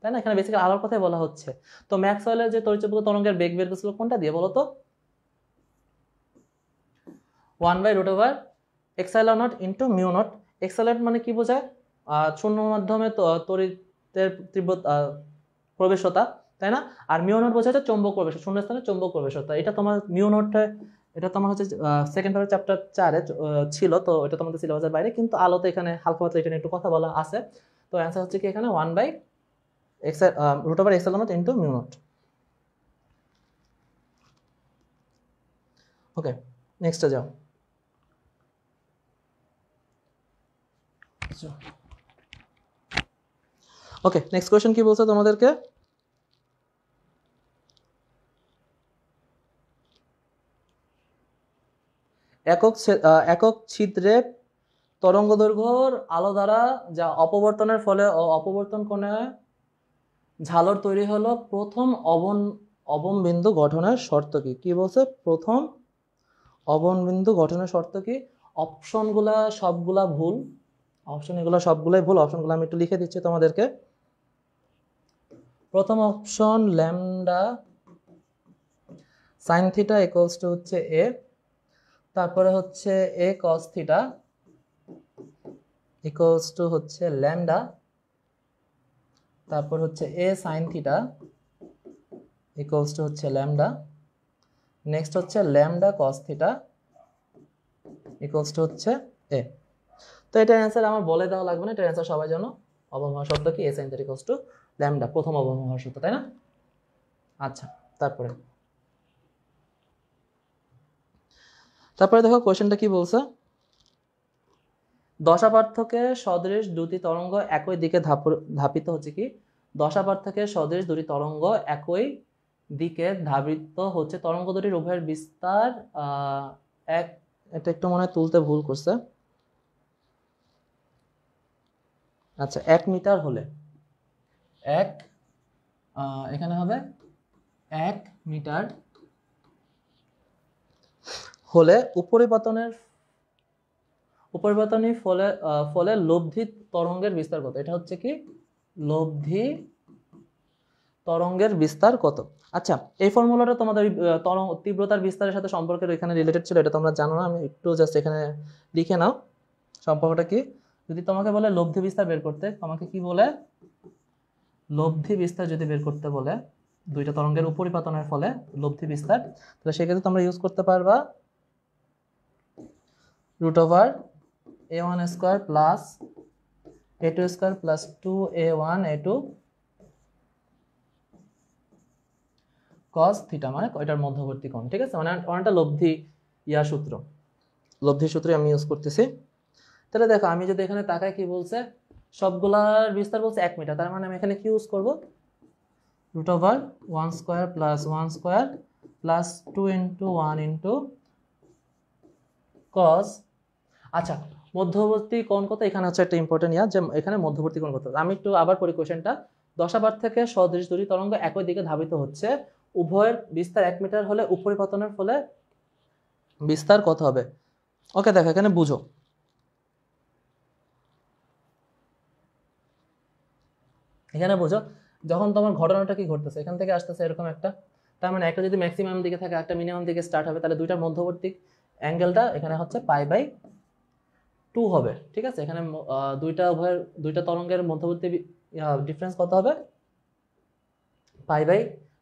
তাই না এখানে বেসিক্যালি আলোর কথাই বলা হচ্ছে তো ম্যাক্সওয়েলের যে তরিচপক তরঙ্গের বেগ বের করেছিল কোনটা দিয়ে বলো তো one by root over epsilon naught into mu naught epsilon মানে কি বোঝায় শূন্য মাধ্যমে তরিতের তীব্র প্রবেশতা তাই না আর মিউ নট বোঝা যাচ্ছে চম্বক প্রবেশ শূন্য স্থানে চম্বক প্রবেশতা এটা তোমার মিউ নটে এটা তোমার হচ্ছে সেকেন্ড হাফের চ্যাপ্টার চারে ছিল তো এটা তোমাদের সিলেবাসের বাইরে কিন্তু আলোতে এখানে হালকা পাতলা এটা একটু কথা বলা আছে তো অ্যান্সার হচ্ছে কি এখানে one by X root over epsilon naught into mu naught okay নেক্সটে যাও ওকে নেক্সট কোয়েশ্চেন কি বলছে তোমাদেরকে একক একক ছিদ্রে তরঙ্গ দৈর্ঘ্যর আলো দ্বারা যা অপবর্তনের ফলে অপবর্তন কোণে ঝালর তৈরি হলো প্রথম অবন অবম বিন্দু গঠনের শর্ত কি কী বলছে প্রথম অবন বিন্দু গঠনের শর্ত কি অপশনগুলা সবগুলা ভুল অপশন এগুলো সবগুলাই ভুল অপশনগুলো আমি একটু লিখে দিচ্ছি তোমাদেরকে প্রথম option lambda sine theta equals to হচ্ছে এ তারপরে হচ্ছে A cos theta equals to হচ্ছে ল্যামডা তারপর হচ্ছে A sine theta equals to হচ্ছে ল্যামডা নেক্সট হচ্ছে lambda cos theta equals to হচ্ছে এ তো এটার অ্যান্সার আমার বলে দেওয়া লাগবে না এটার অ্যান্সার সবাই জানো অবমহার শব্দ কি A sine theta equals to lambda প্রথম অবমহার শব্দ তাই না আচ্ছা তারপরে তারপরে দেখো কোয়েশ্চেনটা কি বলছে দশা পার্থকে সদৃশ দুটি তরঙ্গ একই দিকে ধাপিত হচ্ছে কি দশা পার্থকে সদৃশ দুটি তরঙ্গ একই দিকে ধাবিত হচ্ছে তরঙ্গ দুটির উভয়ের বিস্তার এক এটা একটু মনে তুলতে ভুল করছে আচ্ছা এক মিটার হলে এক এখানে হবে এক মিটার হলে উপরিপতনের উপরিবর্তনী ফলে ফলে লব্ধি তরঙ্গের বিস্তার কত এটা হচ্ছে কি লব্ধি তরঙ্গের বিস্তার কত আচ্ছা এই ফর্মুলাটা তোমাদের তরঙ্গ তীব্রতার বিস্তারের সাথে সম্পর্কের এখানে রিলেটেড ছিল এটা তোমরা জানো না আমি একটু জাস্ট এখানে লিখে নাও সম্পর্কটা কি যদি তোমাকে বলে লব্ধি বিস্তার বের করতে তোমাকে কি বলে লব্ধি বিস্তার যদি বের করতে বলে দুইটা তরঙ্গের উপরিপাতনের ফলে লব্ধি বিস্তার তাহলে সেক্ষেত্রে তোমরা ইউজ করতে পারবা root over A one square plus A two square plus two A one A two cos theta মানে ওইটার মধ্যবর্তী কোণ ঠিক আছে মানে অনেকটা লব্ধি ইয়া সূত্র লব্ধি সূত্রে আমি ইউজ করতেছি তাহলে দেখো আমি যদি এখানে তাকাই কি বলছে সবগুলার বিস্তার বলছে এক মিটার তার মানে আমি এখানে কি ইউজ করব root over one square plus one square plus two into one into cos আচ্ছা মধ্যবর্তী কোন কথা এখানে হচ্ছে একটা ইম্পর্টেন্ট ইয়া যে এখানে মধ্যবর্তী কোন কথা আমি একটু আবার পড়ি কোয়েশনটা দশাবার থেকে সদৃশ দুটি তরঙ্গ একই দিকে ধাবিত হচ্ছে উভয়ের বিস্তার এক মিটার হলে উপরিপতনের ফলে বিস্তার কত হবে ওকে দেখো এখানে বুঝো এখানে বুঝো যখন তোমার ঘটনাটা কি ঘটতেছে এখান থেকে আসতেছে এরকম একটা তার মানে একটা যদি ম্যাক্সিমাম দিকে থাকে একটা মিনিমাম দিকে স্টার্ট হবে তাহলে দুইটা মধ্যবর্তী অ্যাঙ্গেলটা এখানে হচ্ছে পাই বাই টু হবে ঠিক আছে এখানে দুইটা উভয়ের দুইটা তরঙ্গের মধ্যবর্তী ডিফারেন্স কত হবে পাই বাই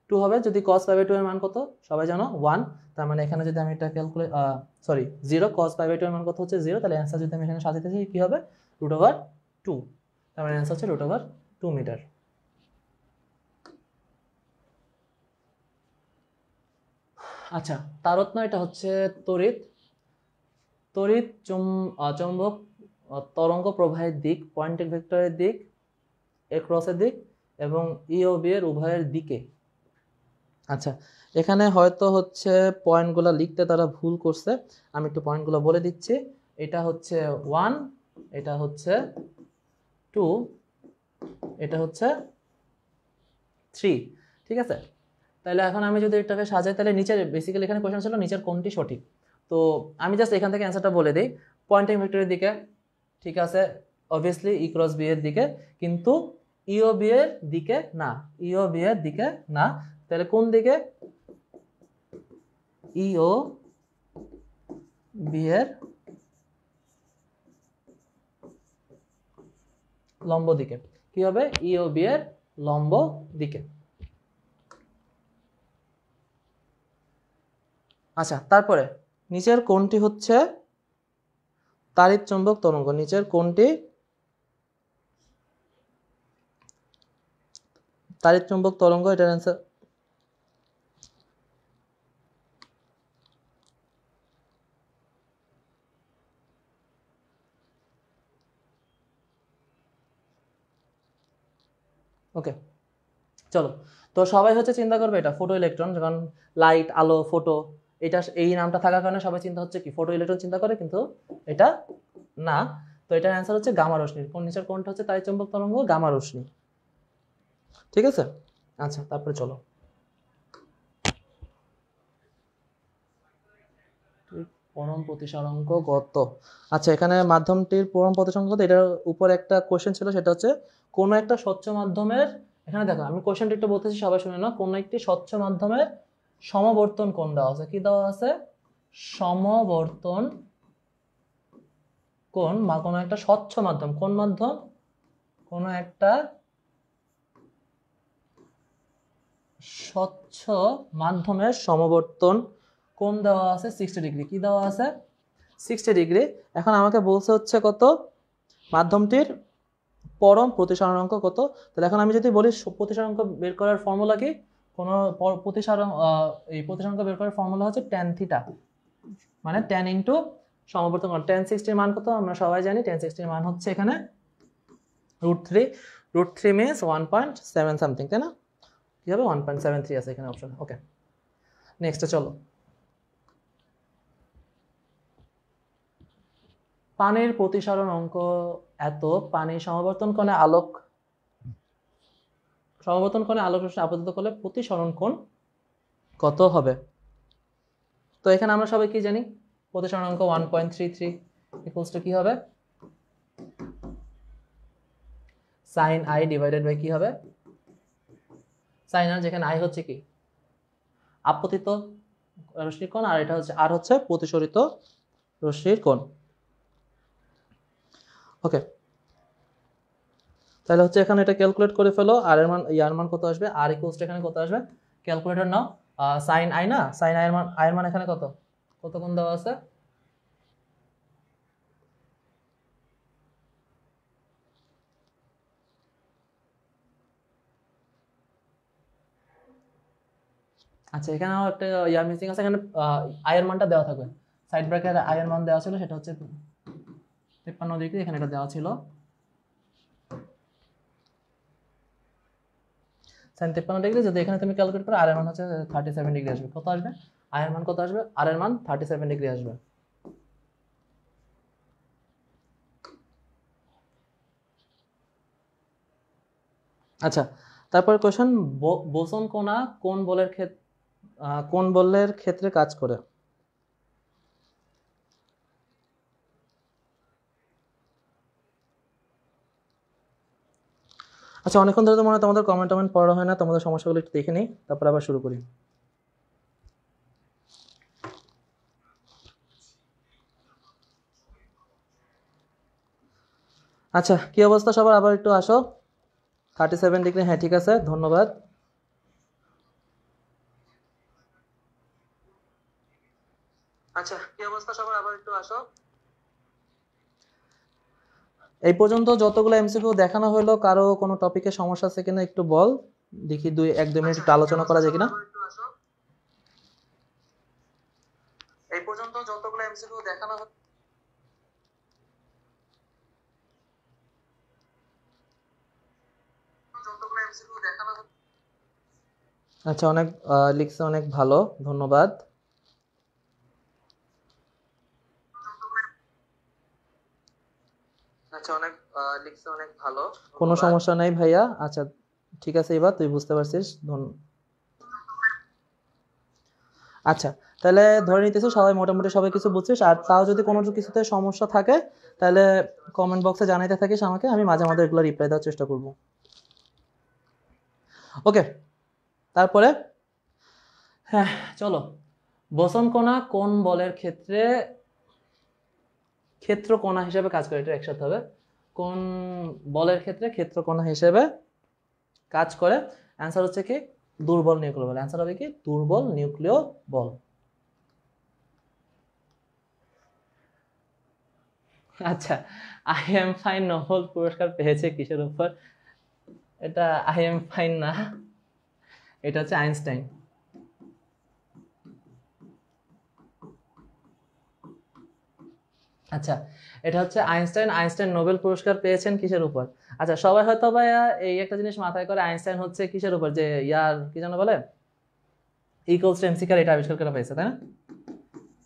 টু হবে যদি কস পাই বাই টু এর মান কত সবাই জানো ওয়ান তার মানে এখানে যদি আমি এটা calculate sorry zero cos pi by two এর মান কত হচ্ছে জিরো তাহলে অ্যান্সার যদি আমি এখানে সাজাতে চাই কী হবে রুট ওভার টু তার মানে অ্যান্সার হচ্ছে রুট ওভার টু মিটার আচ্ছা তারত্ন এটা হচ্ছে তড়িৎ তড়িৎ চুম্বক তরঙ্গ প্রবাহের দিক পয়েন্টিং ভেক্টরের দিক ক্রসের দিক এবং ই ও বি এর উভয়ের দিকে আচ্ছা এখানে হয়তো হচ্ছে পয়েন্টগুলো লিখতে তারা ভুল করছে আমি একটু পয়েন্টগুলো বলে দিচ্ছি এটা হচ্ছে ওয়ান এটা হচ্ছে টু এটা হচ্ছে থ্রি ঠিক আছে তাহলে এখন আমি যদি এটাকে সাজাই তাহলে নিচের বেসিক্যালি এখানে কোয়েশন ছিল নিচের কোনটি সঠিক তো আমি জাস্ট এখান থেকে অ্যান্সারটা বলে দিই পয়েন্টিং ভেক্টরের দিকে ঠিক আছে অবভিয়াসলি ই ক্রস বি এর দিকে কিন্তু ইও e বি এর দিকে না ইও e বি এর দিকে না তাহলে কোন দিকে ইও e বি এর লম্ব দিকে কি হবে ইও বি এর লম্ব দিকে আচ্ছা তারপরে নিচের কোনটি হচ্ছে তারিত চুম্বক তরঙ্গ নিচের কোনটি তারিত চুম্বক তরঙ্গ এটার অ্যান্সার ওকে চলো তো সবাই হচ্ছে চিন্তা করবে এটা ফটো ইলেকট্রন যখন লাইট আলো ফটো এটা এই নামটা থাকার কারণে সবাই চিন্তা হচ্ছে কি ফটো ইলেকট্রন চিন্তা করে কিন্তু এটা না তো এটার অ্যান্সার হচ্ছে গামা রশ্মি কোন নিচের কোনটা হচ্ছে তাই চম্বক তরঙ্গ গামা রশ্মি ঠিক আছে আচ্ছা তারপরে চলো পরম প্রতিসারঙ্ক গত আচ্ছা এখানে মাধ্যমটির পরম প্রতিসারঙ্ক এটার উপর একটা কোশ্চেন ছিল সেটা হচ্ছে কোনো একটা স্বচ্ছ মাধ্যমের এখানে দেখো আমি কোশ্চেনটা একটু বলতেছি সবাই শুনে না কোনো একটি স্বচ্ছ মাধ্যমের সমবর্তন কোন দেওয়া আছে কি দেওয়া আছে সমবর্তন কোন বা কোনো একটা স্বচ্ছ মাধ্যম কোন মাধ্যম কোনো একটা স্বচ্ছ মাধ্যমের সমবর্তন কোন দেওয়া আছে সিক্সটি ডিগ্রি কি দেওয়া আছে সিক্সটি ডিগ্রি এখন আমাকে বলছে হচ্ছে কত মাধ্যমটির পরম প্রতিসরণাঙ্ক কত তাহলে এখন আমি যদি বলি প্রতিসরণাঙ্ক বের করার ফর্মুলা কি কোনো প্রতিসারণ এই প্রতিসংখ্যা বের করার ফর্মুলা হচ্ছে ট্যান থিটা মানে ট্যান ইনটু সমবর্তন কোণ টেন সিক্সটির মান কত আমরা সবাই জানি টেন সিক্সটির মান হচ্ছে এখানে root three root three means one point seven something তাই না কী হবে ওয়ান পয়েন্ট সেভেন থ্রি আছে এখানে অপশন ওকে নেক্সটে চলো পানির প্রতিসরণ অঙ্ক এত পানি সমবর্তন কোণে আলোক সমবর্তন কোণে আলোক রশ্মি আপতিত করলে প্রতিসরণ কোণ কত হবে তো এখানে আমরা সবাই কি জানি প্রতিসরণ অঙ্ক one point three three equals to কী হবে সাইন আই ডিভাইডেড বাই কী হবে সাইন আর যেখানে আই হচ্ছে কি আপতিত রশ্মির কোণ আর এটা হচ্ছে আর হচ্ছে প্রতিসরিত রশ্মির কোণ ওকে তাহলে হচ্ছে এখানে এটা ক্যালকুলেট করে ফেলো আর এর মান ইয়ার মান কত আসবে আর ইকোস্ট এখানে কত আসবে ক্যালকুলেটর নাও সাইন আই না সাইন আই এর মান আই এর মান এখানে কত কত কোন দেওয়া আছে আচ্ছা এখানে আমার একটা ইয়ার মিসিং আছে এখানে আয়ের মানটা দেওয়া থাকবে সাইড ব্রেকের আয়ের মান দেওয়া ছিল সেটা হচ্ছে তেপ্পান্ন ডিগ্রি এখানে এটা দেওয়া ছিল সাইন তেপ্পান্ন ডিগ্রি যদি এখানে তুমি ক্যালকুলেট করো আর এর মান হচ্ছে থার্টি সেভেন ডিগ্রি আসবে কত আসবে আর এর মান কত আসবে আর এর মান থার্টি সেভেন ডিগ্রি আসবে আচ্ছা তারপর কোয়েশন বোসন কোনা কোন বলের ক্ষেত্রে কোন বলের ক্ষেত্রে কাজ করে আচ্ছা অনেকক্ষণ ধরে তো মনে হয় তোমাদের কমেন্ট টমেন্ট পড়া হয় না তোমাদের সমস্যাগুলো একটু দেখে নিই তারপর আবার শুরু করি আচ্ছা কি অবস্থা সবার আবার একটু আসো থার্টি সেভেন ডিগ্রি হ্যাঁ ঠিক আছে ধন্যবাদ আচ্ছা কি অবস্থা সবার আবার একটু আসো এই পর্যন্ত যতগুলো এমসিকিউ দেখানো হলো কারো কোনো টপিকে সমস্যা আছে কিনা একটু বল দেখি দুই এক দুই মিনিট একটু আলোচনা করা যায় কিনা এই পর্যন্ত যতগুলো এমসিকিউ দেখানো হলো আচ্ছা অনেক লিখছে অনেক ভালো ধন্যবাদ আচ্ছা অনেক লিখছো অনেক ভালো কোনো সমস্যা নাই ভাইয়া আচ্ছা ঠিক আছে এবার তুই বুঝতে পারছিস ধন আচ্ছা তাহলে ধরে নিতেছি সবাই মোটামুটি সবাই কিছু বুঝছিস আর তাও যদি কোনো কিছুতে সমস্যা থাকে তাহলে কমেন্ট বক্সে জানাইতে থাকিস আমাকে আমি মাঝে মাঝে এগুলো রিপ্লাই দেওয়ার চেষ্টা করব ওকে তারপরে হ্যাঁ চলো বসন কণা কোন বলের ক্ষেত্রে ক্ষেত্র কণা হিসেবে কাজ করে এটা একসাথে হবে কোন বলের ক্ষেত্রে ক্ষেত্র কণা হিসেবে কাজ করে অ্যান্সার হচ্ছে কি দুর্বল নিউক্লিয় বল অ্যান্সার হবে কি দুর্বল নিউক্লিয় বল আচ্ছা আই এম ফাইন নোবেল পুরস্কার পেয়েছে কিসের উপর এটা আই এম ফাইন না এটা হচ্ছে আইনস্টাইন আচ্ছা এটা হচ্ছে আইনস্টাইন আইনস্টাইন নোবেল পুরস্কার পেয়েছেন কিসের উপর আচ্ছা সবাই হয়তো ভাইয়া এই একটা জিনিস মাথায় করে আইনস্টাইন হচ্ছে কিসের উপর যে ইয়ার কি যেন বলে ইকোস কার এটা আবিষ্কার করে পেয়েছে তাই না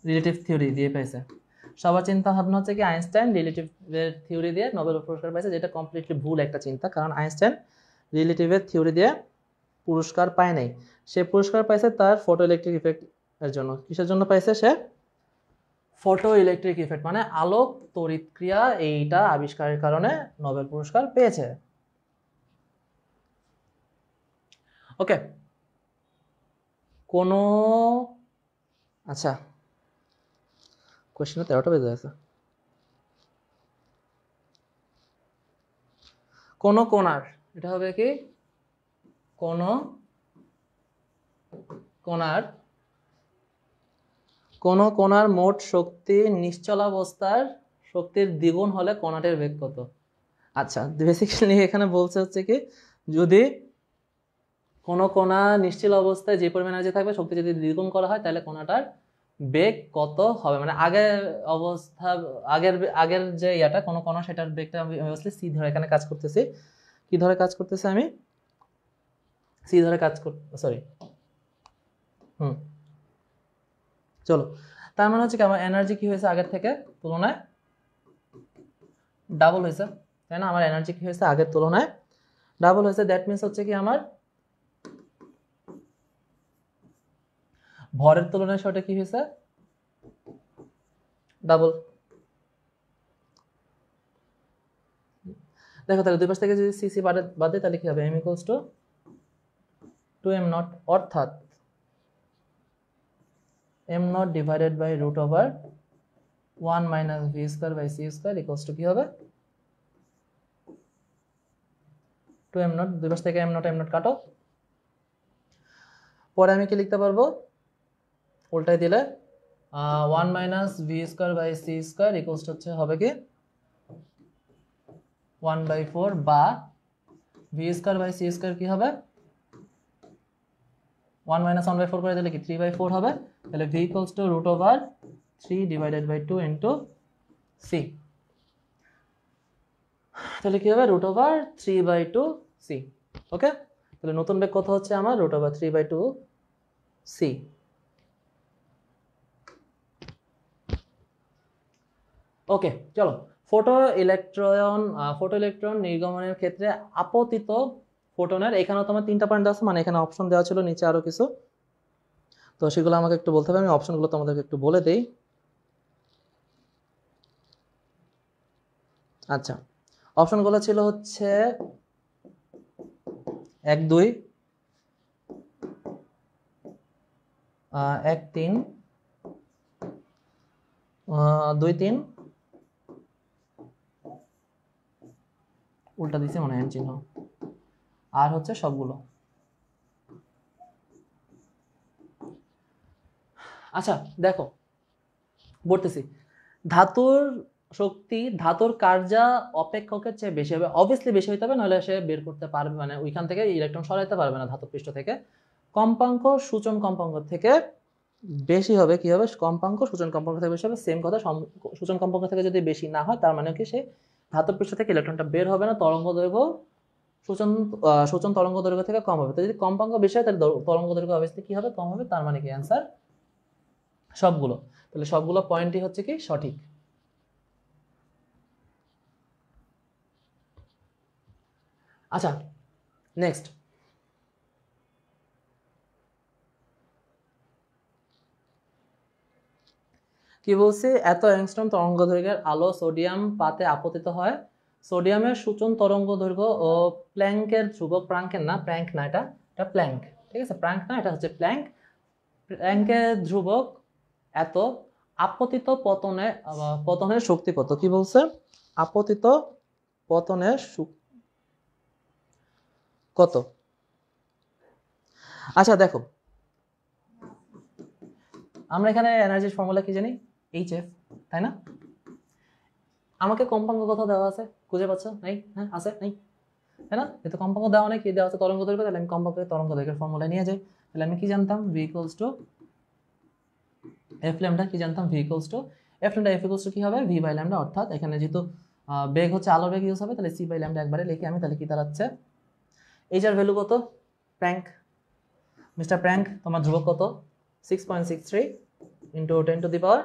রিলেটিভ থিওরি দিয়ে পেয়েছে সবার চিন্তা ভাবনা হচ্ছে কি আইনস্টাইন রিলেটিভ থিওরি দিয়ে নোবেল পুরস্কার পাইছে যেটা কমপ্লিটলি ভুল একটা চিন্তা কারণ আইনস্টাইন রিলেটিভের থিওরি দিয়ে পুরস্কার পায় নাই সে পুরস্কার পাইছে তার ফটো ইলেকট্রিক ইফেক্ট এর জন্য কিসের জন্য পাইছে সে ফটো ইলেকট্রিক ইফেক্ট মানে আলোক তড়িৎ ক্রিয়া এইটা আবিষ্কারের কারণে নোবেল পুরস্কার পেয়েছে ওকে কোনো আচ্ছা কোয়েশ্চেনে তেরোটা বেজে আছে কোনো কোনার এটা হবে কি কোনো কোনার কোনো কোনার মোট শক্তি নিশ্চলাবস্থার শক্তির দ্বিগুণ হলে কণাটির বেগ কত আচ্ছা বেসিক্যালি এখানে বলছে হচ্ছে কি যদি কোনো কোনা নিশ্চিল অবস্থায় যে পরিমাণ এনার্জি থাকবে শক্তি যদি দ্বিগুণ করা হয় তাহলে কোনাটার বেগ কত হবে মানে আগের অবস্থা আগের আগের যে ইয়াটা কোনো কণা সেটার বেগটা আমি অবশ্যই সি ধরে এখানে কাজ করতেছি কি ধরে কাজ করতেছি আমি সি ধরে কাজ কর সরি হুম চলো তার মানে হচ্ছে কি আমার এনার্জি কি হয়েছে আগের থেকে তুলনায় ডাবল হয়েছে তাই না আমার এনার্জি কি হয়েছে আগের তুলনায় ডাবল হয়েছে দ্যাট মিনস হচ্ছে কি আমার ভরের তুলনায় সেটা কি হয়েছে ডাবল দেখো তাহলে দুই পাশ থেকে যদি সিসি বাদে তাহলে কি হবে M equals to to M not অর্থাৎ M not divided by root over one minus V square by C square equals to কি হবে টু এম নট দুই পাশ থেকে এম নট এম নট কাটো পরে আমি কি লিখতে পারবো উল্টাই দিলে one minus V square by C square equals to হচ্ছে হবে কি ওয়ান বাই ফোর বা V square by C square কি হবে one minus one by four করে দিলে কি থ্রি বাই ফোর হবে তাহলে V equals to root over three divided by two into C তাহলে কি হবে root over three by two C okay তাহলে নতুন বেগ কত হচ্ছে আমার root over three by two C okay চলো ফোটো ইলেকট্রন ফোটো ইলেকট্রন নির্গমনের ক্ষেত্রে আপতিত ফোটনের এখানেও তোমার তিনটা পয়েন্ট আছে মানে এখানে অপশন দেওয়া ছিল নিচে আরও কিছু তো সেগুলো আমাকে একটু বলতে হবে আমি অপশনগুলো তোমাদেরকে একটু বলে দিই আচ্ছা অপশনগুলো ছিল হচ্ছে এক দুই এক তিন দুই তিন উল্টা দিছে মানে হ্যান্ড চিহ্ন আর হচ্ছে সবগুলো আচ্ছা দেখো বলতেছি ধাতুর শক্তি ধাতুর কার্যা অপেক্ষকের চেয়ে বেশি হবে অবভিয়াসলি বেশি হইতে হবে নাহলে সে বের করতে পারবে মানে ওইখান থেকে ইলেকট্রন সরাইতে পারবে না ধাতু পৃষ্ঠ থেকে কম্পাঙ্ক সূচন কম্পাঙ্ক থেকে বেশি হবে কি হবে কম্পাঙ্ক সূচন কম্পাঙ্ক থেকে বেশি হবে সেম কথা সূচন কম্পাঙ্ক থেকে যদি বেশি না হয় তার মানে কি সে ধাতব পৃষ্ঠ থেকে ইলেকট্রনটা বের হবে না তরঙ্গ দৈর্ঘ্য সূচন সূচন তরঙ্গ দৈর্ঘ্য থেকে কম হবে তো যদি কম্পাঙ্ক বেশি হয় তাহলে তরঙ্গ দৈর্ঘ্য অবস্থা কি হবে কম হবে তার মানে কি অ্যান্সার সবগুলো তাহলে সবগুলো পয়েন্টই হচ্ছে কি সঠিক আচ্ছা নেক্সট কি বলছে এত অ্যাংস্ট্রম তরঙ্গ দৈর্ঘ্যের আলো সোডিয়াম পাতে আপতিত হয় সোডিয়ামের সূচন তরঙ্গ দৈর্ঘ্য ও প্ল্যাঙ্কের ধ্রুবক প্রাঙ্কের না প্র্যাঙ্ক না এটা এটা প্ল্যাঙ্ক ঠিক আছে প্র্যাঙ্ক না এটা হচ্ছে প্ল্যাঙ্ক প্ল্যাঙ্কের ধ্রুবক এত আপতিত পতনে পতনের শক্তি কত কি বলছে আপতিত পতনের কত আচ্ছা দেখো আমরা এখানে এনার্জির ফর্মুলা কি জানি এইচ এফ তাই না আমাকে কম্পাঙ্ক কথা দেওয়া আছে খুঁজে পাচ্ছ নাই হ্যাঁ আছে নাই তাই না যেহেতু কম্পাঙ্ক দেওয়া নেই কি দেওয়া আছে তরঙ্গ দৈর্ঘ্য তাহলে আমি কম্পাঙ্কের তরঙ্গ দৈর্ঘ্যের ফর্মুলা নিয়ে যাই তাহলে আমি কি জানতাম V equals to F lambda কি জানতাম V equals to F lambda F equals to কি হবে ভি বাই ল্যামটা অর্থাৎ এখানে যেহেতু বেগ হচ্ছে আলোর বেগ ইউজ হবে তাহলে সি বাই ল্যামটা একবারে লিখে আমি তাহলে কি দাঁড়াচ্ছে এইটার ভ্যালু কত প্র্যাঙ্ক মিস্টার প্র্যাঙ্ক তোমার ধ্রুবক কত six point six three into ten to the power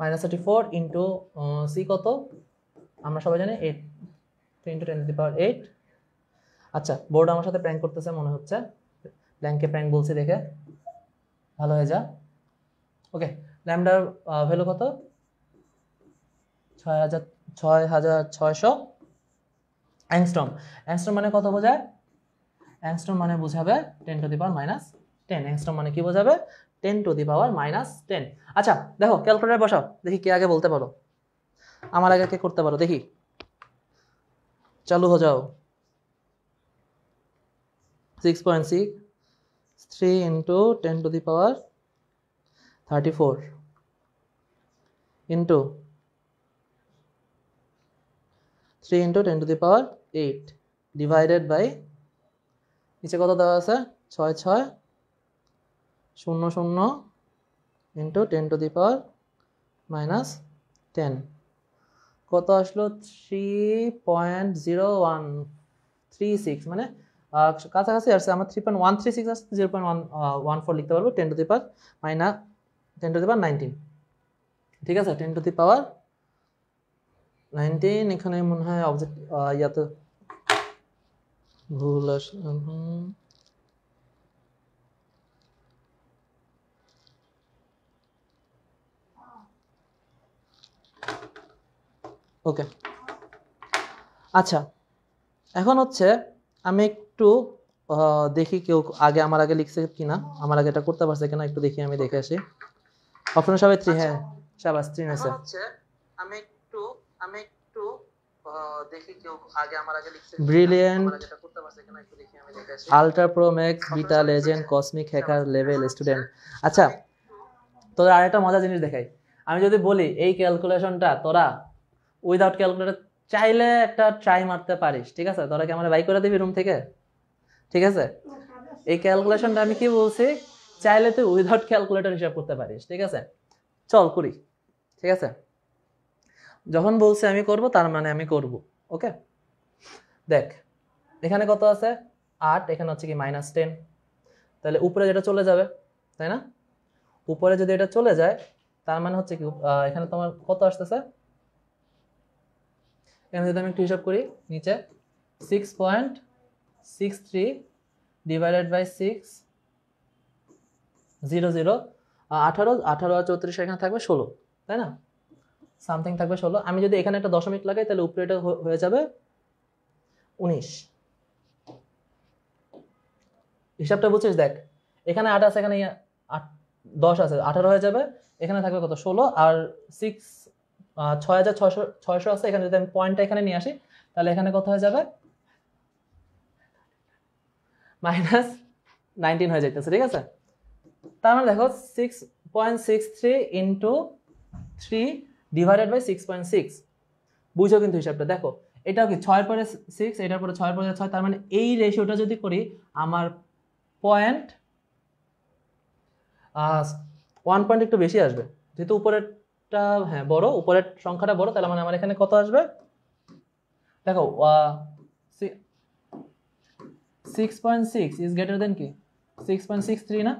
minus thirty four into C কত আমরা সবাই জানি eight into ten the power eight আচ্ছা বোর্ড আমার সাথে প্র্যাঙ্ক করতেছে মনে হচ্ছে প্ল্যাঙ্কে প্র্যাঙ্ক বলছি দেখে ভালো হয়ে যা ওকে ল্যামডার ভ্যালু কত ছয় হাজার ছয় হাজার ছয়শো অ্যাংস্ট্রম অ্যাংস্ট্রম মানে কত বোঝায় অ্যাংস্ট্রম মানে বোঝাবে ten to the power minus ten angstrom মানে কি বোঝাবে ten to the power minus ten আচ্ছা দেখো ক্যালকুলেটার বসাও দেখি কে আগে বলতে পারো আমার আগে কে করতে পারো দেখি চালু হয়ে যাও six point six three into ten to the power thirty four into three into ten to the power eight divided by নিচে কত দেওয়া আছে ছয় ছয় শূন্য শূন্য into ten to the power minus ten কত আসলো three point zero one three six মানে কাছাকাছি আসছে আমার three point one three six আসছে zero point one one four লিখতে পারবো ten to the power minus ten to the power nineteen ঠিক আছে ten to the power nineteen এখানে মনে হয় অবজেক্ট ইয়াতে ভুল আসলে ওকে আচ্ছা এখন হচ্ছে আমি একটু দেখি কেউ আগে আমার আগে লিখছে কিনা আমার আগে এটা করতে পারছে কিনা একটু দেখি আমি দেখে আসি অপশন সবাই থ্রি হ্যাঁ সাবাস থ্রি আমি একটু আমি একটু দেখি কেউ আগে আমার আগে লিখছে brilliant ultra pro max beta legend cosmic hacker level student আচ্ছা তোদের আরেকটা মজার জিনিস দেখাই আমি যদি বলি এই ক্যালকুলেশনটা তোরা উইদাউট ক্যালকুলেটার চাইলে একটা ট্রাই মারতে পারিস ঠিক আছে তোরা কি আমার বাই করে দিবি রুম থেকে ঠিক আছে এই ক্যালকুলেশনটা আমি কি বলছি চাইলে তুই উইদাউট ক্যালকুলেটর হিসাব করতে পারিস ঠিক আছে চল করি ঠিক আছে যখন বলছি আমি করব তার মানে আমি করব ওকে দেখ এখানে কত আছে আট এখানে হচ্ছে কি মাইনাস টেন তাহলে উপরে যেটা চলে যাবে তাই না উপরে যদি এটা চলে যায় তার মানে হচ্ছে কি এখানে তোমার কত আসতেছে এখানে যদি আমি একটু হিসাব করি নিচে six point six three divided by six zero zero আঠারো আঠারো আর চৌত্রিশ এখানে থাকবে ষোলো তাই না সামথিং থাকবে ষোলো আমি যদি এখানে একটা দশমিক লাগাই তাহলে উপরে এটা হয়ে যাবে উনিশ হিসাবটা বুঝছিস দেখ এখানে আট আছে এখানে আট দশ আছে আঠারো হয়ে যাবে এখানে থাকবে কত ষোলো আর সিক্স ছয় হাজার ছয়শো ছয়শো আছে এখানে যদি আমি পয়েন্টটা এখানে নিয়ে আসি তাহলে এখানে কত হয়ে যাবে মাইনাস নাইনটিন হয়ে যাইতেছে ঠিক আছে তার মানে দেখো six point six three into three divided by six point six বুঝো কিন্তু হিসাবটা দেখো এটাও কি ছয়ের পরে সিক্স এটার পরে ছয়ের পরে ছয় তার মানে এই রেশিওটা যদি করি আমার পয়েন্ট ওয়ান পয়েন্ট একটু বেশি আসবে যেহেতু উপরের টা হ্যাঁ বড় উপরের সংখ্যাটা বড় তাহলে মানে আমার এখানে কত আসবে দেখো six point six is greater than কি সিক্স পয়েন্ট সিক্স থ্রি না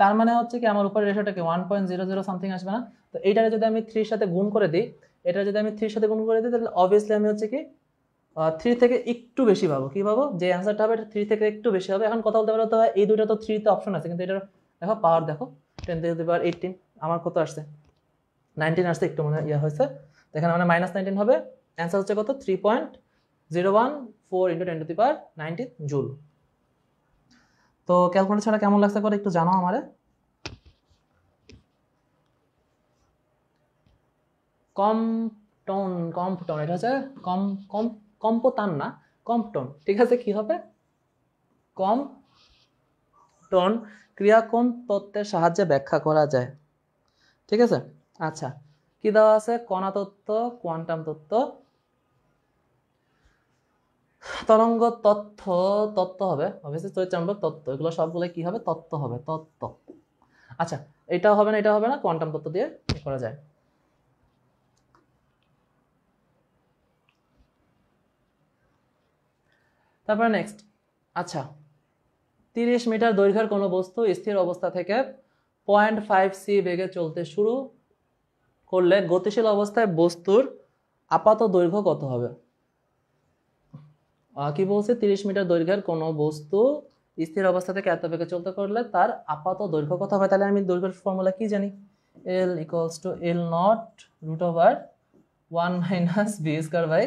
তার মানে হচ্ছে কি আমার উপরের রেশোটা কি one point zero zero something আসবে না তো এইটারে যদি আমি থ্রির সাথে গুণ করে দিই এটা যদি আমি থ্রির সাথে গুণ করে দিই তাহলে অবভিয়াসলি আমি হচ্ছে কি থ্রি থেকে একটু বেশি পাবো কি পাবো যে অ্যান্সারটা হবে এটা থ্রি থেকে একটু বেশি হবে এখন কথা বলতে পারো তো এই দুটো তো থ্রিতে অপশন আছে কিন্তু এটার দেখো পাওয়ার দেখো টেন থেকে পাওয়ার এইটিন আমার কত আসছে নাইনটিন আসতে একটু মানে ইয়ে হয়েছে এখানে মানে মাইনাস নাইনটিন হবে অ্যান্সার হচ্ছে কত three point zero one four into ten to the power nineteen joule তো ক্যালকুলেটর ছাড়া কেমন লাগছে করে একটু জানাও আমারে কম্পটন কম্পটন এটা হচ্ছে কম কম কম্পতান না কম্পটন ঠিক আছে কি হবে কম টন কোন তত্ত্বের সাহায্যে ব্যাখ্যা করা যায় ঠিক আছে আচ্ছা কি দেওয়া আছে কণা তত্ত্ব কোয়ান্টাম তত্ত্ব তরঙ্গ তত্ত্ব তত্ত্ব হবে অবশ্যই চরিত্রাম্বক তত্ত্ব এগুলো সবগুলো কি হবে তত্ত্ব হবে তত্ত্ব আচ্ছা এটাও হবে না এটা হবে না কোয়ান্টাম তত্ত্ব দিয়ে করা যায় তারপরে নেক্সট আচ্ছা তিরিশ মিটার দৈর্ঘ্যের কোনো বস্তু স্থির অবস্থা থেকে পয়েন্ট ফাইভ সি বেগে চলতে শুরু করলে গতিশীল অবস্থায় বস্তুর আপাত দৈর্ঘ্য কত হবে কি বলছে তিরিশ মিটার দৈর্ঘ্যের কোনো বস্তু স্থির অবস্থা থেকে এত বেগে চলতে করলে তার আপাত দৈর্ঘ্য কত হবে তাহলে আমি দৈর্ঘ্যের ফর্মুলা কি জানি L equals to L not root over one minus B square by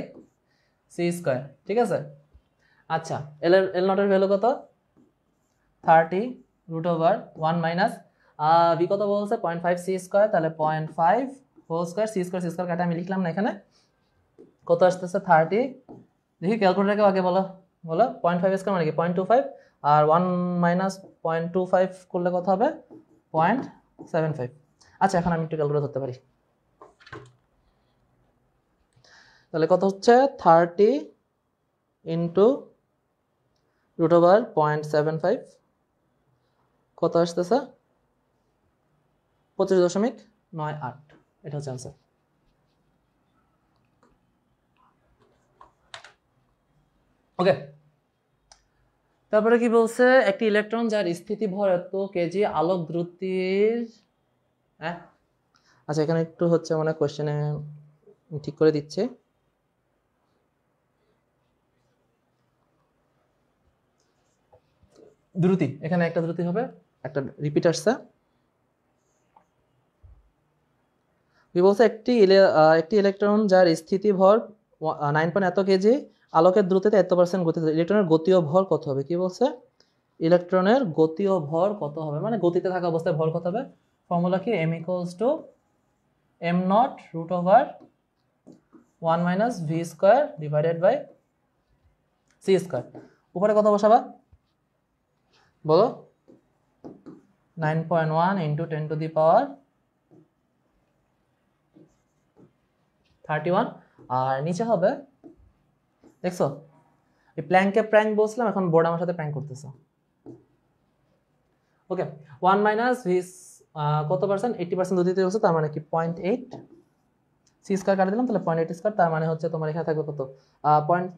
C square ঠিক আছে আচ্ছা এল এল নটের ভ্যালু কত thirty root over one minus B কত বলছে পয়েন্ট ফাইভ সি স্কোয়ার তাহলে point five whole square C square C square কাটা আমি লিখলাম না এখানে কত আসতেছে থার্টি দেখি ক্যালকুলেটারকে আগে বলো বলো পয়েন্ট ফাইভ স্কোয়ার মানে কি পয়েন্ট টু ফাইভ আর one minus point two five করলে কত হবে পয়েন্ট সেভেন ফাইভ আচ্ছা এখন আমি একটু ক্যালকুলেট করতে পারি তাহলে কত হচ্ছে thirty into root over point seven five কত আসতেছে পঁচিশ দশমিক নয় আট এটা হচ্ছে আনসার ওকে তারপরে কি বলছে একটি ইলেকট্রন যার স্থিতি ভর এত কেজি আলোক দ্রুতির হ্যাঁ আচ্ছা এখানে একটু হচ্ছে মানে কোশ্চেনে ঠিক করে দিচ্ছে দ্রুতি এখানে একটা দ্রুতি হবে একটা রিপিট আসছে বি বলছে একটি একটি ইলেকট্রন যার স্থিতি ভর নাইন পয়েন্ট এত কেজি আলোকের দ্রুততে এত পার্সেন্ট গতিতে ইলেকট্রনের গতীয় ভর কত হবে কি বলছে ইলেকট্রনের গতীয় ভর কত হবে মানে গতিতে থাকা অবস্থায় ভর কত হবে ফর্মুলা কি M equals to M not root over one minus V square divided by C square উপরে কত বসাবা বলো nine point one into ten to the power thirty one আর নিচে হবে দেখছো এই প্ল্যাঙ্কে প্র্যাঙ্ক বসলাম এখন বোর্ড আমার সাথে প্র্যাঙ্ক করতেছো ওকে ওয়ান মাইনাস ভিস কত পার্সেন্ট এইটটি পার্সেন্ট দুদিতে হচ্ছে তার মানে কি পয়েন্ট এইট সি স্কোয়ার কাটে দিলাম তাহলে পয়েন্ট এইট স্কোয়ার তার মানে হচ্ছে তোমার এখানে থাকবে কত point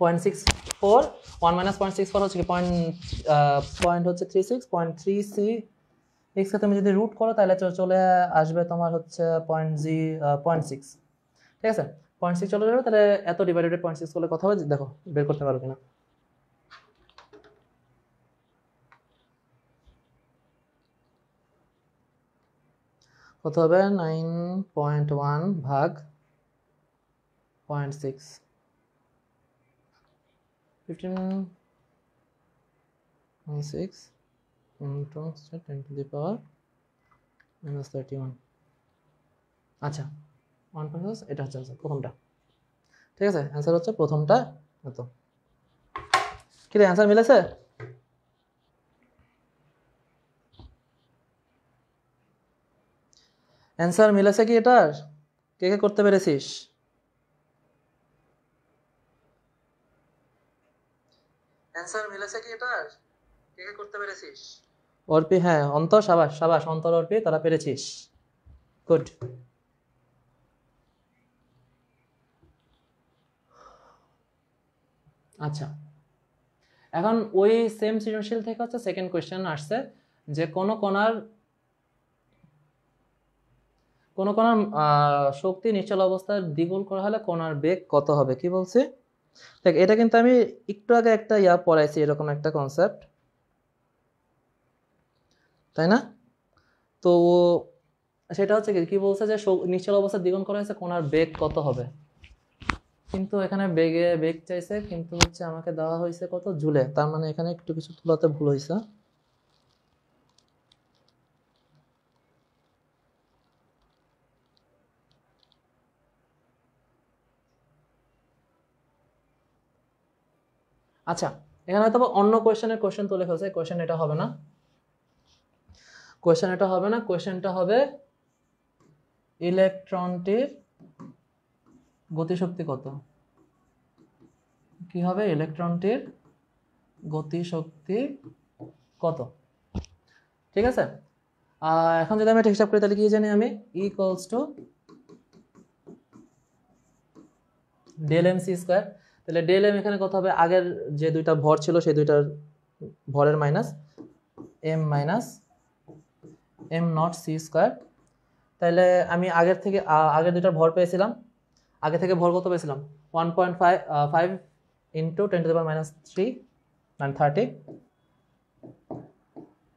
point six four one minus point six four হচ্ছে কি পয়েন্ট পয়েন্ট হচ্ছে three six point three C কে তুমি যদি রুট করো তাহলে চলে আসবে তোমার হচ্ছে পয়েন্ট জি পয়েন্ট সিক্স ঠিক আছে পয়েন্ট সিক্স চলে যাবে তাহলে এত ডিভাইডেড পয়েন্ট সিক্স করলে কথা হবে দেখো বের করতে পারো কিনা কত হবে নাইন পয়েন্ট ওয়ান ভাগ point six fifteen six electron ten to the power minus thirty one আচ্ছা ওয়ান পঞ্চাশ এটা হচ্ছে প্রথমটা ঠিক আছে অ্যান্সার হচ্ছে প্রথমটা এত কি রে অ্যান্সার মিলেছে অ্যান্সার মিলেছে কি এটার কে কে করতে পেরেছিস অ্যান্সার মিলেছে কি এটার কে কে করতে পেরেছিস অর্পি হ্যাঁ অন্তর সাবাস সাবাস অন্তর অর্পি তারা পেরেছিস গুড আচ্ছা এখন ওই সেম সৃজনশীল থেকে হচ্ছে সেকেন্ড কোয়েশ্চেন আসছে যে কোন কণার কোন কণার শক্তি নিশ্চল অবস্থায় দ্বিগুণ করা হলে কণার বেগ কত হবে কি বলছি দেখ এটা কিন্তু আমি একটু আগে একটা ইয়া পড়াইছি এরকম একটা কনসেপ্ট তাই না তো সেটা হচ্ছে কি বলছে যে নিচের অবস্থা দ্বিগুণ করা হয়েছে কোনার বেগ কত হবে কিন্তু এখানে বেগে বেগ চাইছে কিন্তু হচ্ছে আমাকে দেওয়া হয়েছে কত জুলে তার মানে এখানে একটু কিছু তুলাতে ভুল হয়েছে আচ্ছা এখানে হয়তো অন্য কোয়েশনের কোয়েশন তুলে ফেলছে কোয়েশন এটা হবে না কোয়েশ্চেন এটা হবে না কোয়েশ্চেনটা হবে ইলেকট্রনটির গতিশক্তি কত কি হবে ইলেকট্রনটির গতিশক্তি কত ঠিক আছে এখন যদি আমি এটা হিসাব করি তাহলে কি জানি আমি equals to del M C square তাহলে ডেল এম এখানে কত হবে আগের যে দুইটা ভর ছিল সেই দুইটার ভরের minus M minus M not C square তাহলে আমি আগের থেকে আগের দুটার ভর পেয়েছিলাম আগে থেকে ভর কত পেয়েছিলাম one point five five into ten to power minus three মানে thirty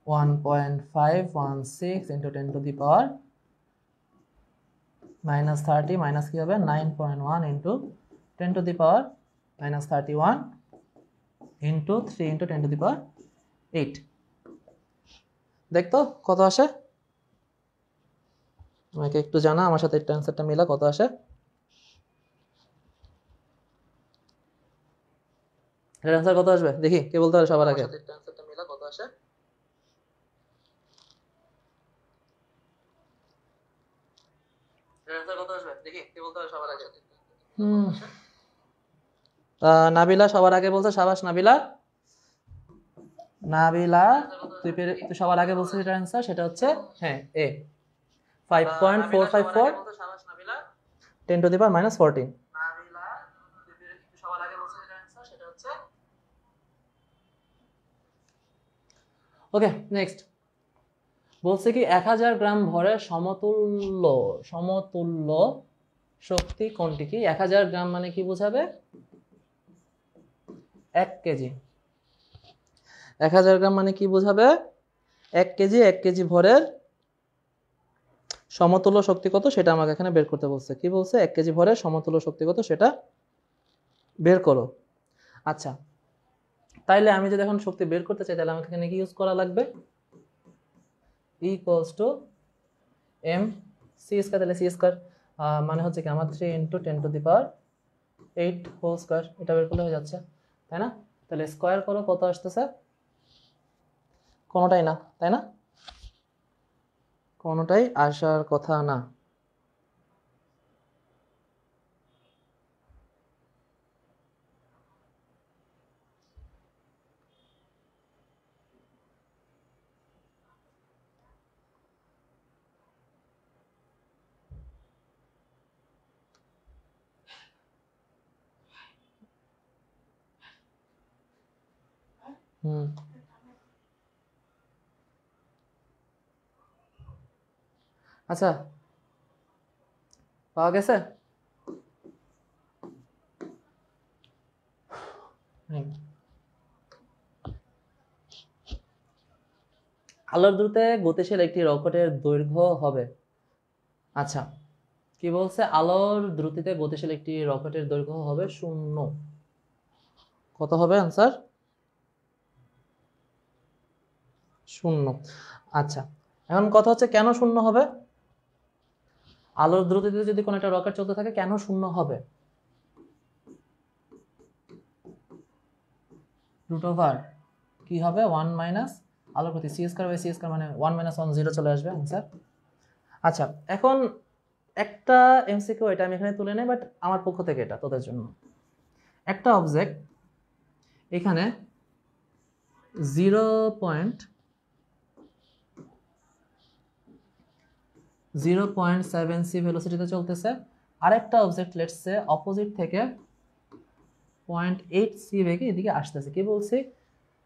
one point five one six into ten to the power minus thirty minus কী হবে nine point one into ten to the power minus thirty one into three into ten to the power eight দেখতো কত আসে আমাকে একটু জানা আমার সাথে একটু অ্যান্সারটা মিলা কত আসে অ্যান্সার কত আসবে দেখি কে বলতে পারে সবার আগে নাবিলা সবার আগে বলছে সাবাস নাবিলা নাবিলা তুই তুই সবার আগে বলছিস সেটার অ্যান্সার সেটা হচ্ছে হ্যাঁ এ five point four five four ten to the power minus fourteen okay next বলছে কি এক হাজার গ্রাম ভরের সমতুল্য সমতুল্য শক্তি কোনটি কি এক হাজার গ্রাম মানে কি বোঝাবে এক কেজি এক হাজার গ্রাম মানে কি বোঝাবে এক কেজি এক কেজি ভরের সমতুল্য শক্তি কত সেটা আমাকে এখানে বের করতে বলছে কি বলছে এক কেজি ভরের সমতুল্য শক্তি কত সেটা বের করো আচ্ছা তাইলে আমি যদি এখন শক্তি বের করতে চাই তাহলে আমাকে এখানে কি ইউজ করা লাগবে equals to M C square তাহলে সি স্কোয়ার মানে হচ্ছে কি আমার three into ten to the power eight whole square এটা বের করলে হয়ে যাচ্ছে তাই না তাহলে স্কোয়ার করো কত আসতেছে কোনোটাই না তাই না কোনোটাই আসার কথা না হুম আচ্ছা পাওয়া গেছে আলোর দ্রুতে গতিশীল একটি রকেটের দৈর্ঘ্য হবে আচ্ছা কি বলছে আলোর দ্রুতিতে গতিশীল একটি রকেটের দৈর্ঘ্য হবে শূন্য কত হবে আনসার শূন্য আচ্ছা এখন কথা হচ্ছে কেন শূন্য হবে আলোর দ্রুতিতে যদি কোনো একটা রকেট চলতে থাকে কেন শূন্য হবে রুট ওভার কি হবে ওয়ান মাইনাস আলোর প্রতি C square by C square মানে ওয়ান মাইনাস ওয়ান জিরো চলে আসবে স্যার আচ্ছা এখন একটা এমসিকিউ এটা আমি এখানে তুলে নেই বাট আমার পক্ষ থেকে এটা তোদের জন্য একটা অবজেক্ট এখানে zero point zero point seven C ভেলোসিটিতে চলতেছে আরেকটা অবজেক্ট লেটসে অপোজিট থেকে পয়েন্ট এইট সি বেগে এদিকে আসতেছে কি বলছি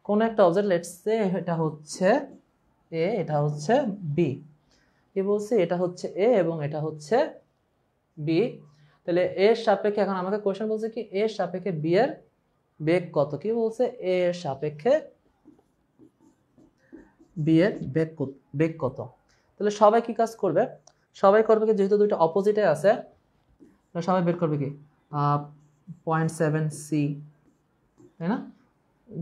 কোনো একটা অবজেক্ট লেটসে এটা হচ্ছে এ এটা হচ্ছে বি কি বলছি এটা হচ্ছে এ এবং এটা হচ্ছে বি তাহলে এর সাপেক্ষে এখন আমাকে কোয়েশন বলছে কি এর সাপেক্ষে বি এর বেগ কত কি বলছে এর সাপেক্ষে বি এর বেগ বেগ কত তাহলে সবাই কি কাজ করবে সবাই করবে কি যেহেতু দুইটা অপোজিটে আছে তাহলে সবাই বের করবে কি পয়েন্ট সেভেন সি তাই না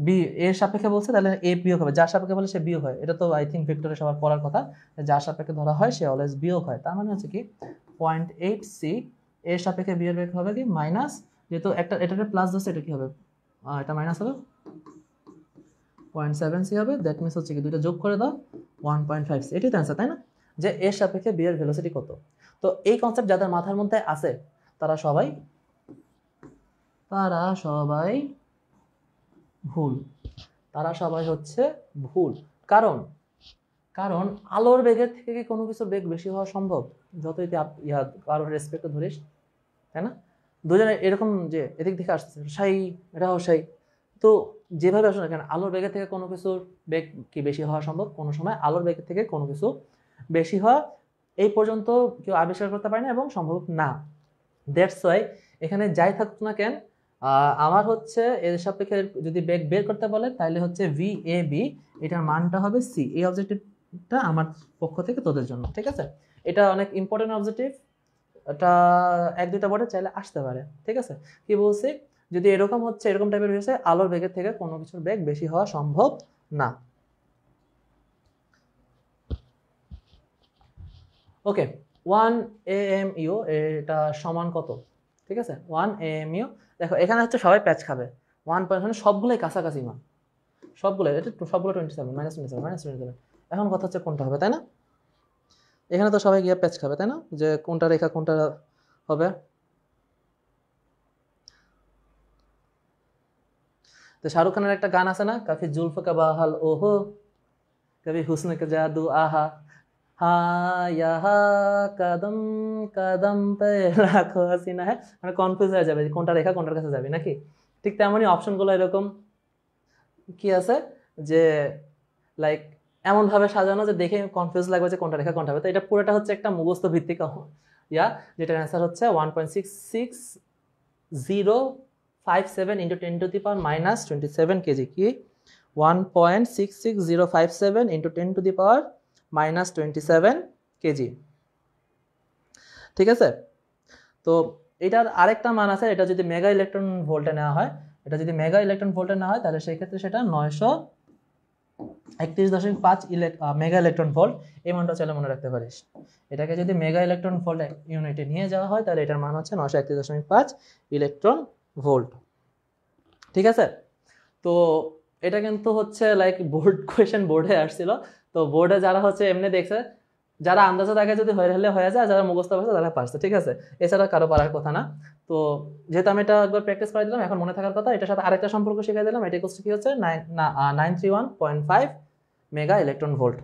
বি এর সাপেক্ষে বলছে তাহলে এ বিয়োগ হবে যার সাপেক্ষে বলে সে বিয়োগ হয় এটা তো আই থিঙ্ক ভেক্টরে সবার পড়ার কথা যার সাপেক্ষে ধরা হয় সে অলওয়েজ বিয়োগ হয় তার মানে হচ্ছে কি পয়েন্ট এইট সি এর সাপেক্ষে বিয়োগ হবে কি মাইনাস যেহেতু একটা এটাতে প্লাস ধরছে এটা কি হবে এটা মাইনাস হবে পয়েন্ট সেভেন সি হবে দ্যাট মিনস হচ্ছে কি দুইটা যোগ করে দাও ওয়ান পয়েন্ট ফাইভ সি এটাই তো অ্যান্সার তাই না যে এর সাপেক্ষে বিয়ের ভেলোসিটি কত তো এই কনসেপ্ট যাদের মাথার মধ্যে আছে তারা সবাই তারা সবাই ভুল তারা সবাই হচ্ছে ভুল কারণ কারণ আলোর বেগের থেকে কি কোনো কিছুর বেগ বেশি হওয়া সম্ভব যতই ইয়া কারোর রেসপেক্ট ধরিস তাই না দুজনে এরকম যে এদিক থেকে আসতেছে সাই এটাও সাই তো যেভাবে আসলে কেন আলোর বেগের থেকে কোনো কিছুর বেগ কি বেশি হওয়া সম্ভব কোনো সময় আলোর বেগের থেকে কোনো কিছু বেশি হওয়া এই পর্যন্ত কেউ আবিষ্কার করতে পারে না এবং সম্ভব না দ্যাটস ওয়াই এখানে যাই থাকুক না কেন আমার হচ্ছে এর সাপেক্ষে যদি বেগ বের করতে বলে তাহলে হচ্ছে ভি এ বি এটার মানটা হবে সি এই অবজেক্টিভটা আমার পক্ষ থেকে তোদের জন্য ঠিক আছে এটা অনেক ইম্পর্টেন্ট অবজেক্টিভ এটা এক দুটা বটে চাইলে আসতে পারে ঠিক আছে কি বলছি যদি এরকম হচ্ছে এরকম টাইপের হয়েছে আলোর বেগের থেকে কোনো কিছুর বেগ বেশি হওয়া সম্ভব না okay one A M U এটা সমান কত ঠিক আছে ওয়ান এ এম ইউ দেখো এখানে হচ্ছে সবাই প্যাচ খাবে ওয়ান পয়েন্ট মানে সবগুলোই কাছাকাছি মান সবগুলো এটা সবগুলো twenty seven minus twenty seven minus twenty seven এখন কথা হচ্ছে কোনটা হবে তাই না এখানে তো সবাই গিয়ে প্যাচ খাবে তাই না যে কোনটা রেখা কোনটা হবে তো শাহরুখ খানের একটা গান আছে না কাফি জুলফ কাবাহাল ওহো কবি হুসনে কে জাদু আহা হা ইয়াহা কাদম কাদম পে লাখো হাসিনা হ্যাঁ মানে কনফিউজ হয়ে যাবে কোনটা রেখা কোনটার কাছে যাবি নাকি ঠিক তেমনই অপশনগুলো এরকম কি আছে যে লাইক এমনভাবে সাজানো যে দেখে কনফিউজ লাগবে যে কোনটা রেখা কোনটা হবে তো এটা পুরোটা হচ্ছে একটা মুখস্থ ভিত্তিক ইয়া যেটার অ্যান্সার হচ্ছে one point six six zero five seven into ten to the power minus twenty seven KG কি one point six six zero five seven into ten to the power minus twenty seven KG ঠিক আছে তো এটার আরেকটা মান আছে এটা যদি মেগা ইলেকট্রন ভোল্টে নেওয়া হয় এটা যদি মেগা ইলেকট্রন ভোল্টে নেওয়া হয় তাহলে সেই ক্ষেত্রে সেটা নয়শো একত্রিশ দশমিক পাঁচ মেগা ইলেকট্রন ভোল্ট এই মানটা চলে মনে রাখতে পারিস এটাকে যদি মেগা ইলেকট্রন ভোল্ট ইউনিটে নিয়ে যাওয়া হয় তাহলে এটার মান হচ্ছে নশো একত্রিশ দশমিক পাঁচ ইলেকট্রন ভোল্ট ঠিক আছে তো এটা কিন্তু হচ্ছে লাইক বোর্ড কোয়েশন বোর্ডে আসছিল তো বোর্ডে যারা হচ্ছে এমনি দেখছে যারা আন্দাজে থাকে যদি হয়ে হলে হয়ে যায় যারা মুখস্থ পারছে তারা পারছে ঠিক আছে এছাড়া কারো পারার কথা না তো যেহেতু আমি এটা একবার প্র্যাকটিস করে দিলাম এখন মনে থাকার কথা এটার সাথে আরেকটা সম্পর্ক শিখিয়ে দিলাম এটা কোর্সটি কী হচ্ছে nine three one point five mega electron volt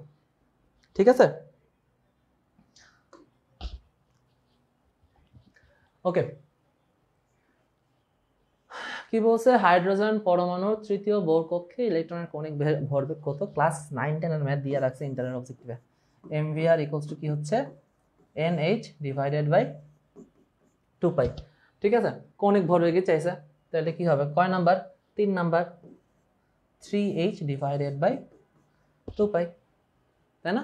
ঠিক আছে ওকে কি বলছে হাইড্রোজেন পরমাণুর তৃতীয় বোর কক্ষে ইলেকট্রনের কণিক ভরবেগ কত ক্লাস নাইন টেনের ম্যাথ দিয়ে রাখছে ইন্টারনেট অবজেক্টিভে M V R equals to কি হচ্ছে N H divided by two pi ঠিক আছে কোনিক ভরবেগই চাইছে তাহলে কি হবে কয় নাম্বার তিন number three H divided by two pi তাই না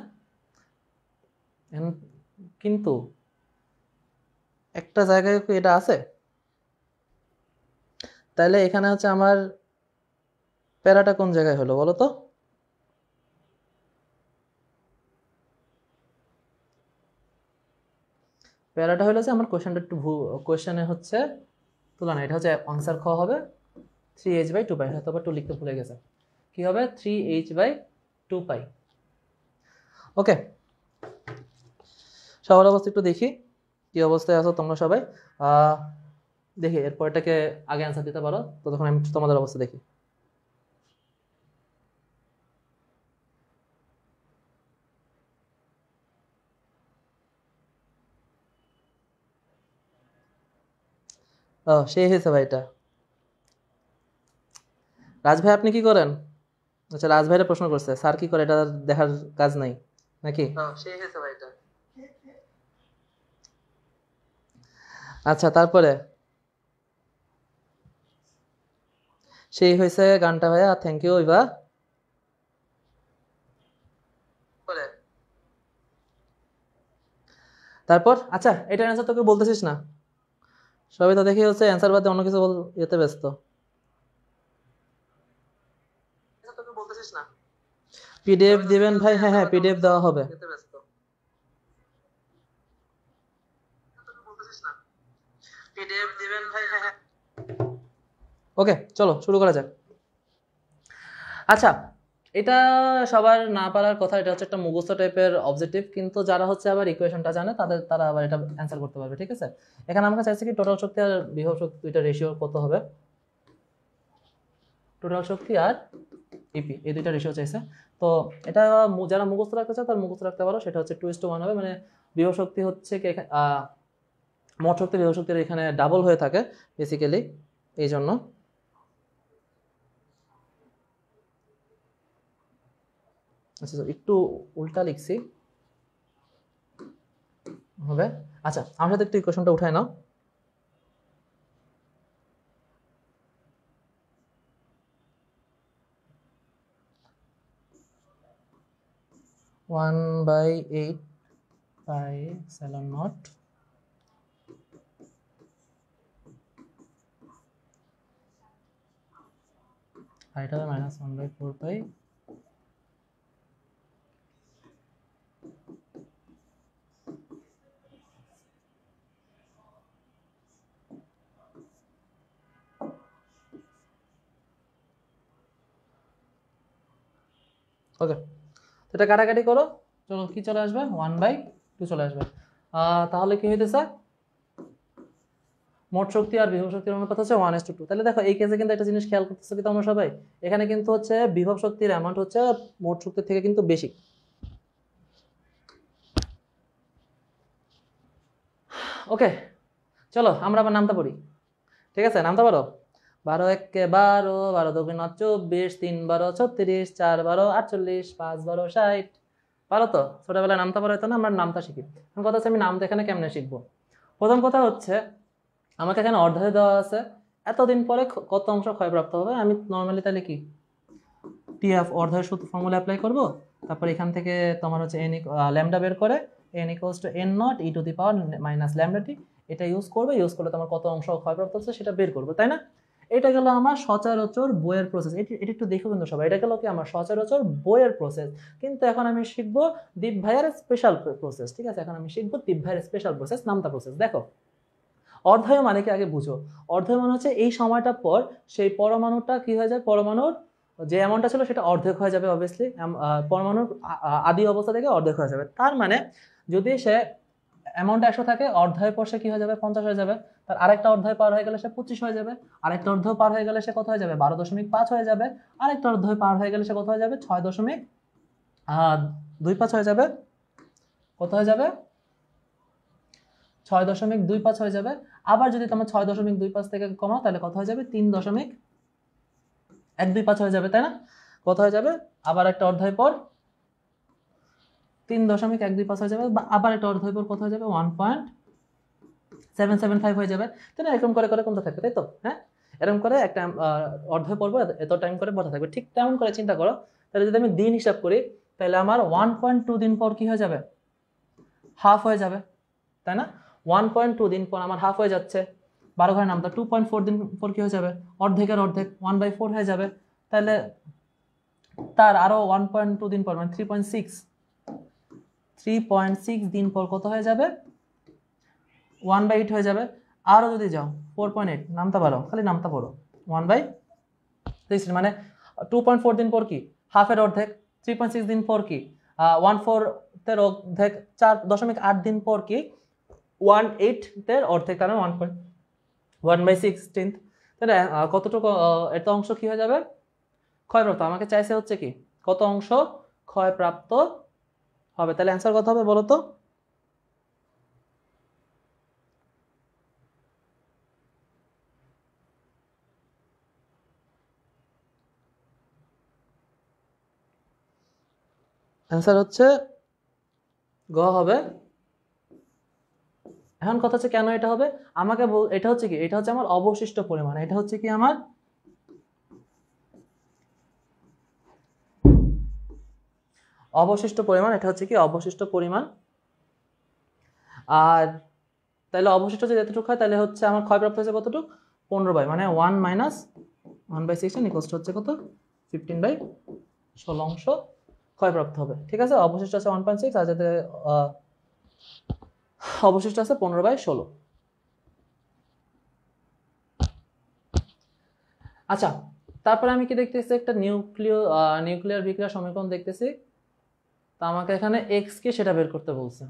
কিন্তু একটা জায়গায় কি এটা আছে তাহলে এখানে হচ্ছে আমার প্যারাটা কোন জায়গায় হলো বলো তো প্যারাটা হলো যে আমার কোয়েশনটা একটু কোয়েশনে হচ্ছে তুলনা এটা হচ্ছে আনসার খ হবে three H by two pi হয়তো টু লিখতে ভুলে গেছে কি হবে three H by two pi okay সবার অবস্থা একটু দেখি কি অবস্থায় আছো তোমরা সবাই দেখি এরপরটাকে আগে অ্যান্সার দিতে পারো ততক্ষণ আমি তোমাদের অবস্থা দেখি সে সেই হয়েছে ভাই এটা রাজ ভাই আপনি কি করেন আচ্ছা রাজ ভাইরা প্রশ্ন করছে স্যার কি করে এটা দেখার কাজ নাই নাকি সেই হয়েছে ভাই এটা আচ্ছা তারপরে সেই হয়েছে গানটা ভাইয়া থ্যাংক ইউ ইবা তারপর আচ্ছা এটার অ্যান্সার তোকে বলতেছিস না সবাই তো দেখে হচ্ছে অ্যান্সার বাদে অন্য কিছু বল যেতে ব্যস্ত পিডিএফ দিবেন ভাই হ্যাঁ হ্যাঁ পিডিএফ দেওয়া হবে ওকে চলো শুরু করা যাক আচ্ছা এটা সবার না পারার কথা এটা হচ্ছে একটা মুখস্থ টাইপের অবজেক্টিভ কিন্তু যারা হচ্ছে আবার ইকুয়েশনটা জানে তাদের তারা আবার এটা অ্যান্সার করতে পারবে ঠিক আছে এখানে আমাকে চাইছে কি টোটাল শক্তি আর বিভব শক্তি দুইটা রেশিও কত হবে টোটাল শক্তি আর ইপি এই দুইটা রেশিও চাইছে তো এটা যারা মুখস্থ রাখতে চায় তার মুগস্থ রাখতে পারো সেটা হচ্ছে টু ওয়ান হবে মানে বিভব শক্তি হচ্ছে কি মোট শক্তি বিভব শক্তির এখানে ডাবল হয়ে থাকে বেসিক্যালি এই জন্য আচ্ছা একটু উল্টা লিখছি হবে আচ্ছা আমার সাথে একটু ইকুয়েশনটা উঠায় নাও one by eight by epsilon not আর এটা minus one by four by okay এটা কাটাকাটি করো চলো কি চলে আসবে ওয়ান বাই টু চলে আসবে তাহলে কি হইতেছে মোট শক্তি আর বিভব শক্তির অনুপাত হচ্ছে ওয়ান এস টু টু তাহলে দেখো এই কেসে কিন্তু একটা জিনিস খেয়াল করতেছে কিন্তু আমরা সবাই এখানে কিন্তু হচ্ছে বিভব শক্তির অ্যামাউন্ট হচ্ছে মোট শক্তির থেকে কিন্তু বেশি ওকে চলো আমরা আবার নামতে পড়ি ঠিক আছে নামতে পারো বারো একে বারো বারো দুগুণ চব্বিশ তিন বারো ছত্রিশ চার বারো আটচল্লিশ পাঁচ বারো ষাট পারো তো ছোটবেলায় নামতা পারো তো না আমরা নামতা শিখি এখন কথা হচ্ছে আমি নামটা এখানে কেমনে শিখবো প্রথম কথা হচ্ছে আমাকে এখানে অর্ধায় দেওয়া আছে এতদিন পরে কত অংশ ক্ষয়প্রাপ্ত হবে আমি নর্মালি তাহলে কি টিএফ অর্ধায় সূত্র ফর্মুলা অ্যাপ্লাই করব তারপর এখান থেকে তোমার হচ্ছে এন ল্যামডা বের করে N equals to N not E to the power minus lambda T এটা ইউজ করবে ইউজ করলে তোমার কত অংশ ক্ষয়প্রাপ্ত হচ্ছে সেটা বের করবে তাই না এটা গেল আমার সচরাচর বইয়ের প্রসেস এটি এটি একটু দেখো কিন্তু সবাই এটা গেল কি আমার সচরাচর বইয়ের প্রসেস কিন্তু এখন আমি শিখবো দীপ ভাইয়ের স্পেশাল প্রসেস ঠিক আছে এখন আমি শিখবো দীপ ভাইয়ের স্পেশাল প্রসেস নামতা প্রসেস দেখো অর্ধায় মানে কি আগে বুঝো অর্ধায় মানে হচ্ছে এই সময়টা পর সেই পরমাণুটা কি হয়ে যায় পরমাণুর যে অ্যামাউন্টটা ছিল সেটা অর্ধেক হয়ে যাবে অবভিয়াসলি পরমাণুর আদি অবস্থা থেকে অর্ধেক হয়ে যাবে তার মানে যদি সে অ্যামাউন্ট একশো থাকে অর্ধায় পর সে কী হয়ে যাবে পঞ্চাশ হয়ে যাবে তার আরেকটা অধ্যায় পার হয়ে গেলে সে পঁচিশ হয়ে যাবে আরেকটা অর্ধ পার হয়ে গেলে সে কত হয়ে যাবে বারো দশমিক পাঁচ হয়ে যাবে আরেকটা অর্ধয় পার হয়ে গেলে সে কত হয়ে যাবে ছয় দশমিক দুই পাঁচ হয়ে যাবে কত হয়ে যাবে ছয় দশমিক দুই পাঁচ হয়ে যাবে আবার যদি তোমার ছয় দশমিক দুই পাঁচ থেকে কমাও তাহলে কত হয়ে যাবে তিন দশমিক এক দুই পাঁচ হয়ে যাবে তাই না কত হয়ে যাবে আবার একটা অর্ধায় পর তিন দশমিক এক দুই পাঁচ হয়ে যাবে বা আবার একটা অর্ধায় পর কত হয়ে যাবে one point seven seven five হয়ে যাবে তাই না এরকম করে করে কোনটা থাকবে তাই তো হ্যাঁ এরকম করে একটা অর্ধ পর্ব এত টাইম করে বসা থাকবে ঠিক তেমন করে চিন্তা করো তাহলে যদি আমি দিন হিসাব করি তাহলে আমার ওয়ান পয়েন্ট টু দিন পর কী হয়ে যাবে হাফ হয়ে যাবে তাই না ওয়ান পয়েন্ট টু দিন পর আমার হাফ হয়ে যাচ্ছে বারো ঘরে নামতে টু পয়েন্ট ফোর দিন পর কী হয়ে যাবে অর্ধেকের অর্ধেক ওয়ান বাই ফোর হয়ে যাবে তাহলে তার আরও ওয়ান পয়েন্ট টু দিন পর মানে three point six three point six দিন পর কত হয়ে যাবে ওয়ান বাই এইট হয়ে যাবে আরও যদি যাও ফোর পয়েন্ট এইট নামতে পারো খালি নামতে পারো ওয়ান বাই সিক্সটিন মানে টু পয়েন্ট ফোর দিন পর কি হাফের অর্ধেক থ্রি পয়েন্ট সিক্স দিন পর কি ওয়ান ফোরথের অর্ধেক চার দশমিক আট দিন পর কি ওয়ান এইটের অর্ধেক কারণ one point one by sixteenth তাহলে কতটুকু এটা অংশ কী হয়ে যাবে ক্ষয়প্রাপ্ত আমাকে চাইছে হচ্ছে কি কত অংশ ক্ষয়প্রাপ্ত হবে তাহলে অ্যান্সার কত হবে বলো তো অ্যান্সার হচ্ছে গ হবে এখন কথা হচ্ছে কেন এটা হবে আমাকে এটা হচ্ছে কি এটা হচ্ছে আমার অবশিষ্ট পরিমাণ এটা হচ্ছে কি আমার অবশিষ্ট পরিমাণ এটা হচ্ছে কি অবশিষ্ট পরিমাণ আর তাহলে অবশিষ্ট যদি এতটুকু হয় তাহলে হচ্ছে আমার ক্ষয়প্রাপ্ত হয়েছে কতটুকু পনেরো বাই মানে one minus one by sixteen ইকোসটা হচ্ছে কত ফিফটিন বাই ষোলো অংশ ক্ষয়প্রাপ্ত হবে ঠিক আছে অবশিষ্ট আছে ওয়ান পয়েন্ট সিক্স আর যাতে অবশিষ্ট আছে পনেরো বাই ষোলো আচ্ছা তারপরে আমি কি দেখতেছি একটা নিউক্লিয় নিউক্লিয়ার বিক্রিয়া সমীকরণ দেখতেছি তা আমাকে এখানে এক্স কে সেটা বের করতে বলছে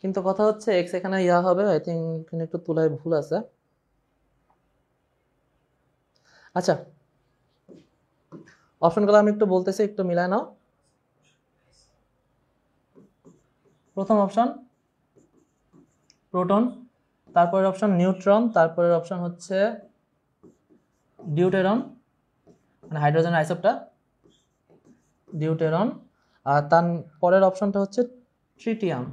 কিন্তু কথা হচ্ছে এক্স এখানে ইয়া হবে আই থিঙ্ক এখানে একটু তুলায় ভুল আছে আচ্ছা অপশনগুলো আমি একটু বলতেছি একটু মিলায় নাও প্রথম অপশন প্রোটন তারপরের অপশন নিউট্রন তারপরের অপশন হচ্ছে ডিউটেরন মানে হাইড্রোজেন আইসপটা ডিউটেরন আর তার পরের অপশনটা হচ্ছে ট্রিটিয়াম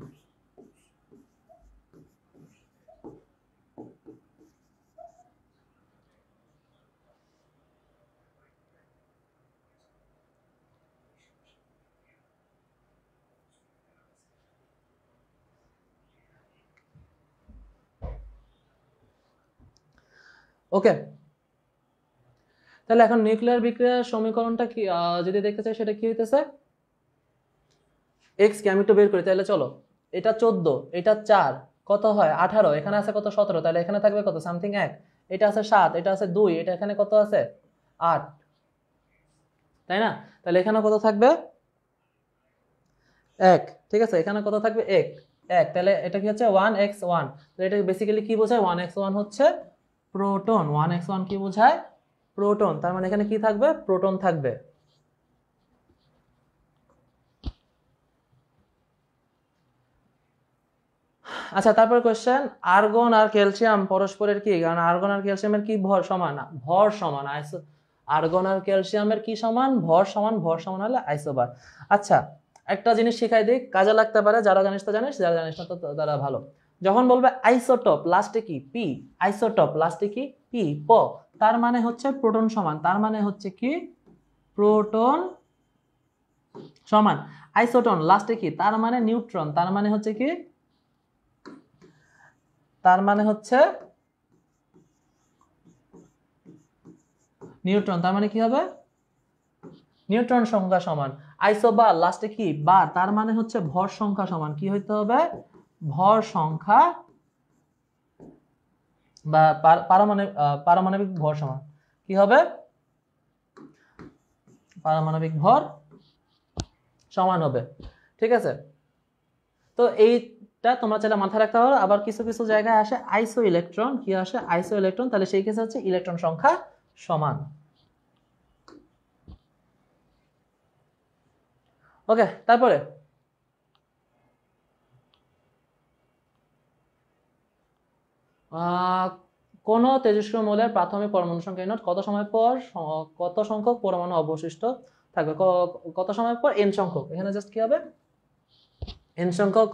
ওকে তাহলে এখন নিউক্লিয়ার বিক্রিয়ার সমীকরণটা কি যদি দেখতে চাই সেটা কি হইতেছে এক্স কে আমি একটু বের করি তাহলে চলো এটা চোদ্দ এটা চার কত হয় আঠারো এখানে আছে কত সতেরো তাহলে এখানে থাকবে কত সামথিং এক এটা আছে সাত এটা আছে দুই এটা এখানে কত আছে আট তাই না তাহলে এখানে কত থাকবে এক ঠিক আছে এখানে কত থাকবে এক এক তাহলে এটা কি হচ্ছে ওয়ান এক্স ওয়ান তো এটা বেসিক্যালি কি বোঝায় ওয়ান এক্স ওয়ান হচ্ছে প্রোটন ওয়ান এক্স ওয়ান কি বোঝায় প্রোটন তার মানে এখানে কি থাকবে প্রোটন থাকবে আচ্ছা তারপর কোয়েশ্চেন আর্গন আর ক্যালসিয়াম পরস্পরের কি কারণ আর্গন আর ক্যালসিয়ামের কি ভর সমান ভর সমান আইসো আর্গন আর ক্যালসিয়ামের কি সমান ভর সমান ভর সমান হলে আইসোবার আচ্ছা একটা জিনিস শিখাই দিই কাজে লাগতে পারে যারা জানিস তো জানিস যারা জানিস না তারা ভালো যখন বলবে আইসোটপ লাস্টে কি পি আইসোটপ লাস্টে কি পি প তার মানে হচ্ছে প্রোটন সমান তার মানে হচ্ছে কি প্রোটন সমান আইসোটন লাস্টে কি তার মানে নিউট্রন তার মানে হচ্ছে কি তার মানে হচ্ছে নিউট্রন তার মানে কি হবে নিউট্রন সংখ্যা সমান আইসো বা লাস্টে কি বা তার মানে হচ্ছে ভর সংখ্যা সমান কি হইতে হবে ভর সংখ্যা বা পারমাণবিক পারমাণবিক ভর সমান কি হবে পারমাণবিক ভর সমান হবে ঠিক আছে তো এইটা তোমরা চাইলে মাথায় রাখতে পারো আবার কিছু কিছু জায়গায় আসে আইসো ইলেকট্রন কি আসে আইসো ইলেকট্রন তাহলে সেই ক্ষেত্রে হচ্ছে ইলেকট্রন সংখ্যা সমান ওকে তারপরে কোন তেজস্ক্রিয় মৌলের প্রাথমিক পরমাণু সংখ্যা নির্ণয় কত সময় পর কত সংখ্যক পরমাণু অবশিষ্ট থাকবে কত সময় পর এন সংখ্যক এখানে জাস্ট কি হবে এন সংখ্যক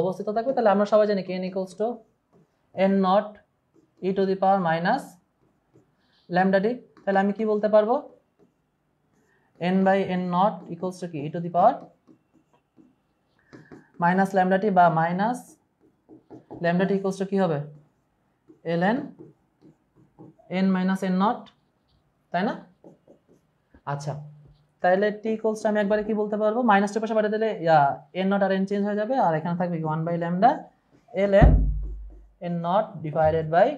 অবস্থিত থাকবে তাহলে আমরা সবাই জানি কে N equals to N not E to the power minus lambda D তাহলে আমি কি বলতে পারবো N by N not equals to কি E to the power minus lambda T বা minus lambda T equals to কি হবে L N N minus N not তাই না আচ্ছা তাহলে টি কোলসটা আমি একবারে কি বলতে পারবো মাইনাস টু পাশে দিলে দিলে এন নট আর এন চেঞ্জ হয়ে যাবে আর এখানে থাকবে one by lambda L N N not divided by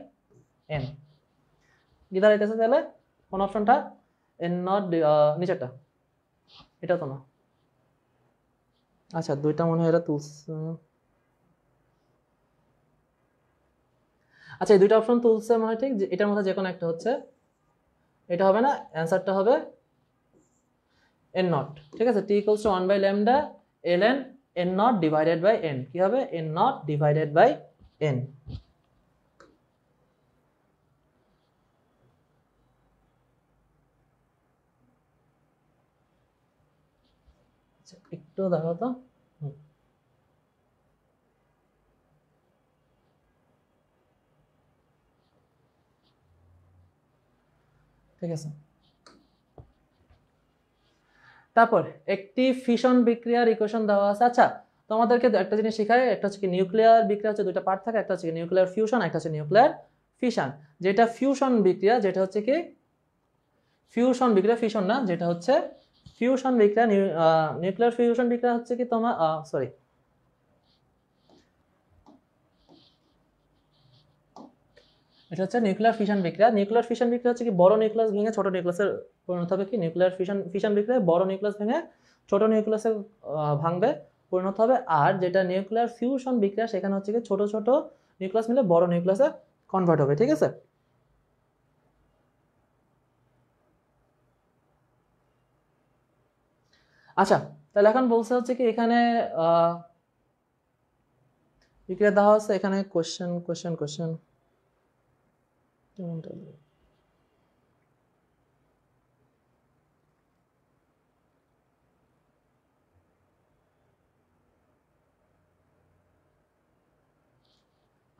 N কি দাঁড়াইতেছে তাহলে কোন অপশনটা এন নট নিচেরটা এটা তো না আচ্ছা দুইটা মনে হয় এরা তুলছে আচ্ছা এই দুইটা অপশন তুলছে মানে ঠিক এটার মধ্যে যে কোনো একটা হচ্ছে এটা হবে না অ্যান্সারটা হবে এন নট ঠিক আছে T equals to one by lambda L N N not divided by N কি হবে N not divided by N একটু দাঁড়াও তো ঠিক আছে তারপর একটি ফিশন বিক্রিয়ার ইকুয়েশন দেওয়া আছে আচ্ছা তোমাদেরকে একটা জিনিস শেখায় একটা হচ্ছে নিউক্লিয়ার বিক্রিয়া হচ্ছে দুইটা পার্ট থাকে একটা হচ্ছে নিউক্লিয়ার ফিউশন একটা হচ্ছে নিউক্লিয়ার ফিশন যেটা ফিউশন বিক্রিয়া যেটা হচ্ছে কি ফিউশন বিক্রিয়া ফিশন না যেটা হচ্ছে ফিউশন বিক্রিয়া নিউক্লিয়ার ফিউশন বিক্রিয়া হচ্ছে কি তোমার সরি এটা হচ্ছে নিউক্লিয়ার ফিশন বিক্রিয়া নিউক্লিয়ার ফিশন বিক্রিয়া হচ্ছে কি বড় নিউক্লিয়াস ভেঙে ছোট নিউক্লিয়াসের পরিণত হবে কি নিউক্লিয়ার ফিশন ফিশন বিক্রিয়া বড় নিউক্লিয়াস ভেঙে ছোট নিউক্লিয়াসে ভাঙবে পরিণত হবে আর যেটা নিউক্লিয়ার ফিউশন বিক্রিয়া সেখানে হচ্ছে কি ছোট ছোট নিউক্লিয়াস মিলে বড় নিউক্লিয়াসে কনভার্ট হবে ঠিক আছে আচ্ছা তাহলে এখন বলছে হচ্ছে কি এখানে বিক্রিয়া দেওয়া হচ্ছে এখানে কোশ্চেন কোশ্চেন কোশ্চেন ఉంటుంది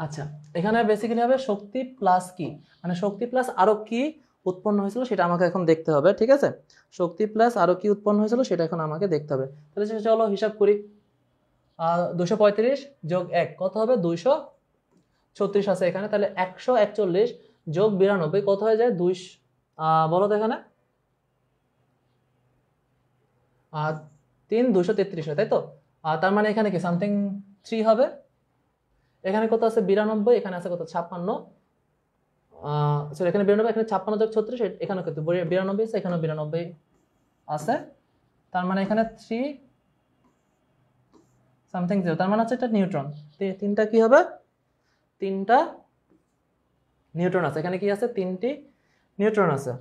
আচ্ছা এখানে বেসিক্যালি হবে শক্তি প্লাস কি মানে শক্তি প্লাস আরো কি উৎপন্ন হয়েছিল সেটা আমাকে এখন দেখতে হবে ঠিক আছে শক্তি প্লাস আরো কি উৎপন্ন হয়েছিল সেটা এখন আমাকে দেখতে হবে তাহলে চলো হিসাব করি দুশো পঁয়ত্রিশ যোগ এক কত হবে দুইশো ছত্রিশ আছে এখানে তাহলে একশো একচল্লিশ যোগ বিরানব্বই কত হয়ে যায় দুই বলো তো এখানে তিন দুশো তেত্রিশ হয় তাই তো তার মানে এখানে কি সামথিং থ্রি হবে এখানে কত আছে বিরানব্বই এখানে আছে কত ছাপ্পান্ন সরি এখানে বিরানব্বই এখানে ছাপ্পান্ন যোগ ছত্রিশ এখানে কত বিরানব্বই আছে এখানেও বিরানব্বই আছে তার মানে এখানে থ্রি সামথিং জিরো তার মানে হচ্ছে এটা নিউট্রন তিনটা কি হবে তিনটা নিউট্রন আছে এখানে কি আছে তিনটি নিউট্রন আছে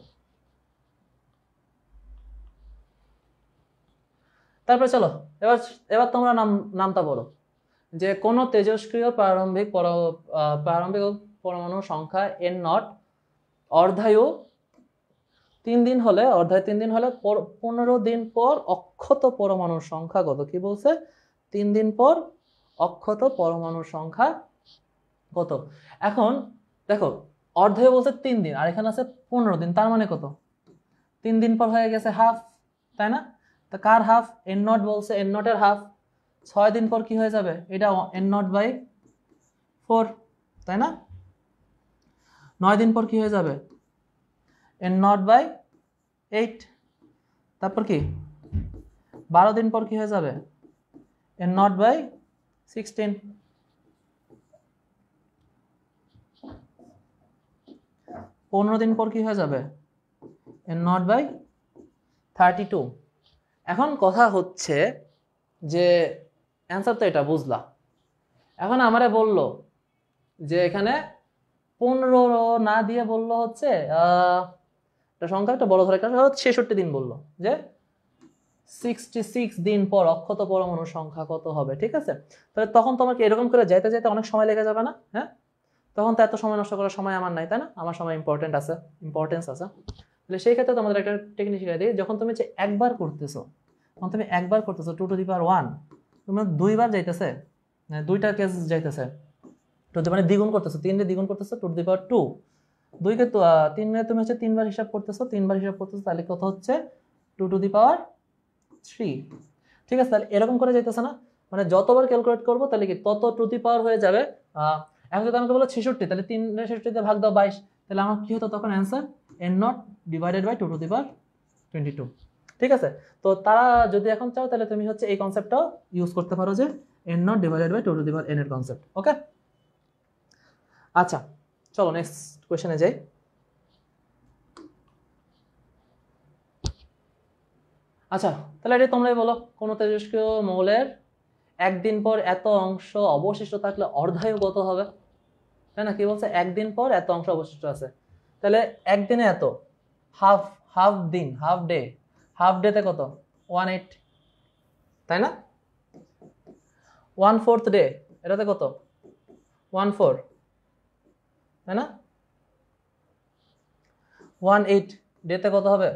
তারপরে চলো এবার এবার তোমরা নাম নামটা বলো যে কোন তেজস্ক্রিয় প্রারম্ভিক প্রারম্ভিক পরমাণু সংখ্যা এন নট অর্ধায়ু তিন দিন হলে অর্ধায় তিন দিন হলে পনেরো দিন পর অক্ষত পরমাণুর সংখ্যা কত কি বলছে তিন দিন পর অক্ষত পরমাণুর সংখ্যা কত এখন দেখো অর্ধে বলছে তিন দিন আর এখানে আছে পনেরো দিন তার মানে কত তিন দিন পর হয়ে গেছে হাফ তাই না তো কার হাফ এন নট বলছে এন নটের হাফ ছয় দিন পর কি হয়ে যাবে এটা এন নট বাই ফোর তাই না নয় দিন পর কি হয়ে যাবে এন নট বাই এইট তারপর কি বারো দিন পর কি হয়ে যাবে এন নট বাই সিক্সটিন পনেরো দিন পর কি হয়ে যাবে নট বাই থার্টি টু এখন কথা হচ্ছে যে অ্যান্সার তো এটা বুঝলা এখন আমারে বলল যে এখানে পনেরো না দিয়ে বলল হচ্ছে সংখ্যা একটা বড় ধরে কারণ ছেষট্টি দিন বলল যে সিক্সটি সিক্স দিন পর অক্ষত পরমাণু সংখ্যা কত হবে ঠিক আছে তাহলে তখন তোমাকে এরকম করে যাইতে যাইতে অনেক সময় লেগে যাবে না হ্যাঁ তখন তো এত সময় নষ্ট করার সময় আমার নাই তাই না আমার সময় ইম্পর্টেন্ট আছে ইম্পর্টেন্স আছে তাহলে সেই ক্ষেত্রে তোমাদের একটা টেকনিক শিখাই দিই যখন তুমি যে একবার করতেছো তখন তুমি একবার করতেছো two to the power one তোমার দুইবার যাইতেছে মানে দুইটা কেস যাইতেছে টু মানে দ্বিগুণ করতেছো তিনটে দ্বিগুণ করতেছো two to the power two দুইকে তিনে তুমি হচ্ছে তিনবার হিসাব করতেছো তিনবার হিসাব করতেছো তাহলে কত হচ্ছে two to the power three ঠিক আছে তাহলে এরকম করে যাইতেছে না মানে যতবার ক্যালকুলেট করবো তাহলে কি তত টু দি পাওয়ার হয়ে যাবে এখন যদি আমাকে বলো ছেষট্টি তাহলে তিন ছেষট্টিতে ভাগ দাও বাইশ তাহলে আমার কী হতো তখন answer N not divided by two to the power twenty two ঠিক আছে তো তারা যদি এখন চাও তাহলে তুমি হচ্ছে এই কনসেপ্টটাও ইউজ করতে পারো যে N not divided by two to the power N এর কনসেপ্ট ওকে আচ্ছা চলো নেক্সট কোয়েশনে যাই আচ্ছা তাহলে এটা তোমরাই বলো কোনো তেজস্ক্রিয় মৌলের একদিন পর এত অংশ অবশিষ্ট থাকলে অর্ধায়ু কত হবে তাই না কি বলছে একদিন পর এত অংশ অবশিষ্ট আছে তাহলে একদিনে এত হাফ হাফ দিন হাফ ডে হাফ ডেতে কত ওয়ান এইট তাই না ওয়ান ফোর্থ ডে এটাতে কত ওয়ান ফোর তাই না ওয়ান এইট ডেতে কত হবে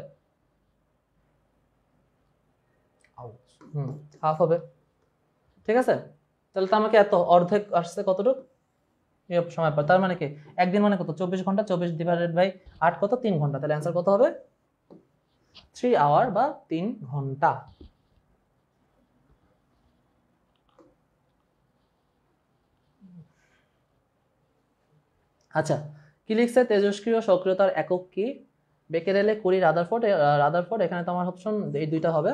হুম হাফ হবে ঠিক আছে তাহলে তো আমাকে এত অর্ধেক আসছে কতটুকু সময় পর তার মানে কি একদিন মানে কত চব্বিশ ঘন্টা চব্বিশ ডিভাইডেড বাই আট কত তিন ঘন্টা তাহলে অ্যান্সার কত হবে থ্রি আওয়ার বা তিন ঘন্টা আচ্ছা কি লিখছে তেজস্ক্রিয় সক্রিয়তার একক কি বেকেরেলে কুড়ি রাদার রাদারফোর্ড এখানে তোমার অপশন এই দুইটা হবে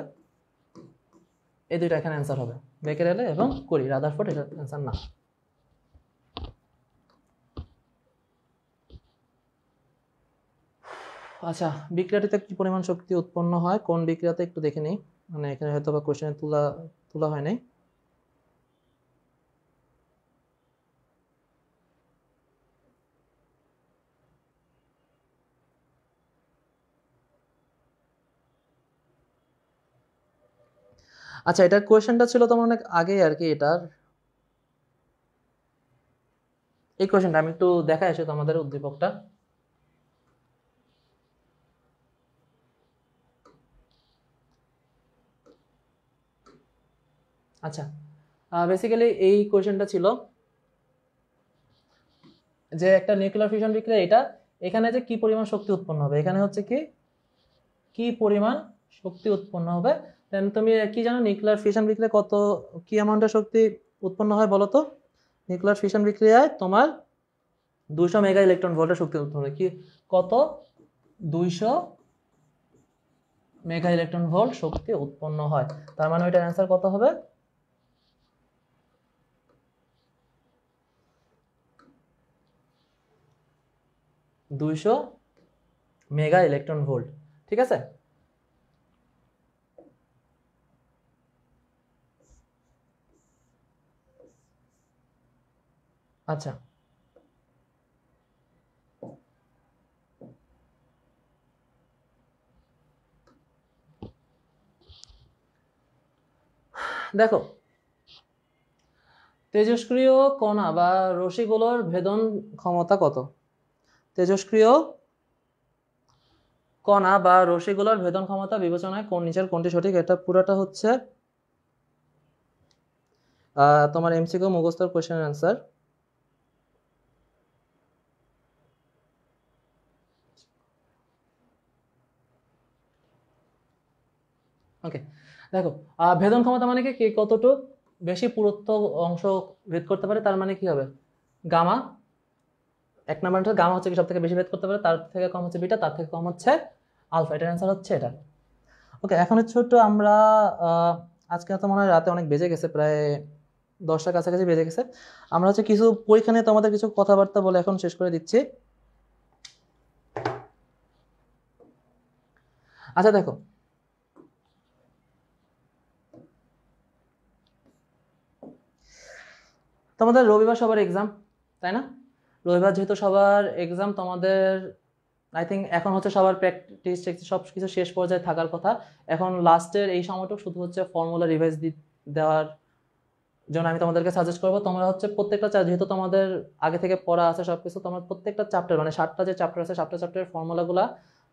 এই দুইটা এখানে অ্যান্সার হবে বেকেরেলে এবং কুড়ি রাদারফোর্ড এটা অ্যান্সার না আচ্ছা বিক্রিয়াটিতে কি পরিমাণ শক্তি উৎপন্ন হয় কোন বিক্রিয়াতে একটু দেখে নিই মানে এখানে হয়তো বা কোশ্চেনে তোলা তোলা হয় নাই আচ্ছা এটার কোয়েশনটা ছিল তোমার অনেক আগে আর কি এটার এই কোয়েশনটা আমি একটু দেখাই আসি তোমাদের উদ্দীপকটা আচ্ছা বেসিক্যালি এই কোয়েশনটা ছিল যে একটা নিউক্লিয়ার ফিউশন বিক্রিয়া এটা এখানে যে কি পরিমাণ শক্তি উৎপন্ন হবে এখানে হচ্ছে কি কি পরিমাণ শক্তি উৎপন্ন হবে দেন তুমি কি জানো নিউক্লিয়ার ফিউশন বিক্রিয়া কত কি অ্যামাউন্টের শক্তি উৎপন্ন হয় বলো তো নিউক্লিয়ার ফিউশন বিক্রিয়ায় তোমার দুইশো মেগা ইলেকট্রন ভোল্টের শক্তি উৎপন্ন হয় কি কত দুইশো মেগা ইলেকট্রন ভোল্ট শক্তি উৎপন্ন হয় তার মানে ওইটার অ্যান্সার কত হবে দুইশো মেগা ইলেকট্রন ভোল্ট ঠিক আছে আচ্ছা দেখো তেজস্ক্রিয় কণা বা রশিগুলোর ভেদন ক্ষমতা কত তেজস্ক্রিয় কণা বা রশিগুলোর ভেদন ক্ষমতা বিবেচনায় কোন নিচের কোনটি সঠিক এটা পুরাটা হচ্ছে তোমার এমসিকিউ মুগস্তর কোয়েশ্চেন অ্যান্সার ওকে দেখো ভেদন ক্ষমতা মানে কি কতটুক বেশি পুরুত্ব অংশ ভেদ করতে পারে তার মানে কি হবে গামা এক নাম্বার হচ্ছে গামা হচ্ছে কি সব থেকে বেশি ভেদ করতে পারে তার থেকে কম হচ্ছে বিটা তার থেকে কম হচ্ছে আলফা এটার অ্যান্সার হচ্ছে এটা ওকে এখন হচ্ছে একটু আমরা আজকে তো মনে হয় রাতে অনেক বেজে গেছে প্রায় দশটার কাছাকাছি বেজে গেছে আমরা হচ্ছে কিছু পরীক্ষা নিয়ে তোমাদের কিছু কথাবার্তা বলে এখন শেষ করে দিচ্ছি আচ্ছা দেখো তোমাদের রবিবার সবার এক্সাম তাই না রবিবার যেহেতু সবার এক্সাম তোমাদের আই থিঙ্ক এখন হচ্ছে সবার প্র্যাকটিস সব কিছু শেষ পর্যায়ে থাকার কথা এখন লাস্টের এই সময়টুক শুধু হচ্ছে ফর্মুলা রিভাইজ দি দেওয়ার জন্য আমি তোমাদেরকে সাজেস্ট করবো তোমরা হচ্ছে প্রত্যেকটা যেহেতু তোমাদের আগে থেকে পড়া আছে সব কিছু তোমার প্রত্যেকটা চ্যাপ্টার মানে সাতটা যে চ্যাপ্টার আছে সাতটা চ্যাপ্টারের ফর্মুলাগুলো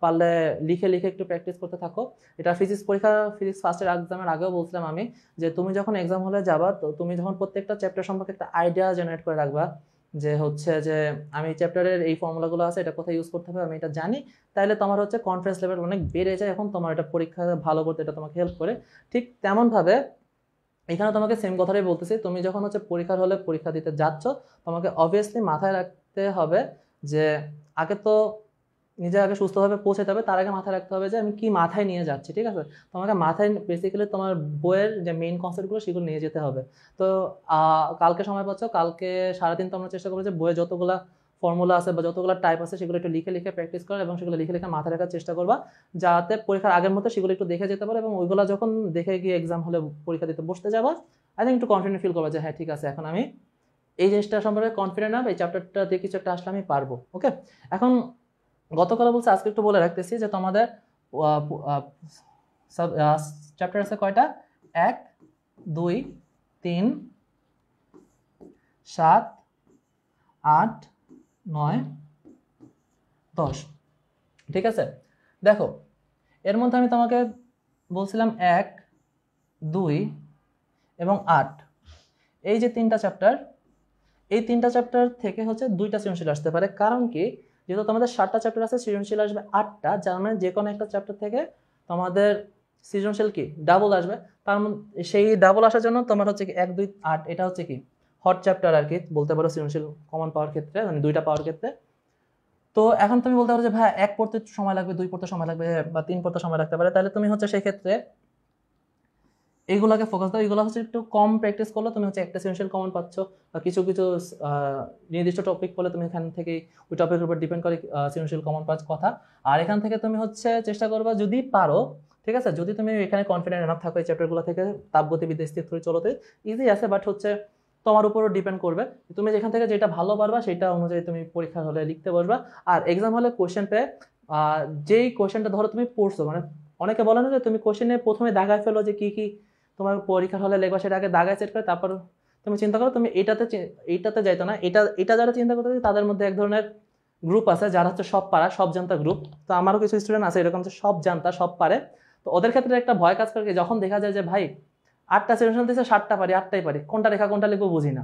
পারলে লিখে লিখে একটু প্র্যাকটিস করতে থাকো এটা ফিজিক্স পরীক্ষা ফিজিক্স ফার্স্টের এক্সামের আগেও বলছিলাম আমি যে তুমি যখন এক্সাম হলে যাবা তো তুমি যখন প্রত্যেকটা চ্যাপ্টার সম্পর্কে একটা আইডিয়া জেনারেট করে রাখবা যে হচ্ছে যে আমি চ্যাপ্টারের এই ফর্মুলাগুলো আছে এটা কোথায় ইউজ করতে হবে আমি এটা জানি তাহলে তোমার হচ্ছে কনফিডেন্স লেভেল অনেক বেড়ে যায় এখন তোমার এটা পরীক্ষা ভালো করতে এটা তোমাকে হেল্প করে ঠিক তেমনভাবে এখানে তোমাকে সেম কথাটাই বলতেছি তুমি যখন হচ্ছে পরীক্ষার হলে পরীক্ষা দিতে যাচ্ছ তোমাকে অবভিয়াসলি মাথায় রাখতে হবে যে আগে তো নিজে আগে সুস্থভাবে পৌঁছে যাবে তার আগে মাথায় রাখতে হবে যে আমি কি মাথায় নিয়ে যাচ্ছি ঠিক আছে তোমাকে মাথায় বেসিক্যালি তোমার বইয়ের যে মেইন কনসেপ্টগুলো সেগুলো নিয়ে যেতে হবে তো কালকে সময় পাচ্ছ কালকে সারাদিন তোমরা চেষ্টা করবে যে বইয়ে যতগুলো ফর্মুলা আছে বা যতগুলো টাইপ আছে সেগুলো একটু লিখে লিখে প্র্যাকটিস করা এবং সেগুলো লিখে লিখে মাথায় রাখার চেষ্টা করবা যাতে পরীক্ষার আগের মতো সেগুলো একটু দেখে যেতে পারো এবং ওইগুলো যখন দেখে গিয়ে এক্সাম হলে পরীক্ষা দিতে বসতে যাবা আই থিঙ্ক একটু কনফিডেন্ট ফিল করবা যে হ্যাঁ ঠিক আছে এখন আমি এই জিনিসটা সম্পর্কে কনফিডেন্ট হবে এই চ্যাপ্টারটা দিয়ে কিছু একটা আসলে আমি পারবো ওকে এখন গতকাল বলছে আজকে একটু বলে রাখতেছি যে তোমাদের চ্যাপ্টার আছে কয়টা এক দুই তিন সাত আট নয় দশ ঠিক আছে দেখো এর মধ্যে আমি তোমাকে বলছিলাম এক দুই এবং আট এই যে তিনটা চ্যাপ্টার এই তিনটা চ্যাপ্টার থেকে হচ্ছে দুইটা সৃজনশীল আসতে পারে কারণ কি যেহেতু তোমাদের সাতটা চ্যাপ্টার আছে সৃজনশীল আসবে আটটা যার মানে যে কোনো একটা চ্যাপ্টার থেকে তোমাদের সৃজনশীল কি ডাবল আসবে তার সেই ডাবল আসার জন্য তোমার হচ্ছে কি এক দুই আট এটা হচ্ছে কি হট চ্যাপ্টার আর কি বলতে পারো সৃজনশীল কমন পাওয়ার ক্ষেত্রে মানে দুইটা পাওয়ার ক্ষেত্রে তো এখন তুমি বলতে পারো যে ভাই এক পড়তে সময় লাগবে দুই পড়তে সময় লাগবে বা তিন পড়তে সময় লাগতে পারে তাহলে তুমি হচ্ছে সেই ক্ষেত্রে এইগুলোকে ফোকাস দাও এগুলো হচ্ছে একটু কম প্র্যাকটিস করলে তুমি হচ্ছে একটা সেন্সিয়াল কমন পাচ্ছ বা কিছু কিছু নির্দিষ্ট টপিক পড়লে তুমি এখান থেকে ওই টপিকের উপর ডিপেন্ড করে সেন্সিয়াল কমন পাচ্ছ কথা আর এখান থেকে তুমি হচ্ছে চেষ্টা করবা যদি পারো ঠিক আছে যদি তুমি এখানে কনফিডেন্ট এনাফ থাকো এই চ্যাপ্টারগুলো থেকে তাপগতি স্থির ধরে চলতে ইজি আছে বাট হচ্ছে তোমার উপরও ডিপেন্ড করবে তুমি যেখান থেকে যেটা ভালো পারবা সেটা অনুযায়ী তুমি পরীক্ষা হলে লিখতে বসবা আর এক্সাম হলে কোয়েশ্চেন পেয়ে যেই কোয়েশ্চেনটা ধরো তুমি পড়ছো মানে অনেকে বলে না যে তুমি কোশ্চেনে প্রথমে দেখায় ফেলো যে কী কী তোমার পরীক্ষার হলে লেখবা সেটা আগে দাগায় সেট করে তারপর তুমি চিন্তা করো তুমি এটাতে এইটাতে যাইতো না এটা এটা যারা চিন্তা করতে তাদের মধ্যে এক ধরনের গ্রুপ আছে যারা হচ্ছে সব পারা সব জানতা গ্রুপ তো আমারও কিছু স্টুডেন্ট আছে এরকম যে সব জানতা সব পারে তো ওদের ক্ষেত্রে একটা ভয় কাজ করে যখন দেখা যায় যে ভাই আটটা সিচুয়েশন দিয়েছে সাতটা পারি আটটাই পারি কোনটা রেখা কোনটা লিখবো বুঝি না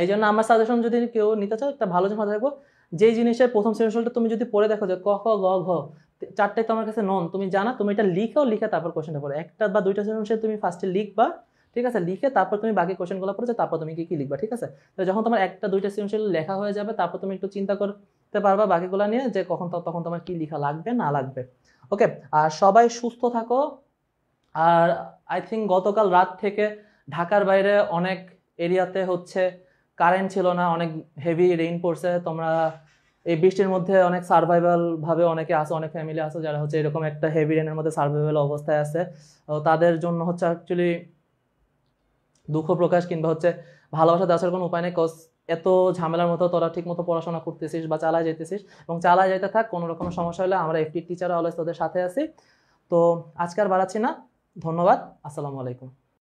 এই জন্য আমার সাজেশন যদি কেউ নিতে চাও একটা ভালো জিনিস থাকবো রাখবো যেই জিনিসের প্রথম সিচুয়েশনটা তুমি যদি পড়ে দেখো যে ক খ গ ঘ চারটাই তোমার কাছে নন তুমি জানা তুমি এটা লিখেও লিখে তারপর কোশ্চেনটা পড়ো একটা বা দুইটা সেশন তুমি ফার্স্টে লিখবা ঠিক আছে লিখে তারপর তুমি বাকি কোশ্চেনগুলো পড়েছো তারপর তুমি কি কি লিখবা ঠিক আছে তো যখন তোমার একটা দুইটা সেশন লেখা হয়ে যাবে তারপর তুমি একটু চিন্তা করতে পারবা বাকিগুলো নিয়ে যে কখন তখন তোমার কি লিখা লাগবে না লাগবে ওকে আর সবাই সুস্থ থাকো আর আই থিঙ্ক গতকাল রাত থেকে ঢাকার বাইরে অনেক এরিয়াতে হচ্ছে কারেন্ট ছিল না অনেক হেভি রেইন পড়ছে তোমরা এই বৃষ্টির মধ্যে অনেক সার্ভাইভাল ভাবে অনেকে আছে অনেক ফ্যামিলি আছে যারা হচ্ছে এরকম একটা হেভি রেনের মধ্যে সার্ভাইভাল অবস্থায় আছে তাদের জন্য হচ্ছে অ্যাকচুয়ালি দুঃখ প্রকাশ কিংবা হচ্ছে ভালোবাসা দেওয়ার কোনো উপায় নেই কজ এত ঝামেলার মতো তোরা ঠিক মতো পড়াশোনা করতেছিস বা চালায় যেতেছিস এবং চালায় যেতে থাক কোনো রকম সমস্যা হলে আমরা একটি টিচার অলওয়েজ তোদের সাথে আছি তো আজকে আর বাড়াচ্ছি না ধন্যবাদ আসসালামু আলাইকুম